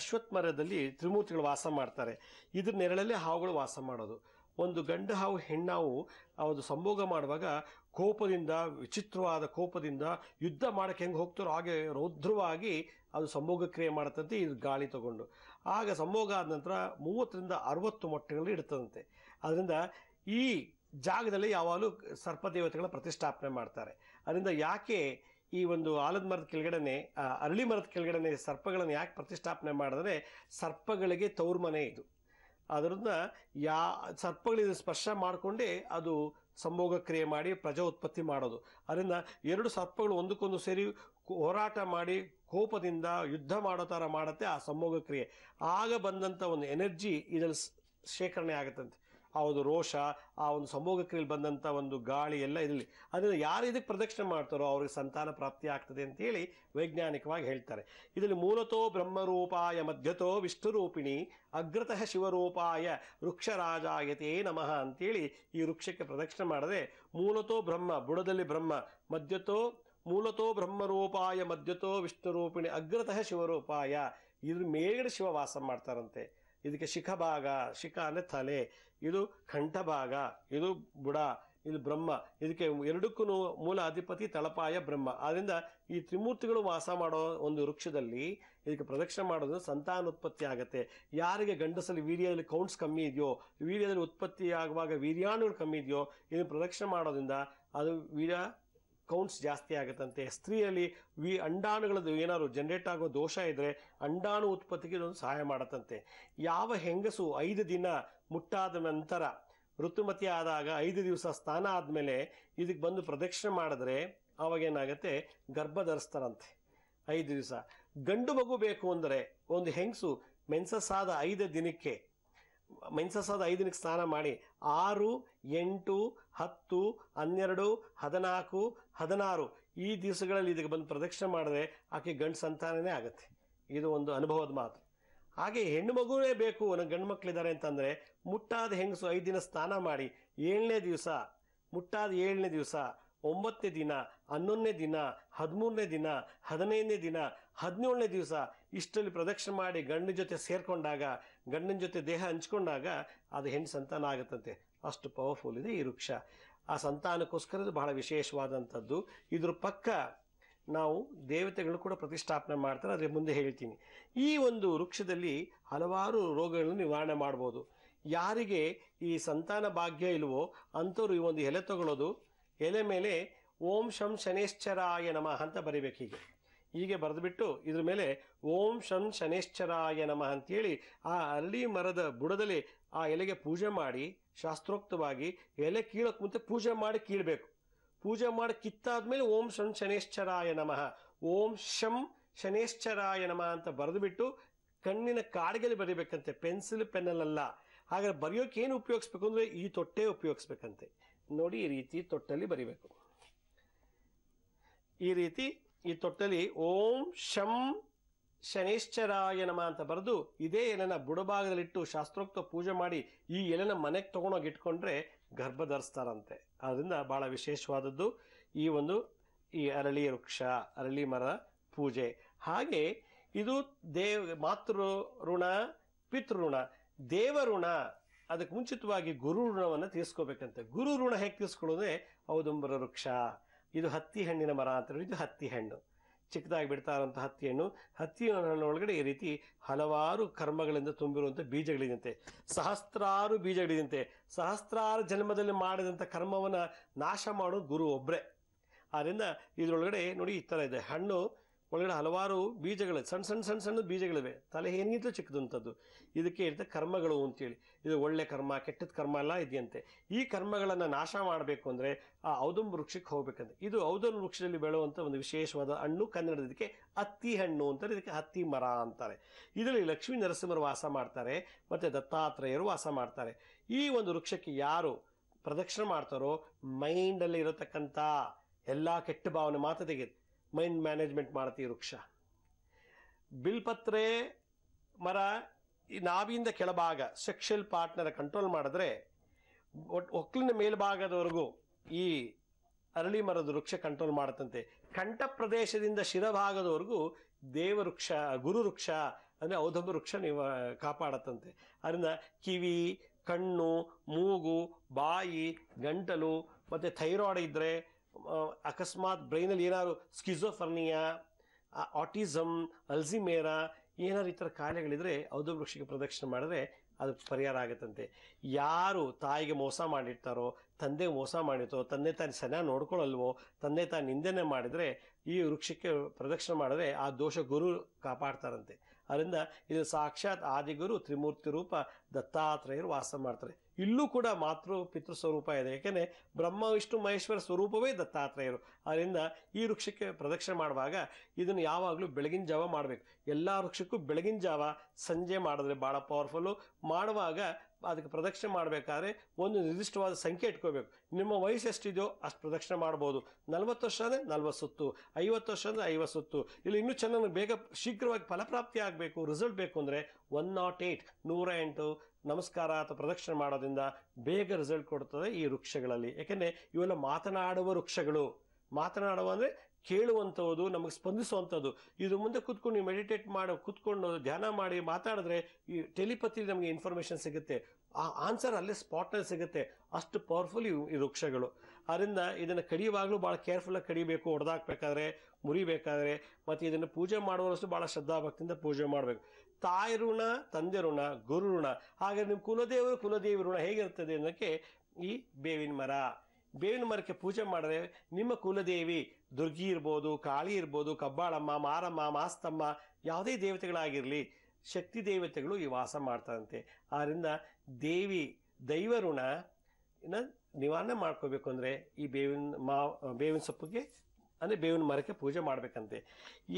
ಅಶ್ವತ್ ಮರದಲ್ಲಿ ತ್ರಿಮೂರ್ತಿಗಳು ವಾಸ ಮಾಡ್ತಾರೆ ಇದ್ರ ನೆರಳಲ್ಲೇ ಹಾವುಗಳು ವಾಸ ಮಾಡೋದು ಒಂದು ಗಂಡು ಹಾವು ಹೆಣ್ಣಾವು ಅವರು ಸಂಭೋಗ ಮಾಡುವಾಗ ಕೋಪದಿಂದ ವಿಚಿತ್ರವಾದ ಕೋಪದಿಂದ ಯುದ್ಧ ಮಾಡಕ್ಕೆ ಹೆಂಗೆ ಹೋಗ್ತಾರೋ ಹಾಗೆ ರೌದ್ರವಾಗಿ ಅದು ಸಂಭೋಗ ಕ್ರಿಯೆ ಮಾಡತ್ತಂತೆ ಇದು ಗಾಳಿ ತಗೊಂಡು ಆಗ ಸಂಭೋಗ ಆದ ನಂತರ ಮೂವತ್ತರಿಂದ ಅರವತ್ತು ಮೊಟ್ಟೆಗಳು ಇಡ್ತದಂತೆ ಅದರಿಂದ ಈ ಜಾಗದಲ್ಲಿ ಯಾವಾಗಲೂ ಸರ್ಪದೇವತೆಗಳ ಪ್ರತಿಷ್ಠಾಪನೆ ಮಾಡ್ತಾರೆ ಅದರಿಂದ ಯಾಕೆ ಈ ಒಂದು ಆಲದ ಮರದ ಕೆಳಗಡೆ ಅರಳಿ ಮರದ ಕೆಳಗಡೆ ಸರ್ಪಗಳನ್ನು ಯಾಕೆ ಪ್ರತಿಷ್ಠಾಪನೆ ಮಾಡಿದ್ರೆ ಸರ್ಪಗಳಿಗೆ ತೌರ್ಮನೆ ಇದು ಅದರಿಂದ ಯಾ ಸರ್ಪಗಳಿದ ಸ್ಪರ್ಶ ಮಾಡಿಕೊಂಡೇ ಅದು ಸಂಭೋಗ ಕ್ರಿಯೆ ಮಾಡಿ ಪ್ರಜಾ ಉತ್ಪತ್ತಿ ಮಾಡೋದು ಅದರಿಂದ ಎರಡು ಸರ್ಪಗಳು ಒಂದಕ್ಕೊಂದು ಸೇರಿ ಹೋರಾಟ ಮಾಡಿ ಕೋಪದಿಂದ ಯುದ್ಧ ಮಾಡೋ ಥರ ಮಾಡುತ್ತೆ ಆ ಸಂಭೋಗ ಕ್ರಿಯೆ ಆಗ ಬಂದಂಥ ಒಂದು ಎನರ್ಜಿ ಇದರಲ್ಲಿ ಶೇಖರಣೆ ಆಗುತ್ತಂತೆ ಆ ಒಂದು ರೋಷ ಆ ಒಂದು ಸಂಭೋಗ ಕ್ರಿಯೆಯಲ್ಲಿ ಬಂದಂಥ ಒಂದು ಗಾಳಿ ಎಲ್ಲ ಇದರಲ್ಲಿ ಅದರಿಂದ ಯಾರು ಇದಕ್ಕೆ ಪ್ರದಕ್ಷಿಣೆ ಮಾಡ್ತಾರೋ ಅವ್ರಿಗೆ ಸಂತಾನ ಪ್ರಾಪ್ತಿ ಆಗ್ತದೆ ಅಂತೇಳಿ ವೈಜ್ಞಾನಿಕವಾಗಿ ಹೇಳ್ತಾರೆ ಇದರಲ್ಲಿ ಮೂಲತೋ ಬ್ರಹ್ಮರೂಪಾಯ ಮಧ್ಯತೋ ವಿಷ್ಣುರೂಪಿಣಿ ಅಗ್ರತಃ ಶಿವರೂಪಾಯ ವೃಕ್ಷರಾಜಾಯತೇ ನಮಃ ಅಂತೇಳಿ ಈ ವೃಕ್ಷಕ್ಕೆ ಪ್ರದಕ್ಷಿಣೆ ಮಾಡದೆ ಮೂಲತೋ ಬ್ರಹ್ಮ ಬುಡದಲ್ಲಿ ಬ್ರಹ್ಮ ಮಧ್ಯತೋ ಮೂಲತೋ ಬ್ರಹ್ಮರೂಪಾಯ ಮಧ್ಯತೋ ವಿಷ್ಣುರೂಪಿಣಿ ಅಗ್ರತಃ ಶಿವರೂಪಾಯ ಇದ್ರ ಮೇಲೆ ಶಿವ ವಾಸ ಮಾಡ್ತಾರಂತೆ ಇದಕ್ಕೆ ಶಿಖಭಾಗ ಶಿಖ ಅಂದರೆ ತಲೆ ಇದು ಕಂಠಭಾಗ ಇದು ಬುಡ ಇದು ಬ್ರಹ್ಮ ಇದಕ್ಕೆ ಎರಡಕ್ಕೂ ಮೂಲ ಅಧಿಪತಿ ತಳಪಾಯ ಬ್ರಹ್ಮ ಆದ್ದರಿಂದ ಈ ತ್ರಿಮೂರ್ತಿಗಳು ವಾಸ ಮಾಡೋ ಒಂದು ವೃಕ್ಷದಲ್ಲಿ ಇದಕ್ಕೆ ಪ್ರದಕ್ಷಿಣೆ ಮಾಡೋದು ಸಂತಾನೋತ್ಪತ್ತಿ ಆಗುತ್ತೆ ಯಾರಿಗೆ ಗಂಡಸಲ್ಲಿ ವೀರ್ಯದಲ್ಲಿ ಕೌಂಟ್ಸ್ ಕಮ್ಮಿ ಇದೆಯೋ ವೀರ್ಯದಲ್ಲಿ ಉತ್ಪತ್ತಿ ಆಗುವಾಗ ವೀರ್ಯಾಣುಗಳು ಕಮ್ಮಿ ಇದೆಯೋ ಇದನ್ನು ಪ್ರದಕ್ಷಿಣೆ ಮಾಡೋದ್ರಿಂದ ಅದು ವೀರ್ಯ ಕೌಂಟ್ಸ್ ಜಾಸ್ತಿ ಆಗುತ್ತಂತೆ ಸ್ತ್ರೀಯಲ್ಲಿ ವಿ ಅಂಡಾಣುಗಳದ್ದು ಏನಾದ್ರು ಜನರೇಟ್ ಆಗೋ ದೋಷ ಇದ್ದರೆ ಅಂಡಾಣು ಉತ್ಪತ್ತಿಗೆ ಇದೊಂದು ಸಹಾಯ ಮಾಡತ್ತಂತೆ ಯಾವ ಹೆಂಗಸು ಐದು ದಿನ ಮುಟ್ಟಾದ ನಂತರ ಋತುಮತಿ ಆದಾಗ ಐದು ದಿವಸ ಸ್ನಾನ ಆದಮೇಲೆ ಇದಕ್ಕೆ ಬಂದು ಪ್ರದಕ್ಷಿಣೆ ಮಾಡಿದ್ರೆ ಆವಾಗೇನಾಗುತ್ತೆ ಗರ್ಭ ಧರಿಸ್ತಾರಂತೆ ಐದು ದಿವಸ ಗಂಡು ಮಗು ಬೇಕು ಅಂದರೆ ಒಂದು ಹೆಂಗಸು ಮೆನ್ಸಸ್ಸಾದ ಐದು ದಿನಕ್ಕೆ ಮೆನ್ಸಸ್ಸಾದ ಐದು ದಿನಕ್ಕೆ ಸ್ನಾನ ಮಾಡಿ ಆರು ಎಂಟು ಹತ್ತು ಹನ್ನೆರಡು ಹದಿನಾಲ್ಕು ಹದಿನಾರು ಈ ದಿವಸಗಳಲ್ಲಿ ಇದಕ್ಕೆ ಬಂದು ಪ್ರದಕ್ಷಿಣೆ ಮಾಡಿದ್ರೆ ಆಕೆ ಗಂಡು ಸಂತಾನನೇ ಆಗುತ್ತೆ ಇದು ಒಂದು ಅನುಭವದ ಮಾತು ಹಾಗೆ ಹೆಣ್ಣು ಮಗುವೇ ಬೇಕು ನನಗೆ ಗಂಡು ಮಕ್ಕಳಿದ್ದಾರೆ ಅಂತಂದರೆ ಮುಟ್ಟಾದ ಹೆಂಗಸು ಐದು ದಿನ ಸ್ನಾನ ಮಾಡಿ ಏಳನೇ ದಿವಸ ಮುಟ್ಟಾದ ಏಳನೇ ದಿವಸ ಒಂಬತ್ತನೇ ದಿನ ಹನ್ನೊಂದನೇ ದಿನ ಹದಿಮೂರನೇ ದಿನ ಹದಿನೈದನೇ ದಿನ ಹದಿನೇಳನೇ ದಿವಸ ಇಷ್ಟರಲ್ಲಿ ಪ್ರದಕ್ಷಿಣೆ ಮಾಡಿ ಗಂಡನ ಜೊತೆ ಸೇರಿಕೊಂಡಾಗ ಗಂಡನ ಜೊತೆ ದೇಹ ಹಂಚ್ಕೊಂಡಾಗ ಅದು ಹೆಣ್ಣು ಸಂತಾನ ಆಗುತ್ತಂತೆ ಅಷ್ಟು ಪವರ್ಫುಲ್ ಇದೆ ಈ ವೃಕ್ಷ ಆ ಸಂತಾನಕ್ಕೋಸ್ಕರ ಇದು ಬಹಳ ವಿಶೇಷವಾದಂಥದ್ದು ಇದ್ರ ಪಕ್ಕ ನಾವು ದೇವತೆಗಳು ಕೂಡ ಪ್ರತಿಷ್ಠಾಪನೆ ಮಾಡ್ತಾರೆ ಅದರ ಮುಂದೆ ಹೇಳ್ತೀನಿ ಈ ಒಂದು ವೃಕ್ಷದಲ್ಲಿ ಹಲವಾರು ರೋಗಗಳನ್ನು ನಿವಾರಣೆ ಮಾಡ್ಬೋದು ಯಾರಿಗೆ ಈ ಸಂತಾನ ಭಾಗ್ಯ ಇಲ್ವೋ ಅಂಥವ್ರು ಈ ಒಂದು ಎಲೆ ತಗೊಳ್ಳೋದು ಎಲೆ ಮೇಲೆ ಓಂ ಶಂ ಶನೇಶ್ಚರಾಯ ನಮಃ ಅಂತ ಬರಿಬೇಕು ಹೀಗೆ ಹೀಗೆ ಬರೆದುಬಿಟ್ಟು ಇದ್ರ ಮೇಲೆ ಓಂ ಶಂ ಶನೇಶ್ಚರಾಯ ನಮಃ ಅಂತೇಳಿ ಆ ಅರಳಿ ಮರದ ಬುಡದಲ್ಲಿ ಆ ಎಲೆಗೆ ಪೂಜೆ ಮಾಡಿ ಶಾಸ್ತ್ರೋಕ್ತವಾಗಿ ಎಲೆ ಕೀಳಕ್ಕೆ ಮುಂಚೆ ಪೂಜೆ ಮಾಡಿ ಕೀಳಬೇಕು ಪೂಜೆ ಮಾಡಿ ಕಿತ್ತಾದ್ಮೇಲೆ ಓಂ ಶಂ ಶನೇಶ್ಚರಾಯ ನಮಃ ಓಂ ಶಂ ಶನೇಶ್ಚರಾಯ ನಮಃ ಅಂತ ಬರೆದುಬಿಟ್ಟು ಕಣ್ಣಿನ ಕಾಡಿಗೆಲ್ಲಿ ಬರೀಬೇಕಂತೆ ಪೆನ್ಸಿಲ್ ಪೆನ್ನಲ್ಲ ಹಾಗಾದ್ರೆ ಬರೆಯೋಕೆ ಏನು ಉಪಯೋಗಿಸ್ಬೇಕು ಅಂದರೆ ಈ ತೊಟ್ಟೆ ಉಪಯೋಗಿಸ್ಬೇಕಂತೆ ನೋಡಿ ಈ ರೀತಿ ತೊಟ್ಟಲ್ಲಿ ಬರಿಬೇಕು ಈ ರೀತಿ ಈ ತೊಟ್ಟಲ್ಲಿ ಓಂ ಶಂ ಶನೇಶ್ವರಾಯ ನಮ ಅಂತ ಬರೆದು ಇದೇ ಎಲೆನ ಬುಡಭಾಗದಲ್ಲಿಟ್ಟು ಶಾಸ್ತ್ರೋಕ್ತ ಪೂಜೆ ಮಾಡಿ ಈ ಎಲೆನ ಮನೆಗೆ ತಗೊಂಡೋಗಿ ಇಟ್ಕೊಂಡ್ರೆ ಗರ್ಭ ಧರಿಸ್ತಾರಂತೆ ಆದ್ರಿಂದ ಬಹಳ ವಿಶೇಷವಾದದ್ದು ಈ ಒಂದು ಈ ಅರಳಿ ವೃಕ್ಷ ಅರಳಿ ಮರ ಪೂಜೆ ಹಾಗೆ ಇದು ದೇವ್ ಮಾತೃ ಋಣ ಪಿತೃಋಣ ದೇವಋಣ ಅದಕ್ಕೆ ಮುಂಚಿತವಾಗಿ ಗುರು ಋಣವನ್ನು ತೀರಿಸ್ಕೋಬೇಕಂತೆ ಗುರು ಋಣ ಹೇಗೆ ತೀರಿಸ್ಕೊಳ್ಳೋದೇ ಔದುಂಬರ ವೃಕ್ಷ ಇದು ಹತ್ತಿ ಹಣ್ಣಿನ ಮರ ಅಂತ ಇದು ಹತ್ತಿ ಹಣ್ಣು ಚಿಕ್ಕದಾಗಿ ಬಿಡ್ತಾ ಇರುವಂಥ ಹತ್ತಿ ಹಣ್ಣು ಹತ್ತಿ ಹಣ್ಣು ಒಳಗಡೆ ಈ ರೀತಿ ಹಲವಾರು ಕರ್ಮಗಳಿಂದ ತುಂಬಿರುವಂಥ ಬೀಜಗಳಿದಂತೆ ಸಹಸ್ರಾರು ಬೀಜಗಳಿದಂತೆ ಸಹಸ್ರಾರು ಜನ್ಮದಲ್ಲಿ ಮಾಡಿದಂಥ ಕರ್ಮವನ್ನು ನಾಶ ಮಾಡೋದು ಗುರು ಒಬ್ಬರೇ ಆದ್ದರಿಂದ ಇದರೊಳಗಡೆ ನೋಡಿ ಈ ಥರ ಇದೆ ಹಣ್ಣು ಒಳಗಡೆ ಹಲವಾರು ಬೀಜಗಳು ಸಣ್ಣ ಸಣ್ಣ ಸಣ್ಣ ಸಣ್ಣ ಬೀಜಗಳಿವೆ ತಲೆ ಏನಿದ್ರು ಚಿಕ್ಕದಂಥದ್ದು ಇದಕ್ಕೆ ಇರ್ತದೆ ಕರ್ಮಗಳು ಅಂತೇಳಿ ಇದು ಒಳ್ಳೆ ಕರ್ಮ ಕೆಟ್ಟದ ಕರ್ಮ ಎಲ್ಲ ಇದೆಯಂತೆ ಈ ಕರ್ಮಗಳನ್ನು ನಾಶ ಮಾಡಬೇಕು ಅಂದರೆ ಆ ಔದಂಬ ವೃಕ್ಷಕ್ಕೆ ಹೋಗ್ಬೇಕಂತ ಇದು ಔದಂಬ ವೃಕ್ಷದಲ್ಲಿ ಬೆಳೆಯುವಂಥ ಒಂದು ವಿಶೇಷವಾದ ಹಣ್ಣು ಕನ್ನಡದ ಇದಕ್ಕೆ ಹತ್ತಿ ಹಣ್ಣು ಅಂತಾರೆ ಇದಕ್ಕೆ ಹತ್ತಿ ಮರ ಅಂತಾರೆ ಇದರಲ್ಲಿ ಲಕ್ಷ್ಮೀ ನರಸಿಂಹರು ವಾಸ ಮಾಡ್ತಾರೆ ಮತ್ತು ದತ್ತಾತ್ರೇಯರು ವಾಸ ಮಾಡ್ತಾರೆ ಈ ಒಂದು ವೃಕ್ಷಕ್ಕೆ ಯಾರು ಪ್ರದಕ್ಷಿಣೆ ಮಾಡ್ತಾರೋ ಮೈಂಡಲ್ಲಿ ಇರತಕ್ಕಂಥ ಎಲ್ಲ ಕೆಟ್ಟ ಭಾವನೆ ಮಾತ್ರ ತೆಗೆದು ಮೈಂಡ್ ಮ್ಯಾನೇಜ್ಮೆಂಟ್ ಈ ವೃಕ್ಷ ಬಿಲ್ಪತ್ರೆ ಮರ ಈ ನಾವಿಯಿಂದ ಕೆಳಭಾಗ ಸೆಕ್ಷಲ್ ಪಾರ್ಟ್ನರ ಕಂಟ್ರೋಲ್ ಮಾಡಿದ್ರೆ ಒಕ್ಕಲಿನ ಮೇಲ್ಭಾಗದವರೆಗೂ ಈ ಅರಳಿ ಮರದ ವೃಕ್ಷ ಕಂಟ್ರೋಲ್ ಮಾಡುತ್ತಂತೆ ಕಂಠ ಪ್ರದೇಶದಿಂದ ಶಿರಭಾಗದವರೆಗೂ ವೃಕ್ಷ ಗುರು ವೃಕ್ಷ ಅಂದರೆ ಔಧಭ ವೃಕ್ಷ ನೀವು ಕಾಪಾಡತ್ತಂತೆ ಅದರಿಂದ ಕಿವಿ ಕಣ್ಣು ಮೂಗು ಬಾಯಿ ಗಂಟಲು ಮತ್ತು ಥೈರಾಯ್ಡ್ ಇದ್ದರೆ ಅಕಸ್ಮಾತ್ ಬ್ರೈನಲ್ಲಿ ಏನಾದ್ರು ಸ್ಕಿಝೋಫರ್ನಿಯಾ ಆಟಿಸಮ್ ಅಲ್ಝಿಮೇರಾ ಏನಾರು ಈ ಥರ ಕಾಯಿಲೆಗಳಿದ್ರೆ ಔದು ವೃಕ್ಷಕ್ಕೆ ಪ್ರದಕ್ಷಿಣೆ ಮಾಡಿದ್ರೆ ಅದು ಪರಿಹಾರ ಆಗುತ್ತಂತೆ ಯಾರು ತಾಯಿಗೆ ಮೋಸ ಮಾಡಿರ್ತಾರೋ ತಂದೆ ಮೋಸ ಮಾಡಿರ್ತೋ ತಂದೆ ತಾನು ಸರಿಯಾಗಿ ನೋಡ್ಕೊಳ್ಳಲ್ವೋ ತಂದೆ ತಾನು ನಿಂದನೆ ಮಾಡಿದರೆ ಈ ವೃಕ್ಷಕ್ಕೆ ಪ್ರದಕ್ಷಿಣೆ ಮಾಡಿದ್ರೆ ಆ ದೋಷ ಗುರು ಕಾಪಾಡ್ತಾರಂತೆ ಅದರಿಂದ ಇದು ಸಾಕ್ಷಾತ್ ಆದಿಗುರು ತ್ರಿಮೂರ್ತಿ ರೂಪ ದತ್ತಾತ್ರೇಯರು ವಾಸ ಮಾಡ್ತಾರೆ ಇಲ್ಲೂ ಕೂಡ ಮಾತೃ ಪಿತೃ ಸ್ವರೂಪ ಇದೆ ಯಾಕೆಂದರೆ ಬ್ರಹ್ಮ ವಿಷ್ಣು ಮಹೇಶ್ವರ ಸ್ವರೂಪವೇ ದತ್ತಾತ್ರೇಯರು ಅದರಿಂದ ಈ ವೃಕ್ಷಕ್ಕೆ ಪ್ರದಕ್ಷಿಣೆ ಮಾಡುವಾಗ ಇದನ್ನು ಯಾವಾಗಲೂ ಬೆಳಗಿನ ಜಾವ ಮಾಡಬೇಕು ಎಲ್ಲ ವೃಕ್ಷಕ್ಕೂ ಬೆಳಗಿನ ಜಾವ ಸಂಜೆ ಮಾಡಿದ್ರೆ ಭಾಳ ಪವರ್ಫುಲ್ಲು ಮಾಡುವಾಗ ಅದಕ್ಕೆ ಪ್ರದಕ್ಷಿಣೆ ಮಾಡಬೇಕಾದ್ರೆ ಒಂದು ನಿರ್ದಿಷ್ಟವಾದ ಸಂಖ್ಯೆ ಇಟ್ಕೋಬೇಕು ನಿಮ್ಮ ವಯಸ್ಸು ಎಷ್ಟಿದೆಯೋ ಅಷ್ಟು ಪ್ರದಕ್ಷಿಣೆ ಮಾಡ್ಬೋದು ನಲ್ವತ್ತು ವರ್ಷ ಅಂದರೆ ನಲ್ವತ್ತು ಸುತ್ತು ಐವತ್ತು ವರ್ಷ ಅಂದರೆ ಐವತ್ತು ಸುತ್ತು ಇಲ್ಲಿ ಇನ್ನೂ ಚೆನ್ನಾಗಿ ಬೇಗ ಶೀಘ್ರವಾಗಿ ಫಲಪ್ರಾಪ್ತಿ ಆಗಬೇಕು ರಿಸಲ್ಟ್ ಬೇಕು ಅಂದರೆ ಒನ್ ನಾಟ್ ಏಯ್ಟ್ ನೂರ ಎಂಟು ನಮಸ್ಕಾರ ಅಥವಾ ಪ್ರದಕ್ಷಿಣೆ ಮಾಡೋದ್ರಿಂದ ಬೇಗ ರಿಸಲ್ಟ್ ಕೊಡ್ತದೆ ಈ ವೃಕ್ಷಗಳಲ್ಲಿ ಯಾಕೆಂದರೆ ಇವೆಲ್ಲ ಮಾತನಾಡುವ ವೃಕ್ಷಗಳು ಮಾತನಾಡುವ ಅಂದರೆ ಕೇಳುವಂಥದ್ದು ನಮಗೆ ಸ್ಪಂದಿಸುವಂಥದ್ದು ಇದು ಮುಂದೆ ಕೂತ್ಕೊಂಡು ನೀವು ಮೆಡಿಟೇಟ್ ಮಾಡಿ ಕೂತ್ಕೊಂಡು ಧ್ಯಾನ ಮಾಡಿ ಮಾತಾಡಿದ್ರೆ ಈ ಟೆಲಿಪತಿ ನಮಗೆ ಇನ್ಫಾರ್ಮೇಷನ್ ಸಿಗುತ್ತೆ ಆ ಆನ್ಸರ್ ಅಲ್ಲೇ ಸ್ಪಾಟ್ನಲ್ಲಿ ಸಿಗುತ್ತೆ ಅಷ್ಟು ಪವರ್ಫುಲ್ ಈ ವೃಕ್ಷಗಳು ಅದರಿಂದ ಇದನ್ನು ಕಡಿಯುವಾಗಲೂ ಭಾಳ ಕೇರ್ಫುಲ್ಲಾಗಿ ಕಡಿಬೇಕು ಹೊಡೆದಾಕ್ಬೇಕಾದ್ರೆ ಮುರಿಬೇಕಾದ್ರೆ ಮತ್ತು ಇದನ್ನು ಪೂಜೆ ಮಾಡುವಷ್ಟು ಭಾಳ ಶ್ರದ್ಧಾಭಕ್ತಿಯಿಂದ ಪೂಜೆ ಮಾಡಬೇಕು ತಾಯಿ ಋಣ ತಂದೆ ಋಣ ಗುರು ಋಣ ಹಾಗೆ ನಿಮ್ಮ ಕುಲದೇವರು ಕುಲದೇವಿ ಋಣ ಹೇಗಿರ್ತದೆ ಅನ್ನೋಕ್ಕೆ ಈ ಬೇವಿನ ಮರ ಬೇವಿನ ಮರಕ್ಕೆ ಪೂಜೆ ಮಾಡಿದ್ರೆ ನಿಮ್ಮ ಕುಲದೇವಿ ದುರ್ಗಿ ಇರ್ಬೋದು ಕಾಳಿ ಇರ್ಬೋದು ಕಬ್ಬಾಳಮ್ಮ ಮಾರಮ್ಮ ಮಾಸ್ತಮ್ಮ ಯಾವುದೇ ದೇವತೆಗಳಾಗಿರಲಿ ಶಕ್ತಿ ದೇವತೆಗಳು ಈ ವಾಸ ಮಾಡ್ತಾರಂತೆ ಆದ್ದರಿಂದ ದೇವಿ ದೈವಋಣ ನಿವಾರಣೆ ಮಾಡ್ಕೋಬೇಕು ಅಂದರೆ ಈ ಬೇವಿನ ಮಾ ಬೇವಿನ ಸೊಪ್ಪಿಗೆ ಅಂದರೆ ಬೇವಿನ ಮರಕ್ಕೆ ಪೂಜೆ ಮಾಡಬೇಕಂತೆ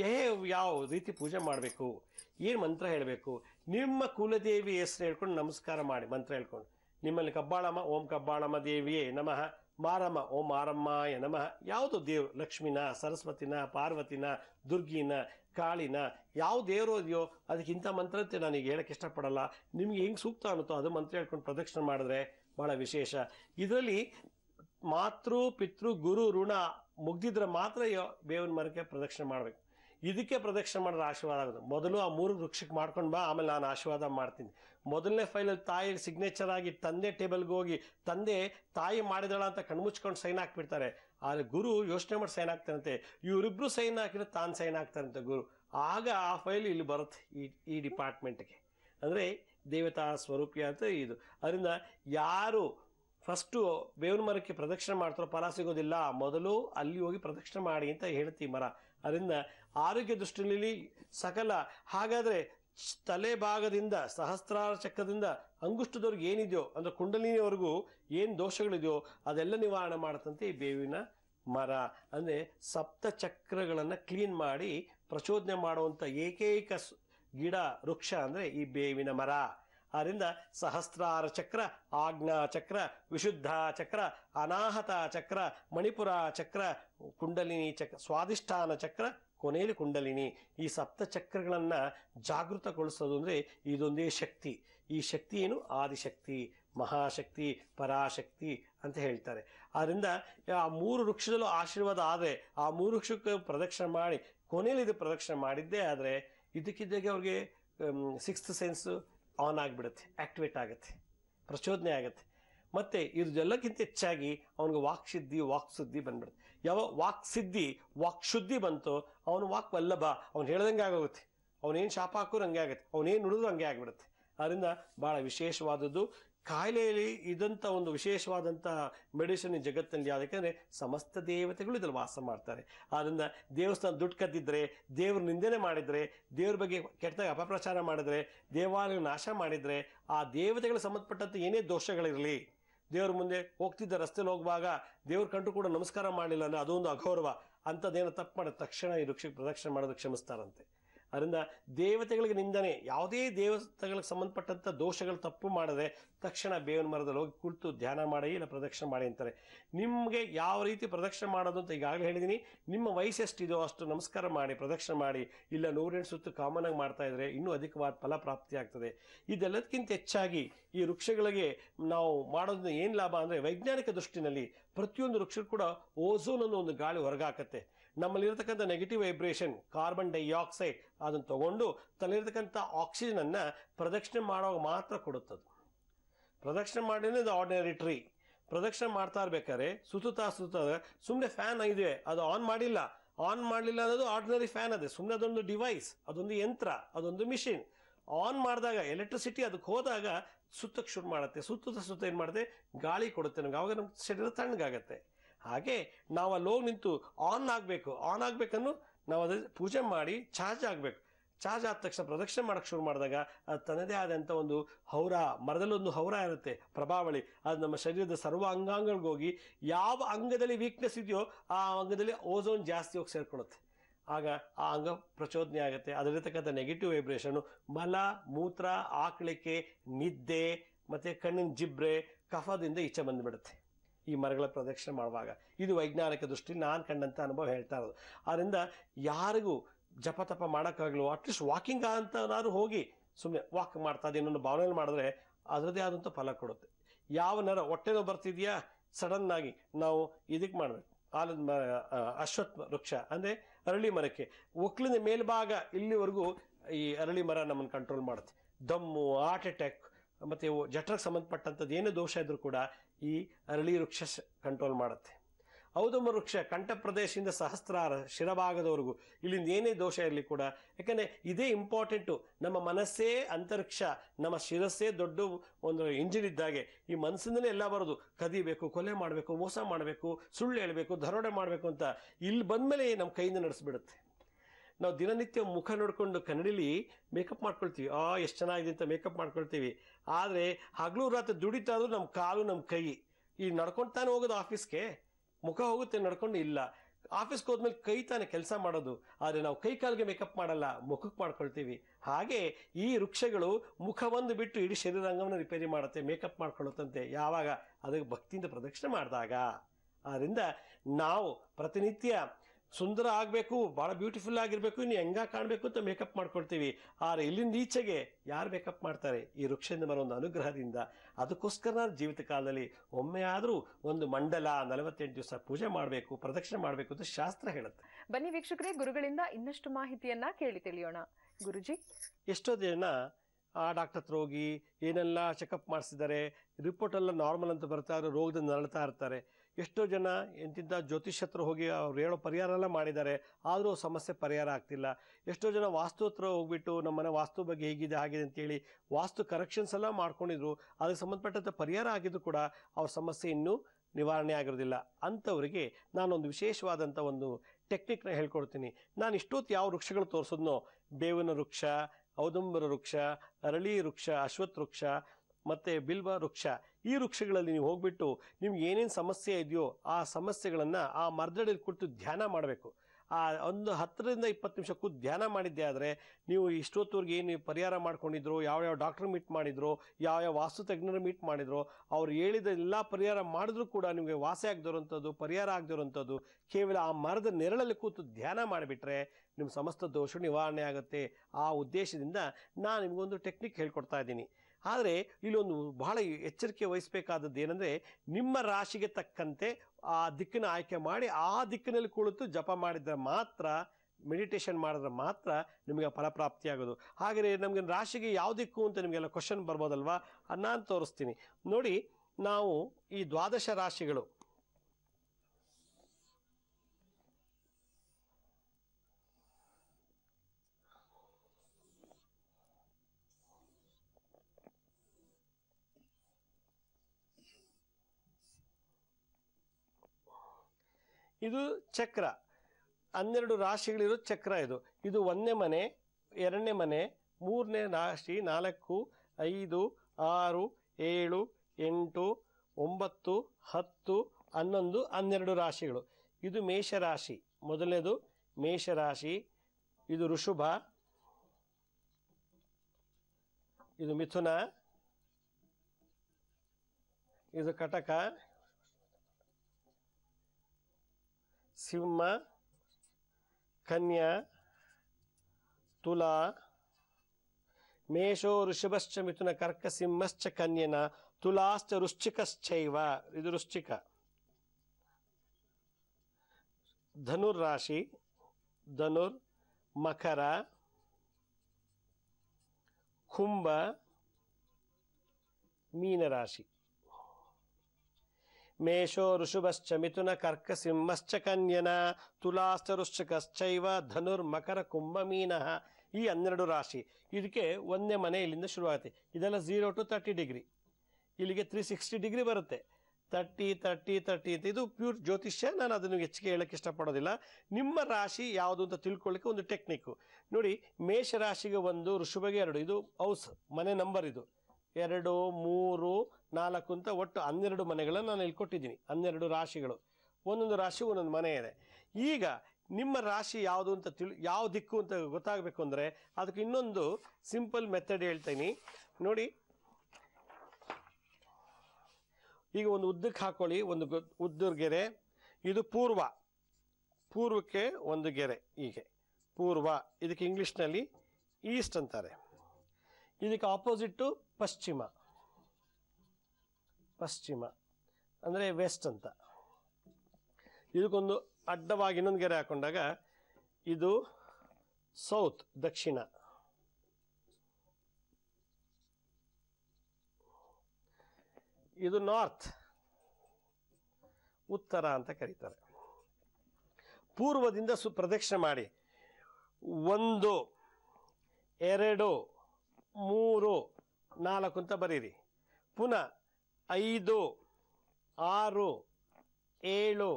ಏ ಯಾವ ರೀತಿ ಪೂಜೆ ಮಾಡಬೇಕು ಏನು ಮಂತ್ರ ಹೇಳಬೇಕು ನಿಮ್ಮ ಕುಲದೇವಿ ಹೆಸರು ಹೇಳ್ಕೊಂಡು ನಮಸ್ಕಾರ ಮಾಡಿ ಮಂತ್ರ ಹೇಳ್ಕೊಂಡು ನಿಮ್ಮಲ್ಲಿ ಕಬ್ಬಾಳಮ್ಮ ಓಂ ಕಬ್ಬಾಳಮ್ಮ ದೇವಿಯೇ ನಮಃ ಮಾರಮ್ಮ ಓ ಮಾರಮ್ಮ ನಮಃ ಯಾವುದು ದೇವ್ರು ಲಕ್ಷ್ಮಿನ ಸರಸ್ವತಿನ ಪಾರ್ವತಿನ ದುರ್ಗಿನ ಕಾಳಿನ ಯಾವ ದೇವರು ಇದೆಯೋ ಅದಕ್ಕಿಂತ ಮಂತ್ರತೆ ಮಂತ್ರಂತೆ ನನಗೆ ಹೇಳಕ್ಕೆ ಇಷ್ಟಪಡಲ್ಲ ನಿಮಗೆ ಹೆಂಗೆ ಸೂಕ್ತ ಅನ್ನುತ್ತೋ ಅದು ಮಂತ್ರ ಹೇಳ್ಕೊಂಡು ಪ್ರದಕ್ಷಿಣೆ ಮಾಡಿದ್ರೆ ಭಾಳ ವಿಶೇಷ ಇದರಲ್ಲಿ ಮಾತೃ ಪಿತೃ ಗುರು ಋಣ ಮುಗ್ದಿದ್ರೆ ಮಾತ್ರ ಬೇವಿನ ಮರಕ್ಕೆ ಪ್ರದಕ್ಷಿಣೆ ಮಾಡಬೇಕು ಇದಕ್ಕೆ ಪ್ರದಕ್ಷಿಣೆ ಮಾಡಿದ್ರೆ ಆಶೀರ್ವಾದ ಆಗೋದು ಮೊದಲು ಆ ಮೂರು ವೃಕ್ಷಕ್ಕೆ ಮಾಡ್ಕೊಂಡು ಬಾ ಆಮೇಲೆ ನಾನು ಆಶೀರ್ವಾದ ಮಾಡ್ತೀನಿ ಮೊದಲನೇ ಫೈಲಲ್ಲಿ ತಾಯಿ ಸಿಗ್ನೇಚರ್ ಆಗಿ ತಂದೆ ಟೇಬಲ್ಗೆ ಹೋಗಿ ತಂದೆ ತಾಯಿ ಮಾಡಿದಳ ಅಂತ ಕಣ್ಮುಚ್ಕೊಂಡು ಸೈನ್ ಹಾಕ್ಬಿಡ್ತಾರೆ ಆದರೆ ಗುರು ಯೋಚನೆ ಮಾಡಿ ಸೈನ್ ಹಾಕ್ತಾರಂತೆ ಇವರಿಬ್ರು ಸೈನ್ ಹಾಕಿದ್ರೆ ತಾನು ಸೈನ್ ಹಾಕ್ತಾರಂತೆ ಗುರು ಆಗ ಆ ಫೈಲ್ ಇಲ್ಲಿ ಬರುತ್ತೆ ಈ ಈ ಡಿಪಾರ್ಟ್ಮೆಂಟ್ಗೆ ಅಂದರೆ ದೇವತಾ ಸ್ವರೂಪಿ ಅಂತ ಇದು ಅದರಿಂದ ಯಾರು ಫಸ್ಟು ಬೇವಿನ ಮರಕ್ಕೆ ಪ್ರದಕ್ಷಿಣೆ ಮಾಡ್ತಾರೋ ಫಲ ಸಿಗೋದಿಲ್ಲ ಮೊದಲು ಅಲ್ಲಿ ಹೋಗಿ ಪ್ರದಕ್ಷಿಣೆ ಮಾಡಿ ಅಂತ ಹೇಳ್ತೀವಿ ಮರ ಅದರಿಂದ ಆರೋಗ್ಯ ದೃಷ್ಟಿಯಲ್ಲಿ ಸಕಲ ಹಾಗಾದರೆ ತಲೆ ಭಾಗದಿಂದ ಸಹಸ್ರಾರ ಚಕ್ರದಿಂದ ಅಂಗುಷ್ಟದವ್ರಿಗೆ ಏನಿದೆಯೋ ಅಂದರೆ ಕುಂಡಲಿನಿಯವರೆಗೂ ಏನು ದೋಷಗಳಿದೆಯೋ ಅದೆಲ್ಲ ನಿವಾರಣೆ ಮಾಡತಂತೆ ಈ ಬೇವಿನ ಮರ ಅಂದರೆ ಸಪ್ತ ಚಕ್ರಗಳನ್ನು ಕ್ಲೀನ್ ಮಾಡಿ ಪ್ರಚೋದನೆ ಮಾಡುವಂಥ ಏಕೈಕ ಗಿಡ ವೃಕ್ಷ ಅಂದರೆ ಈ ಬೇವಿನ ಮರ ಆದ್ದರಿಂದ ಸಹಸ್ರಾರ ಚಕ್ರ ಆಜ್ಞಾ ಚಕ್ರ ವಿಶುದ್ಧ ಚಕ್ರ ಅನಾಹತ ಚಕ್ರ ಮಣಿಪುರ ಚಕ್ರ ಕುಂಡಲಿನಿ ಚಕ್ರ ಸ್ವಾಧಿಷ್ಠಾನ ಚಕ್ರ ಕೊನೆಯಲ್ಲಿ ಕುಂಡಲಿನಿ ಈ ಸಪ್ತ ಚಕ್ರಗಳನ್ನು ಜಾಗೃತಗೊಳಿಸೋದು ಅಂದರೆ ಇದೊಂದೇ ಶಕ್ತಿ ಈ ಶಕ್ತಿ ಏನು ಆದಿಶಕ್ತಿ ಮಹಾಶಕ್ತಿ ಪರಾಶಕ್ತಿ ಅಂತ ಹೇಳ್ತಾರೆ ಆದ್ದರಿಂದ ಆ ಮೂರು ವೃಕ್ಷದಲ್ಲೂ ಆಶೀರ್ವಾದ ಆದರೆ ಆ ಮೂರು ವೃಕ್ಷಕ್ಕೆ ಪ್ರದಕ್ಷಿಣೆ ಮಾಡಿ ಕೊನೆಯಲ್ಲಿ ಇದು ಪ್ರದಕ್ಷಿಣೆ ಮಾಡಿದ್ದೇ ಆದರೆ ಇದಕ್ಕಿದ್ದಾಗೆ ಅವ್ರಿಗೆ ಸಿಕ್ಸ್ತ್ ಸೆನ್ಸು ಆನ್ ಆಗಿಬಿಡುತ್ತೆ ಆ್ಯಕ್ಟಿವೇಟ್ ಆಗುತ್ತೆ ಪ್ರಚೋದನೆ ಆಗುತ್ತೆ ಮತ್ತು ಎಲ್ಲಕ್ಕಿಂತ ಹೆಚ್ಚಾಗಿ ಅವನಿಗೆ ವಾಕ್ಸಿದ್ಧಿ ವಾಕ್ಸುದ್ದಿ ಬಂದ್ಬಿಡುತ್ತೆ ಯಾವ ವಾಕ್ ಸಿದ್ಧಿ ವಾಕ್ ಶುದ್ಧಿ ಬಂತು ಅವನು ವಾಕ್ ವಲ್ಲಭ ಅವ್ನು ಹೇಳ್ದಂಗೆ ಆಗೋಗುತ್ತೆ ಅವನೇನು ಶಾಪ ಹಾಕೋರು ಹಂಗೆ ಆಗುತ್ತೆ ಅವನೇನು ನುಡಿದ್ರು ಹಂಗೆ ಆಗಿಬಿಡುತ್ತೆ ಅದರಿಂದ ಭಾಳ ವಿಶೇಷವಾದದ್ದು ಕಾಯಿಲೆಯಲ್ಲಿ ಇದಂಥ ಒಂದು ವಿಶೇಷವಾದಂಥ ಮೆಡಿಸಿನ್ ಜಗತ್ತಿನಲ್ಲಿ ಯಾವುದಕ್ಕೆ ಸಮಸ್ತ ದೇವತೆಗಳು ಇದರಲ್ಲಿ ವಾಸ ಮಾಡ್ತಾರೆ ಆದ್ದರಿಂದ ದೇವಸ್ಥಾನ ದುಡ್ಡು ಕದ್ದಿದ್ರೆ ದೇವ್ರ ನಿಂದನೆ ಮಾಡಿದರೆ ದೇವ್ರ ಬಗ್ಗೆ ಕೆಟ್ಟದಾಗ ಅಪಪ್ರಚಾರ ಮಾಡಿದರೆ ದೇವಾಲಯ ನಾಶ ಮಾಡಿದರೆ ಆ ದೇವತೆಗಳಿಗೆ ಸಂಬಂಧಪಟ್ಟಂಥ ಏನೇ ದೋಷಗಳಿರಲಿ ದೇವ್ರ ಮುಂದೆ ಹೋಗ್ತಿದ್ದ ರಸ್ತೆಲಿ ಹೋಗುವಾಗ ದೇವ್ರ ಕಂಡು ಕೂಡ ನಮಸ್ಕಾರ ಮಾಡಲಿಲ್ಲ ಅಂದ್ರೆ ಅದೊಂದು ಅಗೌರವ ಅಂತದೇನ ತಪ್ಪು ಮಾಡಿದ ತಕ್ಷಣ ಈ ವೃಕ್ಷಕ್ಕೆ ಪ್ರದಕ್ಷಿಣೆ ಮಾಡೋದು ಕ್ಷಮಿಸ್ತಾರಂತೆ ಅದರಿಂದ ದೇವತೆಗಳಿಗೆ ನಿಂದನೆ ಯಾವುದೇ ದೇವತೆಗಳಿಗೆ ಸಂಬಂಧಪಟ್ಟಂಥ ದೋಷಗಳು ತಪ್ಪು ಮಾಡದೆ ತಕ್ಷಣ ಬೇವಿನ ಮರದಲ್ಲಿ ಹೋಗಿ ಕುಳಿತು ಧ್ಯಾನ ಮಾಡಿ ಇಲ್ಲ ಪ್ರದಕ್ಷಿಣೆ ಮಾಡಿ ಅಂತಾರೆ ನಿಮಗೆ ಯಾವ ರೀತಿ ಪ್ರದಕ್ಷಿಣೆ ಮಾಡೋದು ಅಂತ ಈಗಾಗಲೇ ಹೇಳಿದ್ದೀನಿ ನಿಮ್ಮ ವಯಸ್ಸು ಎಷ್ಟಿದೆಯೋ ಅಷ್ಟು ನಮಸ್ಕಾರ ಮಾಡಿ ಪ್ರದಕ್ಷಿಣೆ ಮಾಡಿ ಇಲ್ಲ ನೂರೆಂಟು ಸುತ್ತು ಕಾಮನಾಗಿ ಮಾಡ್ತಾ ಇದ್ದರೆ ಇನ್ನೂ ಅಧಿಕವಾದ ಫಲ ಆಗ್ತದೆ ಇದೆಲ್ಲದಕ್ಕಿಂತ ಹೆಚ್ಚಾಗಿ ಈ ವೃಕ್ಷಗಳಿಗೆ ನಾವು ಮಾಡೋದನ್ನ ಏನು ಲಾಭ ಅಂದರೆ ವೈಜ್ಞಾನಿಕ ದೃಷ್ಟಿನಲ್ಲಿ ಪ್ರತಿಯೊಂದು ವೃಕ್ಷ ಕೂಡ ಓಝೋನನ್ನು ಒಂದು ಗಾಳಿ ಹೊರಗಾಕತ್ತೆ ನಮ್ಮಲ್ಲಿರತಕ್ಕಂಥ ನೆಗೆಟಿವ್ ವೈಬ್ರೇಷನ್ ಕಾರ್ಬನ್ ಡೈಆಕ್ಸೈಡ್ ಅದನ್ನು ತಗೊಂಡು ತಲ್ಲಿರ್ತಕ್ಕಂಥ ಆಕ್ಸಿಜನನ್ನು ಪ್ರದಕ್ಷಿಣೆ ಮಾಡುವಾಗ ಮಾತ್ರ ಕೊಡುತ್ತದೆ ಪ್ರದಕ್ಷಿಣೆ ಮಾಡಿದ್ರೆ ಇದು ಆರ್ಡಿನರಿ ಟ್ರೀ ಪ್ರದಕ್ಷಿಣೆ ಮಾಡ್ತಾ ಇರ್ಬೇಕಾದ್ರೆ ಸುತ್ತುತ್ತಾ ಸುತ್ತ ಸುಮ್ಮನೆ ಫ್ಯಾನ್ ಇದೆ ಅದು ಆನ್ ಮಾಡಿಲ್ಲ ಆನ್ ಮಾಡಲಿಲ್ಲ ಅನ್ನೋದು ಆರ್ಡಿನರಿ ಫ್ಯಾನ್ ಅದೇ ಸುಮ್ಮನೆ ಅದೊಂದು ಡಿವೈಸ್ ಅದೊಂದು ಯಂತ್ರ ಅದೊಂದು ಮಿಷಿನ್ ಆನ್ ಮಾಡಿದಾಗ ಎಲೆಕ್ಟ್ರಿಸಿಟಿ ಅದಕ್ಕೆ ಹೋದಾಗ ಸುತ್ತಕ್ಕೆ ಶುರು ಮಾಡುತ್ತೆ ಸುತ್ತ ಸುತ್ತ ಏನು ಮಾಡುತ್ತೆ ಗಾಳಿ ಕೊಡುತ್ತೆ ನಮ್ಗೆ ಆವಾಗ ನಮ್ಮ ಶರೀರ ತಣ್ಣಗಾಗತ್ತೆ ಹಾಗೆ ನಾವು ಹೋಗಿ ನಿಂತು ಆನ್ ಆಗಬೇಕು ಆನ್ ಆಗಬೇಕನ್ನು ನಾವು ಅದಕ್ಕೆ ಪೂಜೆ ಮಾಡಿ ಚಾರ್ಜ್ ಆಗಬೇಕು ಚಾರ್ಜ್ ಆದ ತಕ್ಷಣ ಪ್ರದಕ್ಷಿಣೆ ಮಾಡೋಕ್ಕೆ ಶುರು ಮಾಡಿದಾಗ ಅದು ತನ್ನದೇ ಆದಂಥ ಒಂದು ಹೌರ ಮರದಲ್ಲೊಂದು ಹೌರ ಇರುತ್ತೆ ಪ್ರಭಾವಳಿ ಅದು ನಮ್ಮ ಶರೀರದ ಸರ್ವ ಅಂಗಾಂಗಗಳಿಗೋಗಿ ಯಾವ ಅಂಗದಲ್ಲಿ ವೀಕ್ನೆಸ್ ಇದೆಯೋ ಆ ಅಂಗದಲ್ಲಿ ಓಝೋನ್ ಜಾಸ್ತಿ ಹೋಗಿ ಸೇರ್ಕೊಳುತ್ತೆ ಆಗ ಆ ಅಂಗ ಪ್ರಚೋದನೆ ಆಗುತ್ತೆ ಅದರಲ್ಲಿರ್ತಕ್ಕಂಥ ನೆಗೆಟಿವ್ ವೈಬ್ರೇಷನು ಮಲ ಮೂತ್ರ ಆಕಳಿಕೆ ನಿದ್ದೆ ಮತ್ತು ಕಣ್ಣಿನ ಜಿಬ್ರೆ ಕಫದಿಂದ ಈಚೆ ಬಂದುಬಿಡುತ್ತೆ ಈ ಮರಗಳ ಪ್ರದಕ್ಷಿಣೆ ಮಾಡುವಾಗ ಇದು ವೈಜ್ಞಾನಿಕ ದೃಷ್ಟಿ ನಾನು ಕಂಡಂಥ ಅನುಭವ ಹೇಳ್ತಾ ಇರೋದು ಆದ್ದರಿಂದ ಯಾರಿಗೂ ಜಪ ತಪ ಮಾಡೋಕ್ಕಾಗಲು ಅಟ್ಲೀಸ್ಟ್ ವಾಕಿಂಗ್ ಅಂತನಾದ್ರು ಹೋಗಿ ಸುಮ್ಮನೆ ವಾಕ್ ಮಾಡ್ತಾ ಇದೆ ಇನ್ನೊಂದು ಭಾವನೆ ಮಾಡಿದ್ರೆ ಅದರದೇ ಆದಂಥ ಫಲ ಕೊಡುತ್ತೆ ಯಾವ ನರ ಹೊಟ್ಟೆನೋ ಬರ್ತಿದೆಯಾ ಸಡನ್ನಾಗಿ ನಾವು ಇದಕ್ಕೆ ಮಾಡಬೇಕು ಆಲದ ಮರ ಅಶ್ವತ್ಥ ವೃಕ್ಷ ಅಂದರೆ ಅರಳಿ ಮರಕ್ಕೆ ಒಕ್ಲಿನ ಮೇಲ್ಭಾಗ ಇಲ್ಲಿವರೆಗೂ ಈ ಅರಳಿ ಮರ ನಮ್ಮನ್ನು ಕಂಟ್ರೋಲ್ ಮಾಡುತ್ತೆ ದಮ್ಮು ಹಾರ್ಟ್ ಅಟ್ಯಾಕ್ ಮತ್ತು ಜಠರಕ್ಕೆ ಸಂಬಂಧಪಟ್ಟಂಥದ್ದು ಏನೇ ದೋಷ ಇದ್ದರೂ ಕೂಡ ಈ ಅರಳಿ ವೃಕ್ಷ ಕಂಟ್ರೋಲ್ ಮಾಡುತ್ತೆ ಔದಮ ವೃಕ್ಷ ಕಂಠ ಪ್ರದೇಶದಿಂದ ಸಹಸ್ರಾರ ಶಿರಭಾಗದವರೆಗೂ ಇಲ್ಲಿಂದ ಏನೇ ದೋಷ ಇರಲಿ ಕೂಡ ಯಾಕಂದರೆ ಇದೇ ಇಂಪಾರ್ಟೆಂಟು ನಮ್ಮ ಮನಸ್ಸೇ ಅಂತರಿಕ್ಷ ನಮ್ಮ ಶಿರಸ್ಸೇ ದೊಡ್ಡ ಒಂದು ಇಂಜಿನ್ ಇದ್ದಾಗೆ ಈ ಮನಸ್ಸಿಂದಲೇ ಎಲ್ಲ ಬರೋದು ಕದಿಬೇಕು ಕೊಲೆ ಮಾಡಬೇಕು ಮೋಸ ಮಾಡಬೇಕು ಸುಳ್ಳು ಹೇಳಬೇಕು ದರೋಡೆ ಮಾಡಬೇಕು ಅಂತ ಇಲ್ಲಿ ಬಂದಮೇಲೆ ನಮ್ಮ ಕೈಯಿಂದ ನಡೆಸಿಬಿಡುತ್ತೆ ನಾವು ದಿನನಿತ್ಯ ಮುಖ ನೋಡಿಕೊಂಡು ಕನ್ನಡಿಲಿ ಮೇಕಪ್ ಮಾಡ್ಕೊಳ್ತೀವಿ ಆ ಎಷ್ಟು ಚೆನ್ನಾಗಿದೆ ಅಂತ ಮೇಕಪ್ ಮಾಡ್ಕೊಳ್ತೀವಿ ಆದರೆ ಹಗಲು ರಾತ್ರಿ ದುಡಿತಾದ್ರೂ ನಮ್ಮ ಕಾಲು ನಮ್ಮ ಕೈ ಈ ನಡ್ಕೊಂಡು ತಾನೇ ಹೋಗೋದು ಆಫೀಸ್ಗೆ ಮುಖ ಹೋಗುತ್ತೆ ನಡ್ಕೊಂಡು ಇಲ್ಲ ಆಫೀಸ್ಗೆ ಹೋದ್ಮೇಲೆ ಕೈ ತಾನೇ ಕೆಲಸ ಮಾಡೋದು ಆದರೆ ನಾವು ಕೈ ಕಾಲಿಗೆ ಮೇಕಪ್ ಮಾಡಲ್ಲ ಮುಖಕ್ಕೆ ಮಾಡ್ಕೊಳ್ತೀವಿ ಹಾಗೆ ಈ ವೃಕ್ಷಗಳು ಮುಖ ಬಂದು ಬಿಟ್ಟು ಇಡೀ ಶರೀರಂಗವನ್ನು ರಿಪೇರಿ ಮಾಡುತ್ತೆ ಮೇಕಪ್ ಮಾಡ್ಕೊಳ್ಳುತ್ತಂತೆ ಯಾವಾಗ ಅದಕ್ಕೆ ಭಕ್ತಿಯಿಂದ ಪ್ರದಕ್ಷಿಣೆ ಮಾಡಿದಾಗ ಆದ್ದರಿಂದ ನಾವು ಪ್ರತಿನಿತ್ಯ ಸುಂದರ ಆಗಬೇಕು ಭಾಳ ಬ್ಯೂಟಿಫುಲ್ ಆಗಿರಬೇಕು ಇನ್ನು ಹೆಂಗ ಕಾಣಬೇಕು ಅಂತ ಮೇಕಪ್ ಮಾಡ್ಕೊಳ್ತೀವಿ ಆದರೆ ಇಲ್ಲಿಂದ ಈಚೆಗೆ ಯಾರು ಮೇಕಪ್ ಮಾಡ್ತಾರೆ ಈ ವೃಕ್ಷದಿಂದ ಮರ ಒಂದು ಅನುಗ್ರಹದಿಂದ ಅದಕ್ಕೋಸ್ಕರ ನಾನು ಜೀವಿತ ಕಾಲದಲ್ಲಿ ಒಮ್ಮೆ ಆದರೂ ಒಂದು ಮಂಡಲ ನಲವತ್ತೆಂಟು ದಿವಸ ಪೂಜೆ ಮಾಡಬೇಕು ಪ್ರದಕ್ಷಿಣೆ ಮಾಡಬೇಕು ಅಂತ ಶಾಸ್ತ್ರ ಹೇಳುತ್ತೆ ಬನ್ನಿ ವೀಕ್ಷಕರೇ ಗುರುಗಳಿಂದ ಇನ್ನಷ್ಟು ಮಾಹಿತಿಯನ್ನ ಕೇಳಿ ತಿಳಿಯೋಣ ಗುರುಜಿ ಎಷ್ಟೋ ದಿನ ಆ ಡಾಕ್ಟರ್ ಹತ್ರ ಹೋಗಿ ಏನೆಲ್ಲ ಚೆಕಪ್ ಮಾಡಿಸಿದ್ದಾರೆ ರಿಪೋರ್ಟ್ ಎಲ್ಲ ನಾರ್ಮಲ್ ಅಂತ ಬರ್ತಾ ಇರೋ ರೋಗದಿಂದ ನರಳ್ತಾ ಇರ್ತಾರೆ ಎಷ್ಟೋ ಜನ ಎಂತಿದ್ದ ಜ್ಯೋತಿಷ್ಯತ್ರ ಹೋಗಿ ಅವ್ರು ಹೇಳೋ ಪರಿಹಾರ ಎಲ್ಲ ಮಾಡಿದ್ದಾರೆ ಆದರೂ ಸಮಸ್ಯೆ ಪರಿಹಾರ ಆಗ್ತಿಲ್ಲ ಎಷ್ಟೋ ಜನ ವಾಸ್ತು ಹತ್ರ ಹೋಗ್ಬಿಟ್ಟು ನಮ್ಮನೆ ವಾಸ್ತು ಬಗ್ಗೆ ಹೇಗಿದೆ ಆಗಿದೆ ಅಂತೇಳಿ ವಾಸ್ತು ಕರೆಕ್ಷನ್ಸ್ ಎಲ್ಲ ಮಾಡ್ಕೊಂಡಿದ್ರು ಅದಕ್ಕೆ ಸಂಬಂಧಪಟ್ಟಂಥ ಪರಿಹಾರ ಆಗಿದ್ದು ಕೂಡ ಅವ್ರ ಸಮಸ್ಯೆ ಇನ್ನೂ ನಿವಾರಣೆ ಆಗಿರೋದಿಲ್ಲ ಅಂಥವರಿಗೆ ನಾನೊಂದು ವಿಶೇಷವಾದಂಥ ಒಂದು ಟೆಕ್ನಿಕ್ನ ಹೇಳ್ಕೊಡ್ತೀನಿ ನಾನು ಇಷ್ಟೊತ್ತು ಯಾವ ವೃಕ್ಷಗಳು ತೋರಿಸೋದ್ನೋ ಬೇವಿನ ವೃಕ್ಷ ಔದುಂಬರ ವೃಕ್ಷ ಅರಳಿ ವೃಕ್ಷ ಅಶ್ವತ್ ವೃಕ್ಷ ಮತ್ತು ಬಿಲ್ವ ವೃಕ್ಷ ಈ ವೃಕ್ಷಗಳಲ್ಲಿ ನೀವು ಹೋಗ್ಬಿಟ್ಟು ನಿಮ್ಗೆ ಏನೇನು ಸಮಸ್ಯೆ ಇದೆಯೋ ಆ ಸಮಸ್ಯೆಗಳನ್ನು ಆ ಮರದಡಿಯಲ್ಲಿ ಕೂತು ಧ್ಯಾನ ಮಾಡಬೇಕು ಆ ಒಂದು ಹತ್ತರಿಂದ ಇಪ್ಪತ್ತು ನಿಮಿಷ ಕೂತು ಧ್ಯಾನ ಮಾಡಿದ್ದೆ ಆದರೆ ನೀವು ಇಷ್ಟೊತ್ತವ್ರಿಗೆ ಏನು ಪರಿಹಾರ ಮಾಡ್ಕೊಂಡಿದ್ರು ಯಾವ್ಯಾವ ಡಾಕ್ಟ್ರ್ ಮೀಟ್ ಮಾಡಿದ್ರು ಯಾವ್ಯಾವ ವಾಸ್ತು ತಜ್ಞರು ಮೀಟ್ ಮಾಡಿದ್ರು ಅವ್ರು ಹೇಳಿದ ಎಲ್ಲ ಪರಿಹಾರ ಮಾಡಿದ್ರೂ ಕೂಡ ನಿಮಗೆ ವಾಸಿ ಆಗದಿರುವಂಥದ್ದು ಪರಿಹಾರ ಆಗದಿರುವಂಥದ್ದು ಕೇವಲ ಆ ಮರದ ನೆರಳಲ್ಲಿ ಕೂತು ಧ್ಯಾನ ಮಾಡಿಬಿಟ್ರೆ ನಿಮ್ಮ ಸಮಸ್ತ ದೋಷ ನಿವಾರಣೆ ಆಗುತ್ತೆ ಆ ಉದ್ದೇಶದಿಂದ ನಾನು ನಿಮಗೊಂದು ಟೆಕ್ನಿಕ್ ಹೇಳ್ಕೊಡ್ತಾ ಇದ್ದೀನಿ ಆದರೆ ಇಲ್ಲೊಂದು ಬಹಳ ಎಚ್ಚರಿಕೆ ವಹಿಸಬೇಕಾದದ್ದು ಏನಂದರೆ ನಿಮ್ಮ ರಾಶಿಗೆ ತಕ್ಕಂತೆ ಆ ದಿಕ್ಕನ್ನು ಆಯ್ಕೆ ಮಾಡಿ ಆ ದಿಕ್ಕಿನಲ್ಲಿ ಕುಳಿತು ಜಪ ಮಾಡಿದರೆ ಮಾತ್ರ ಮೆಡಿಟೇಷನ್ ಮಾಡಿದ್ರೆ ಮಾತ್ರ ನಿಮಗೆ ಫಲಪ್ರಾಪ್ತಿಯಾಗೋದು ಹಾಗೆ ನಮಗೆ ರಾಶಿಗೆ ಯಾವ ದಿಕ್ಕು ಅಂತ ನಿಮಗೆಲ್ಲ ಕ್ವಶನ್ ಬರ್ಬೋದಲ್ವಾ ನಾನು ತೋರಿಸ್ತೀನಿ ನೋಡಿ ನಾವು ಈ ದ್ವಾದಶ ರಾಶಿಗಳು ಇದು ಚಕ್ರ ಹನ್ನೆರಡು ರಾಶಿಗಳಿರೋ ಚಕ್ರ ಇದು ಇದು ಒಂದನೇ ಮನೆ ಎರಡನೇ ಮನೆ ಮೂರನೇ ರಾಶಿ ನಾಲ್ಕು ಐದು ಆರು ಏಳು ಎಂಟು ಒಂಬತ್ತು ಹತ್ತು ಹನ್ನೊಂದು ಹನ್ನೆರಡು ರಾಶಿಗಳು ಇದು ಮೇಷರಾಶಿ ಮೊದಲನೇದು ಮೇಷರಾಶಿ ಇದು ಋಷುಭ ಇದು ಮಿಥುನ ಇದು ಕಟಕ సింహ కన్య తుల మేషో ఋషభశ్చ మిథున కర్క సింహశ్చ కన్యన తులాశ్చ వృశ్చికశ్చైవ ఇది వృశ్చిక ధనుర్రాశి ధనుర్ మకర కుంభ మీనరాశి ಮೇಷೋ ಋಷುಭಶ್ಚ ಮಿಥುನ ಕರ್ಕ ಸಿಂಹಶ್ಚ ಕನ್ಯನ ತುಲಾಶ್ಚ ಧನುರ್ ಮಕರ ಕುಂಭ ಮೀನಃ ಈ ಹನ್ನೆರಡು ರಾಶಿ ಇದಕ್ಕೆ ಒಂದನೇ ಮನೆ ಇಲ್ಲಿಂದ ಶುರುವಾಗುತ್ತೆ ಇದೆಲ್ಲ ಝೀರೋ ಟು ತರ್ಟಿ ಡಿಗ್ರಿ ಇಲ್ಲಿಗೆ ತ್ರೀ ಸಿಕ್ಸ್ಟಿ ಡಿಗ್ರಿ ಬರುತ್ತೆ ತರ್ಟಿ ತರ್ಟಿ ತರ್ಟಿ ಅಂತ ಇದು ಪ್ಯೂರ್ ಜ್ಯೋತಿಷ್ಯ ನಾನು ಅದನ್ನು ಹೆಚ್ಚಿಗೆ ಹೇಳಕ್ಕೆ ಇಷ್ಟಪಡೋದಿಲ್ಲ ನಿಮ್ಮ ರಾಶಿ ಯಾವುದು ಅಂತ ತಿಳ್ಕೊಳ್ಳಿಕ್ಕೆ ಒಂದು ಟೆಕ್ನಿಕ್ಕು ನೋಡಿ ಮೇಷ ರಾಶಿಗೆ ಒಂದು ಋಷುಭಗೆ ಎರಡು ಇದು ಹೌಸ್ ಮನೆ ನಂಬರ್ ಇದು ಎರಡು ಮೂರು ನಾಲ್ಕು ಅಂತ ಒಟ್ಟು ಹನ್ನೆರಡು ಮನೆಗಳನ್ನು ನಾನು ಇಲ್ಲಿ ಕೊಟ್ಟಿದ್ದೀನಿ ಹನ್ನೆರಡು ರಾಶಿಗಳು ಒಂದೊಂದು ರಾಶಿ ಒಂದೊಂದು ಮನೆ ಇದೆ ಈಗ ನಿಮ್ಮ ರಾಶಿ ಯಾವುದು ಅಂತ ತಿಳಿ ಯಾವ ದಿಕ್ಕು ಅಂತ ಗೊತ್ತಾಗಬೇಕು ಅಂದರೆ ಅದಕ್ಕೆ ಇನ್ನೊಂದು ಸಿಂಪಲ್ ಮೆಥಡ್ ಹೇಳ್ತೀನಿ ನೋಡಿ ಈಗ ಒಂದು ಉದ್ದಕ್ಕೆ ಹಾಕೊಳ್ಳಿ ಒಂದು ಉದ್ದರ ಗೆರೆ ಇದು ಪೂರ್ವ ಪೂರ್ವಕ್ಕೆ ಒಂದು ಗೆರೆ ಹೀಗೆ ಪೂರ್ವ ಇದಕ್ಕೆ ಇಂಗ್ಲೀಷ್ನಲ್ಲಿ ಈಸ್ಟ್ ಅಂತಾರೆ ಇದಕ್ಕೆ ಆಪೋಸಿಟ್ಟು ಪಶ್ಚಿಮ ಪಶ್ಚಿಮ ಅಂದರೆ ವೆಸ್ಟ್ ಅಂತ ಇದಕ್ಕೊಂದು ಅಡ್ಡವಾಗಿ ಇನ್ನೊಂದು ಗೆರೆ ಹಾಕೊಂಡಾಗ ಇದು ಸೌತ್ ದಕ್ಷಿಣ ಇದು ನಾರ್ತ್ ಉತ್ತರ ಅಂತ ಕರೀತಾರೆ ಪೂರ್ವದಿಂದ ಸುಪ್ರದಕ್ಷಿಣೆ ಮಾಡಿ ಒಂದು ಎರಡು ಮೂರು ನಾಲ್ಕು ಅಂತ ಬರೀರಿ ಪುನಃ ಐದು ಆರು ಏಳು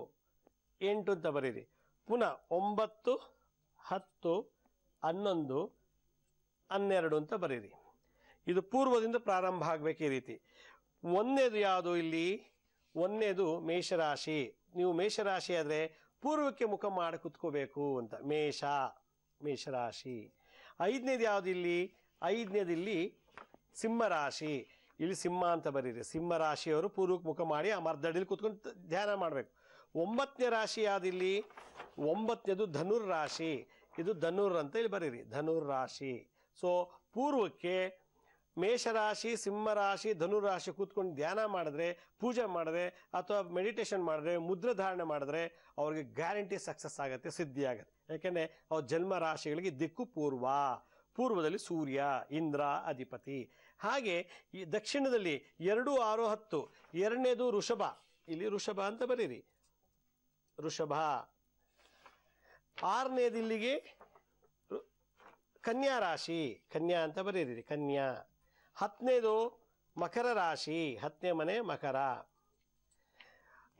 ಎಂಟು ಅಂತ ಬರೀರಿ ಪುನಃ ಒಂಬತ್ತು ಹತ್ತು ಹನ್ನೊಂದು ಹನ್ನೆರಡು ಅಂತ ಬರೀರಿ ಇದು ಪೂರ್ವದಿಂದ ಪ್ರಾರಂಭ ಆಗಬೇಕು ಈ ರೀತಿ ಒಂದೇದು ಯಾವುದು ಇಲ್ಲಿ ಒಂದೇದು ಮೇಷರಾಶಿ ನೀವು ಮೇಷರಾಶಿ ಆದರೆ ಪೂರ್ವಕ್ಕೆ ಮುಖ ಮಾಡಿ ಕುತ್ಕೋಬೇಕು ಅಂತ ಮೇಷ ಮೇಷರಾಶಿ ಐದನೇದು ಯಾವುದು ಇಲ್ಲಿ ಐದನೇದು ಇಲ್ಲಿ ಸಿಂಹರಾಶಿ ಇಲ್ಲಿ ಸಿಂಹ ಅಂತ ಬರೀರಿ ಸಿಂಹ ರಾಶಿಯವರು ಪೂರ್ವಕ್ಕೆ ಮುಖ ಮಾಡಿ ಆ ಮರ್ದಡಿಲಿ ಕೂತ್ಕೊಂಡು ಧ್ಯಾನ ಮಾಡಬೇಕು ಒಂಬತ್ತನೇ ರಾಶಿ ಇಲ್ಲಿ ಒಂಬತ್ತನೇದು ಧನುರ್ ರಾಶಿ ಇದು ಧನುರ್ ಅಂತ ಇಲ್ಲಿ ಬರೀರಿ ಧನುರ್ ರಾಶಿ ಸೊ ಪೂರ್ವಕ್ಕೆ ಮೇಷರಾಶಿ ಸಿಂಹರಾಶಿ ರಾಶಿ ಕೂತ್ಕೊಂಡು ಧ್ಯಾನ ಮಾಡಿದ್ರೆ ಪೂಜೆ ಮಾಡಿದ್ರೆ ಅಥವಾ ಮೆಡಿಟೇಷನ್ ಮಾಡಿದ್ರೆ ಮುದ್ರಧಾರಣೆ ಧಾರಣೆ ಮಾಡಿದ್ರೆ ಅವ್ರಿಗೆ ಗ್ಯಾರಂಟಿ ಸಕ್ಸಸ್ ಆಗುತ್ತೆ ಸಿದ್ಧಿ ಆಗುತ್ತೆ ಯಾಕೆಂದರೆ ಅವ್ರ ಜನ್ಮ ರಾಶಿಗಳಿಗೆ ದಿಕ್ಕು ಪೂರ್ವ ಪೂರ್ವದಲ್ಲಿ ಸೂರ್ಯ ಇಂದ್ರ ಅಧಿಪತಿ ಹಾಗೆ ಈ ದಕ್ಷಿಣದಲ್ಲಿ ಎರಡು ಆರು ಹತ್ತು ಎರಡನೇದು ಋಷಭ ಇಲ್ಲಿ ಋಷಭ ಅಂತ ಬರೀರಿ ಋಷಭ ಆರನೇದು ಇಲ್ಲಿಗೆ ಕನ್ಯಾ ರಾಶಿ ಕನ್ಯಾ ಅಂತ ಬರೀರಿ ಕನ್ಯಾ ಹತ್ತನೇದು ಮಕರ ರಾಶಿ ಹತ್ತನೇ ಮನೆ ಮಕರ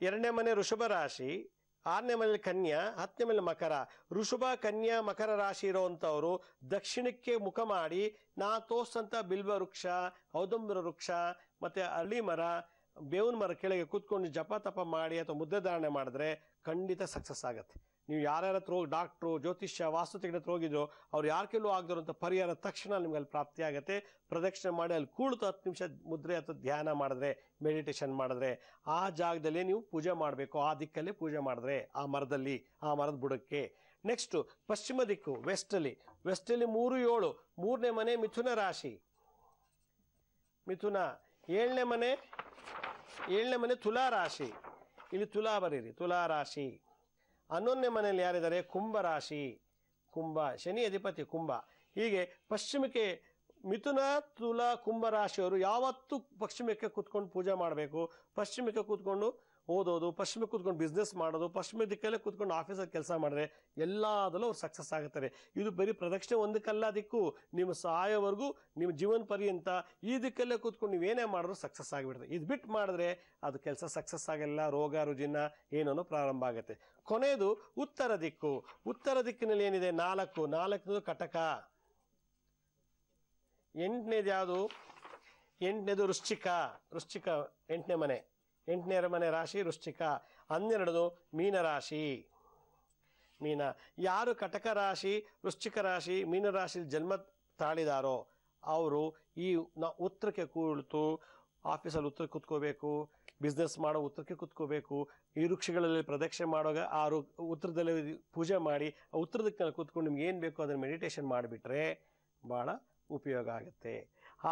ಎರಡನೇ ಮನೆ ಋಷಭ ರಾಶಿ ಆರನೇ ಮನೇಲಿ ಕನ್ಯಾ ಹತ್ತನೇ ಮೇಲೆ ಮಕರ ಋಷಭ ಕನ್ಯಾ ಮಕರ ರಾಶಿ ಇರೋವಂಥವರು ದಕ್ಷಿಣಕ್ಕೆ ಮುಖ ಮಾಡಿ ನಾ ತೋರ್ಸಂಥ ಬಿಲ್ವ ವೃಕ್ಷ ಔದಂಬರ ವೃಕ್ಷ ಮತ್ತು ಅರಳಿ ಮರ ಬೇವಿನ ಮರ ಕೆಳಗೆ ಕೂತ್ಕೊಂಡು ಜಪ ತಪ ಮಾಡಿ ಅಥವಾ ಮುದ್ದೆ ಧಾರಣೆ ಮಾಡಿದ್ರೆ ಖಂಡಿತ ಸಕ್ಸಸ್ ಆಗುತ್ತೆ ನೀವು ಯಾರ್ಯಾರ ಹತ್ರ ಹೋಗಿ ಡಾಕ್ಟ್ರು ಜ್ಯೋತಿಷ್ಯ ವಾಸ್ತು ತೆಗೆದ ಹತ್ರ ಹೋಗಿದ್ರು ಅವ್ರು ಯಾರ ಕೆಲವು ಪರಿಹಾರ ತಕ್ಷಣ ನಿಮ್ಗೆ ಅಲ್ಲಿ ಪ್ರಾಪ್ತಿಯಾಗುತ್ತೆ ಪ್ರದಕ್ಷಿಣೆ ಮಾಡಿ ಅಲ್ಲಿ ಕೂಳಿತು ಹತ್ತು ನಿಮಿಷ ಮುದ್ರೆ ಅಥವಾ ಧ್ಯಾನ ಮಾಡಿದ್ರೆ ಮೆಡಿಟೇಷನ್ ಮಾಡಿದ್ರೆ ಆ ಜಾಗದಲ್ಲೇ ನೀವು ಪೂಜೆ ಮಾಡಬೇಕು ಆ ದಿಕ್ಕಲ್ಲೇ ಪೂಜೆ ಮಾಡಿದ್ರೆ ಆ ಮರದಲ್ಲಿ ಆ ಮರದ ಬುಡಕ್ಕೆ ನೆಕ್ಸ್ಟು ಪಶ್ಚಿಮ ದಿಕ್ಕು ವೆಸ್ಟಲ್ಲಿ ವೆಸ್ಟಲ್ಲಿ ಮೂರು ಏಳು ಮೂರನೇ ಮನೆ ಮಿಥುನ ರಾಶಿ ಮಿಥುನ ಏಳನೇ ಮನೆ ಏಳನೇ ಮನೆ ತುಲಾ ರಾಶಿ ಇಲ್ಲಿ ತುಲಾ ಬರೀರಿ ತುಲಾ ರಾಶಿ ಹನ್ನೊಂದನೇ ಮನೆಯಲ್ಲಿ ಯಾರಿದ್ದಾರೆ ಕುಂಭರಾಶಿ ಕುಂಭ ಶನಿ ಅಧಿಪತಿ ಕುಂಭ ಹೀಗೆ ಪಶ್ಚಿಮಕ್ಕೆ ಮಿಥುನ ತುಲಾ ಕುಂಭರಾಶಿಯವರು ಯಾವತ್ತೂ ಪಶ್ಚಿಮಕ್ಕೆ ಕೂತ್ಕೊಂಡು ಪೂಜೆ ಮಾಡಬೇಕು ಪಶ್ಚಿಮಕ್ಕೆ ಕೂತ್ಕೊಂಡು ಓದೋದು ಪಶ್ಚಿಮಕ್ಕೆ ಕೂತ್ಕೊಂಡು ಬಿಸ್ನೆಸ್ ಮಾಡೋದು ಪಶ್ಚಿಮ ದಿಕ್ಕಲ್ಲೇ ಕೂತ್ಕೊಂಡು ಆಫೀಸಲ್ಲಿ ಕೆಲಸ ಮಾಡಿದ್ರೆ ಎಲ್ಲದಲ್ಲೂ ಅವ್ರು ಸಕ್ಸಸ್ ಆಗುತ್ತಾರೆ ಇದು ಬರೀ ಪ್ರದಕ್ಷಿಣೆ ಒಂದಕ್ಕಲ್ಲ ದಿಕ್ಕು ನಿಮ್ಮ ಸಹಾಯವರೆಗೂ ನಿಮ್ಮ ಜೀವನ ಪರ್ಯಂತ ಈ ದಿಕ್ಕಲ್ಲೇ ಕೂತ್ಕೊಂಡು ನೀವೇನೇ ಮಾಡಿದ್ರು ಸಕ್ಸಸ್ ಆಗಿಬಿಡ್ತದೆ ಇದು ಬಿಟ್ಟು ಮಾಡಿದ್ರೆ ಅದು ಕೆಲಸ ಸಕ್ಸಸ್ ಆಗಲ್ಲ ರೋಗ ರುಜಿನ ಏನೋ ಪ್ರಾರಂಭ ಆಗುತ್ತೆ ಕೊನೆಯದು ಉತ್ತರ ದಿಕ್ಕು ಉತ್ತರ ದಿಕ್ಕಿನಲ್ಲಿ ಏನಿದೆ ನಾಲ್ಕು ನಾಲ್ಕನೇದು ಕಟಕ ಎಂಟನೇದು ಯಾವುದು ಎಂಟನೇದು ವೃಶ್ಚಿಕ ವೃಶ್ಚಿಕ ಎಂಟನೇ ಮನೆ ಎಂಟನೇ ಮನೆ ರಾಶಿ ವೃಶ್ಚಿಕ ಹನ್ನೆರಡದು ಮೀನರಾಶಿ ಮೀನ ಯಾರು ಕಟಕ ರಾಶಿ ವೃಶ್ಚಿಕ ರಾಶಿ ಮೀನರಾಶಿಲಿ ಜನ್ಮ ತಾಳಿದಾರೋ ಅವರು ಈ ನ ಉತ್ತರಕ್ಕೆ ಕೂಳಿತು ಆಫೀಸಲ್ಲಿ ಉತ್ತರ ಕೂತ್ಕೋಬೇಕು ಬಿಸ್ನೆಸ್ ಮಾಡೋ ಉತ್ತರಕ್ಕೆ ಕೂತ್ಕೋಬೇಕು ಈ ವೃಕ್ಷಗಳಲ್ಲಿ ಪ್ರದಕ್ಷಿಣೆ ಮಾಡುವಾಗ ಆ ಉತ್ತರದಲ್ಲಿ ಪೂಜೆ ಮಾಡಿ ಆ ಉತ್ತರದಕ್ಕೆ ಕೂತ್ಕೊಂಡು ನಿಮ್ಗೆ ಏನು ಬೇಕು ಅದನ್ನು ಮೆಡಿಟೇಷನ್ ಮಾಡಿಬಿಟ್ರೆ ಭಾಳ ಉಪಯೋಗ ಆಗುತ್ತೆ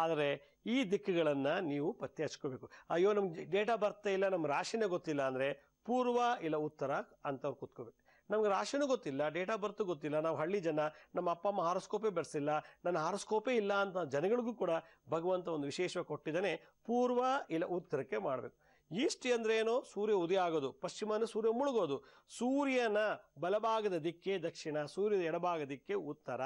ಆದರೆ ಈ ದಿಕ್ಕುಗಳನ್ನು ನೀವು ಪತ್ತೆ ಹಚ್ಕೋಬೇಕು ಅಯ್ಯೋ ನಮ್ಗೆ ಡೇಟಾ ಆಫ್ ಬರ್ತಾ ಇಲ್ಲ ನಮ್ಮ ರಾಶಿನೇ ಗೊತ್ತಿಲ್ಲ ಅಂದರೆ ಪೂರ್ವ ಇಲ್ಲ ಉತ್ತರ ಅಂತವ್ರು ಕೂತ್ಕೋಬೇಕು ನಮ್ಗೆ ರಾಶಿನೂ ಗೊತ್ತಿಲ್ಲ ಡೇಟ್ ಆಫ್ ಬರ್ತು ಗೊತ್ತಿಲ್ಲ ನಾವು ಹಳ್ಳಿ ಜನ ನಮ್ಮ ಅಪ್ಪ ಅಮ್ಮ ಹಾರಸ್ಕೋಪೇ ಬರ್ಸಿಲ್ಲ ನನ್ನ ಹಾರಸ್ಕೋಪೇ ಇಲ್ಲ ಅಂತ ಜನಗಳಿಗೂ ಕೂಡ ಭಗವಂತ ಒಂದು ವಿಶೇಷವಾಗಿ ಕೊಟ್ಟಿದ್ದಾನೆ ಪೂರ್ವ ಇಲ್ಲ ಉತ್ತರಕ್ಕೆ ಮಾಡಬೇಕು ಈಸ್ಟ್ ಅಂದರೆ ಏನು ಸೂರ್ಯ ಉದಯ ಆಗೋದು ಪಶ್ಚಿಮನ ಸೂರ್ಯ ಮುಳುಗೋದು ಸೂರ್ಯನ ಬಲಭಾಗದ ದಿಕ್ಕೆ ದಕ್ಷಿಣ ಸೂರ್ಯದ ಎಡಭಾಗದ ದಿಕ್ಕೆ ಉತ್ತರ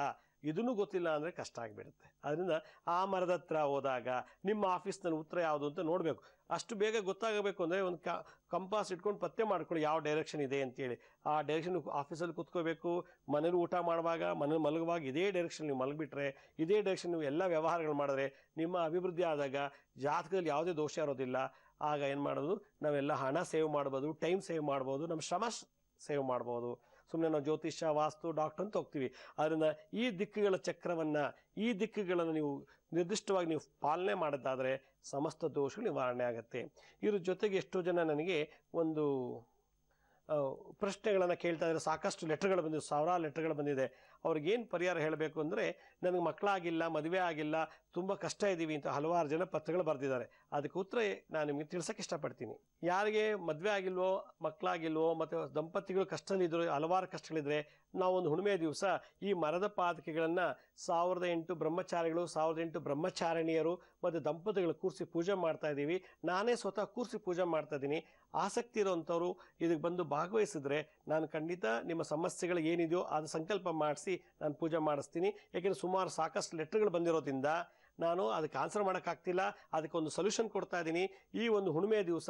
ಇದನ್ನು ಗೊತ್ತಿಲ್ಲ ಅಂದರೆ ಕಷ್ಟ ಆಗಿಬಿಡುತ್ತೆ ಅದರಿಂದ ಆ ಮರದ ಹತ್ರ ಹೋದಾಗ ನಿಮ್ಮ ಆಫೀಸ್ನಲ್ಲಿ ಉತ್ತರ ಯಾವುದು ಅಂತ ನೋಡಬೇಕು ಅಷ್ಟು ಬೇಗ ಗೊತ್ತಾಗಬೇಕು ಅಂದರೆ ಒಂದು ಕ ಕಂಪಾಸ್ ಇಟ್ಕೊಂಡು ಪತ್ತೆ ಮಾಡ್ಕೊಳ್ಳಿ ಯಾವ ಡೈರೆಕ್ಷನ್ ಇದೆ ಅಂತೇಳಿ ಆ ಡೈರೆಕ್ಷನ್ ಆಫೀಸಲ್ಲಿ ಕುತ್ಕೋಬೇಕು ಮನೇಲಿ ಊಟ ಮಾಡುವಾಗ ಮನೇಲಿ ಮಲಗುವಾಗ ಇದೇ ಡೈರೆಕ್ಷನ್ ನೀವು ಮಲಗಿಬಿಟ್ರೆ ಇದೇ ಡೈರೆಕ್ಷನ್ ನೀವು ಎಲ್ಲ ವ್ಯವಹಾರಗಳು ಮಾಡಿದ್ರೆ ನಿಮ್ಮ ಅಭಿವೃದ್ಧಿ ಆದಾಗ ಜಾತಕದಲ್ಲಿ ಯಾವುದೇ ದೋಷ ಇರೋದಿಲ್ಲ ಆಗ ಏನು ಮಾಡೋದು ನಾವೆಲ್ಲ ಹಣ ಸೇವ್ ಮಾಡ್ಬೋದು ಟೈಮ್ ಸೇವ್ ಮಾಡ್ಬೋದು ನಮ್ಮ ಶ್ರಮ ಸೇವ್ ಮಾಡ್ಬೋದು ಸುಮ್ಮನೆ ನಾವು ಜ್ಯೋತಿಷ್ಯ ವಾಸ್ತು ಡಾಕ್ಟರ್ ಅಂತ ಹೋಗ್ತೀವಿ ಅದರಿಂದ ಈ ದಿಕ್ಕುಗಳ ಚಕ್ರವನ್ನು ಈ ದಿಕ್ಕುಗಳನ್ನು ನೀವು ನಿರ್ದಿಷ್ಟವಾಗಿ ನೀವು ಪಾಲನೆ ಮಾಡೋದಾದರೆ ಸಮಸ್ತ ದೋಷಗಳು ನಿವಾರಣೆ ಆಗುತ್ತೆ ಇದ್ರ ಜೊತೆಗೆ ಎಷ್ಟೋ ಜನ ನನಗೆ ಒಂದು ಪ್ರಶ್ನೆಗಳನ್ನು ಕೇಳ್ತಾ ಇದ್ದಾರೆ ಸಾಕಷ್ಟು ಲೆಟರ್ಗಳು ಬಂದಿದೆ ಸಾವಿರಾರು ಲೆಟರ್ಗಳು ಬಂದಿದೆ ಅವ್ರಿಗೇನು ಪರಿಹಾರ ಹೇಳಬೇಕು ಅಂದರೆ ನನಗೆ ಮಕ್ಕಳಾಗಿಲ್ಲ ಮದುವೆ ಆಗಿಲ್ಲ ತುಂಬ ಕಷ್ಟ ಇದ್ದೀವಿ ಅಂತ ಹಲವಾರು ಜನ ಪತ್ರಗಳು ಬರೆದಿದ್ದಾರೆ ಅದಕ್ಕೆ ಉತ್ತರ ನಾನು ನಿಮಗೆ ತಿಳ್ಸೋಕ್ಕೆ ಇಷ್ಟಪಡ್ತೀನಿ ಯಾರಿಗೆ ಮದುವೆ ಆಗಿಲ್ವೋ ಮಕ್ಕಳಾಗಿಲ್ವೋ ಮತ್ತು ದಂಪತಿಗಳು ಕಷ್ಟದಲ್ಲಿದ್ದರು ಹಲವಾರು ಕಷ್ಟಗಳಿದ್ರೆ ನಾವೊಂದು ಹುಣ್ಮೆ ದಿವಸ ಈ ಮರದ ಪಾದಕೆಗಳನ್ನು ಸಾವಿರದ ಎಂಟು ಬ್ರಹ್ಮಚಾರಿಗಳು ಸಾವಿರದ ಎಂಟು ಬ್ರಹ್ಮಚಾರಿಣಿಯರು ಮತ್ತು ದಂಪತಿಗಳು ಕೂರಿಸಿ ಪೂಜೆ ಮಾಡ್ತಾ ಇದ್ದೀವಿ ನಾನೇ ಸ್ವತಃ ಕೂರಿಸಿ ಪೂಜೆ ಮಾಡ್ತಾ ಇದ್ದೀನಿ ಆಸಕ್ತಿ ಇರುವಂಥವ್ರು ಇದಕ್ಕೆ ಬಂದು ಭಾಗವಹಿಸಿದ್ರೆ ನಾನು ಖಂಡಿತ ನಿಮ್ಮ ಸಮಸ್ಯೆಗಳು ಏನಿದೆಯೋ ಅದು ಸಂಕಲ್ಪ ಮಾಡಿಸಿ ನಾನು ಪೂಜೆ ಮಾಡಿಸ್ತೀನಿ ಏಕೆಂದರೆ ಸುಮಾರು ಸಾಕಷ್ಟು ಲೆಟ್ರ್ಗಳು ಬಂದಿರೋದ್ರಿಂದ ನಾನು ಅದಕ್ಕೆ ಆನ್ಸರ್ ಮಾಡೋಕ್ಕಾಗ್ತಿಲ್ಲ ಒಂದು ಸೊಲ್ಯೂಷನ್ ಕೊಡ್ತಾ ಇದ್ದೀನಿ ಈ ಒಂದು ಹುಣ್ಮೆ ದಿವಸ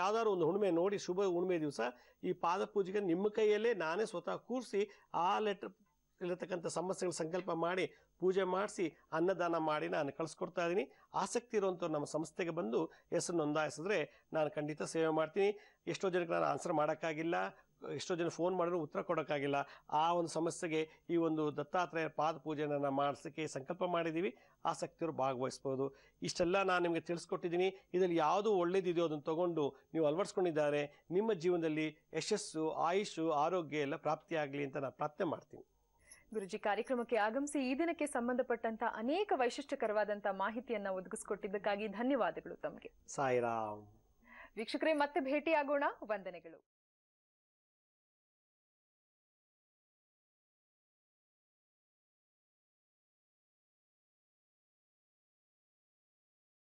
ಯಾವ್ದಾದ್ರು ಒಂದು ಹುಣ್ಮೆ ನೋಡಿ ಶುಭ ಹುಣ್ಮೆ ದಿವಸ ಈ ಪಾದ ಪೂಜೆಗೆ ನಿಮ್ಮ ಕೈಯಲ್ಲೇ ನಾನೇ ಸ್ವತಃ ಕೂರಿಸಿ ಆ ಲೆಟ್ರ್ ಇರತಕ್ಕಂಥ ಸಮಸ್ಯೆಗಳ ಸಂಕಲ್ಪ ಮಾಡಿ ಪೂಜೆ ಮಾಡಿಸಿ ಅನ್ನದಾನ ಮಾಡಿ ನಾನು ಕಳಿಸ್ಕೊಡ್ತಾ ಇದ್ದೀನಿ ಆಸಕ್ತಿ ಇರುವಂಥವ್ರು ನಮ್ಮ ಸಂಸ್ಥೆಗೆ ಬಂದು ಹೆಸರು ನೋಂದಾಯಿಸಿದ್ರೆ ನಾನು ಖಂಡಿತ ಸೇವೆ ಮಾಡ್ತೀನಿ ಎಷ್ಟೋ ಜನಕ್ಕೆ ನಾನು ಆನ್ಸರ್ ಮಾಡೋಕ್ಕಾಗಿಲ್ಲ ಎಷ್ಟೋ ಜನ ಫೋನ್ ಮಾಡಿದ್ರು ಉತ್ತರ ಕೊಡೋಕ್ಕಾಗಿಲ್ಲ ಆ ಒಂದು ಸಮಸ್ಯೆಗೆ ಈ ಒಂದು ದತ್ತಾತ್ರೇಯ ಪಾದ ಪೂಜೆಯನ್ನು ಮಾಡಿಸೋಕ್ಕೆ ಸಂಕಲ್ಪ ಮಾಡಿದ್ದೀವಿ ಆಸಕ್ತಿಯವರು ಭಾಗವಹಿಸ್ಬೋದು ಇಷ್ಟೆಲ್ಲ ನಾನು ನಿಮಗೆ ತಿಳಿಸ್ಕೊಟ್ಟಿದ್ದೀನಿ ಇದರಲ್ಲಿ ಯಾವುದು ಒಳ್ಳೇದಿದೆಯೋ ಅದನ್ನು ತೊಗೊಂಡು ನೀವು ಅಳವಡಿಸ್ಕೊಂಡಿದ್ದಾರೆ ನಿಮ್ಮ ಜೀವನದಲ್ಲಿ ಯಶಸ್ಸು ಆಯುಷು ಆರೋಗ್ಯ ಎಲ್ಲ ಪ್ರಾಪ್ತಿಯಾಗಲಿ ಅಂತ ನಾನು ಪ್ರಾರ್ಥನೆ ಮಾಡ್ತೀನಿ ಗುರುಜಿ ಕಾರ್ಯಕ್ರಮಕ್ಕೆ ಆಗಮಿಸಿ ಈ ದಿನಕ್ಕೆ ಸಂಬಂಧಪಟ್ಟಂತಹ ಅನೇಕ ವೈಶಿಷ್ಟ್ಯಕರವಾದಂತಹ ಮಾಹಿತಿಯನ್ನ ಒದಗಿಸಿಕೊಟ್ಟಿದ್ದಕ್ಕಾಗಿ ಧನ್ಯವಾದಗಳು ತಮಗೆ ಸಾಯಿರಾಮ್ ವೀಕ್ಷಕರೇ ಮತ್ತೆ ಭೇಟಿಯಾಗೋಣ ವಂದನೆಗಳು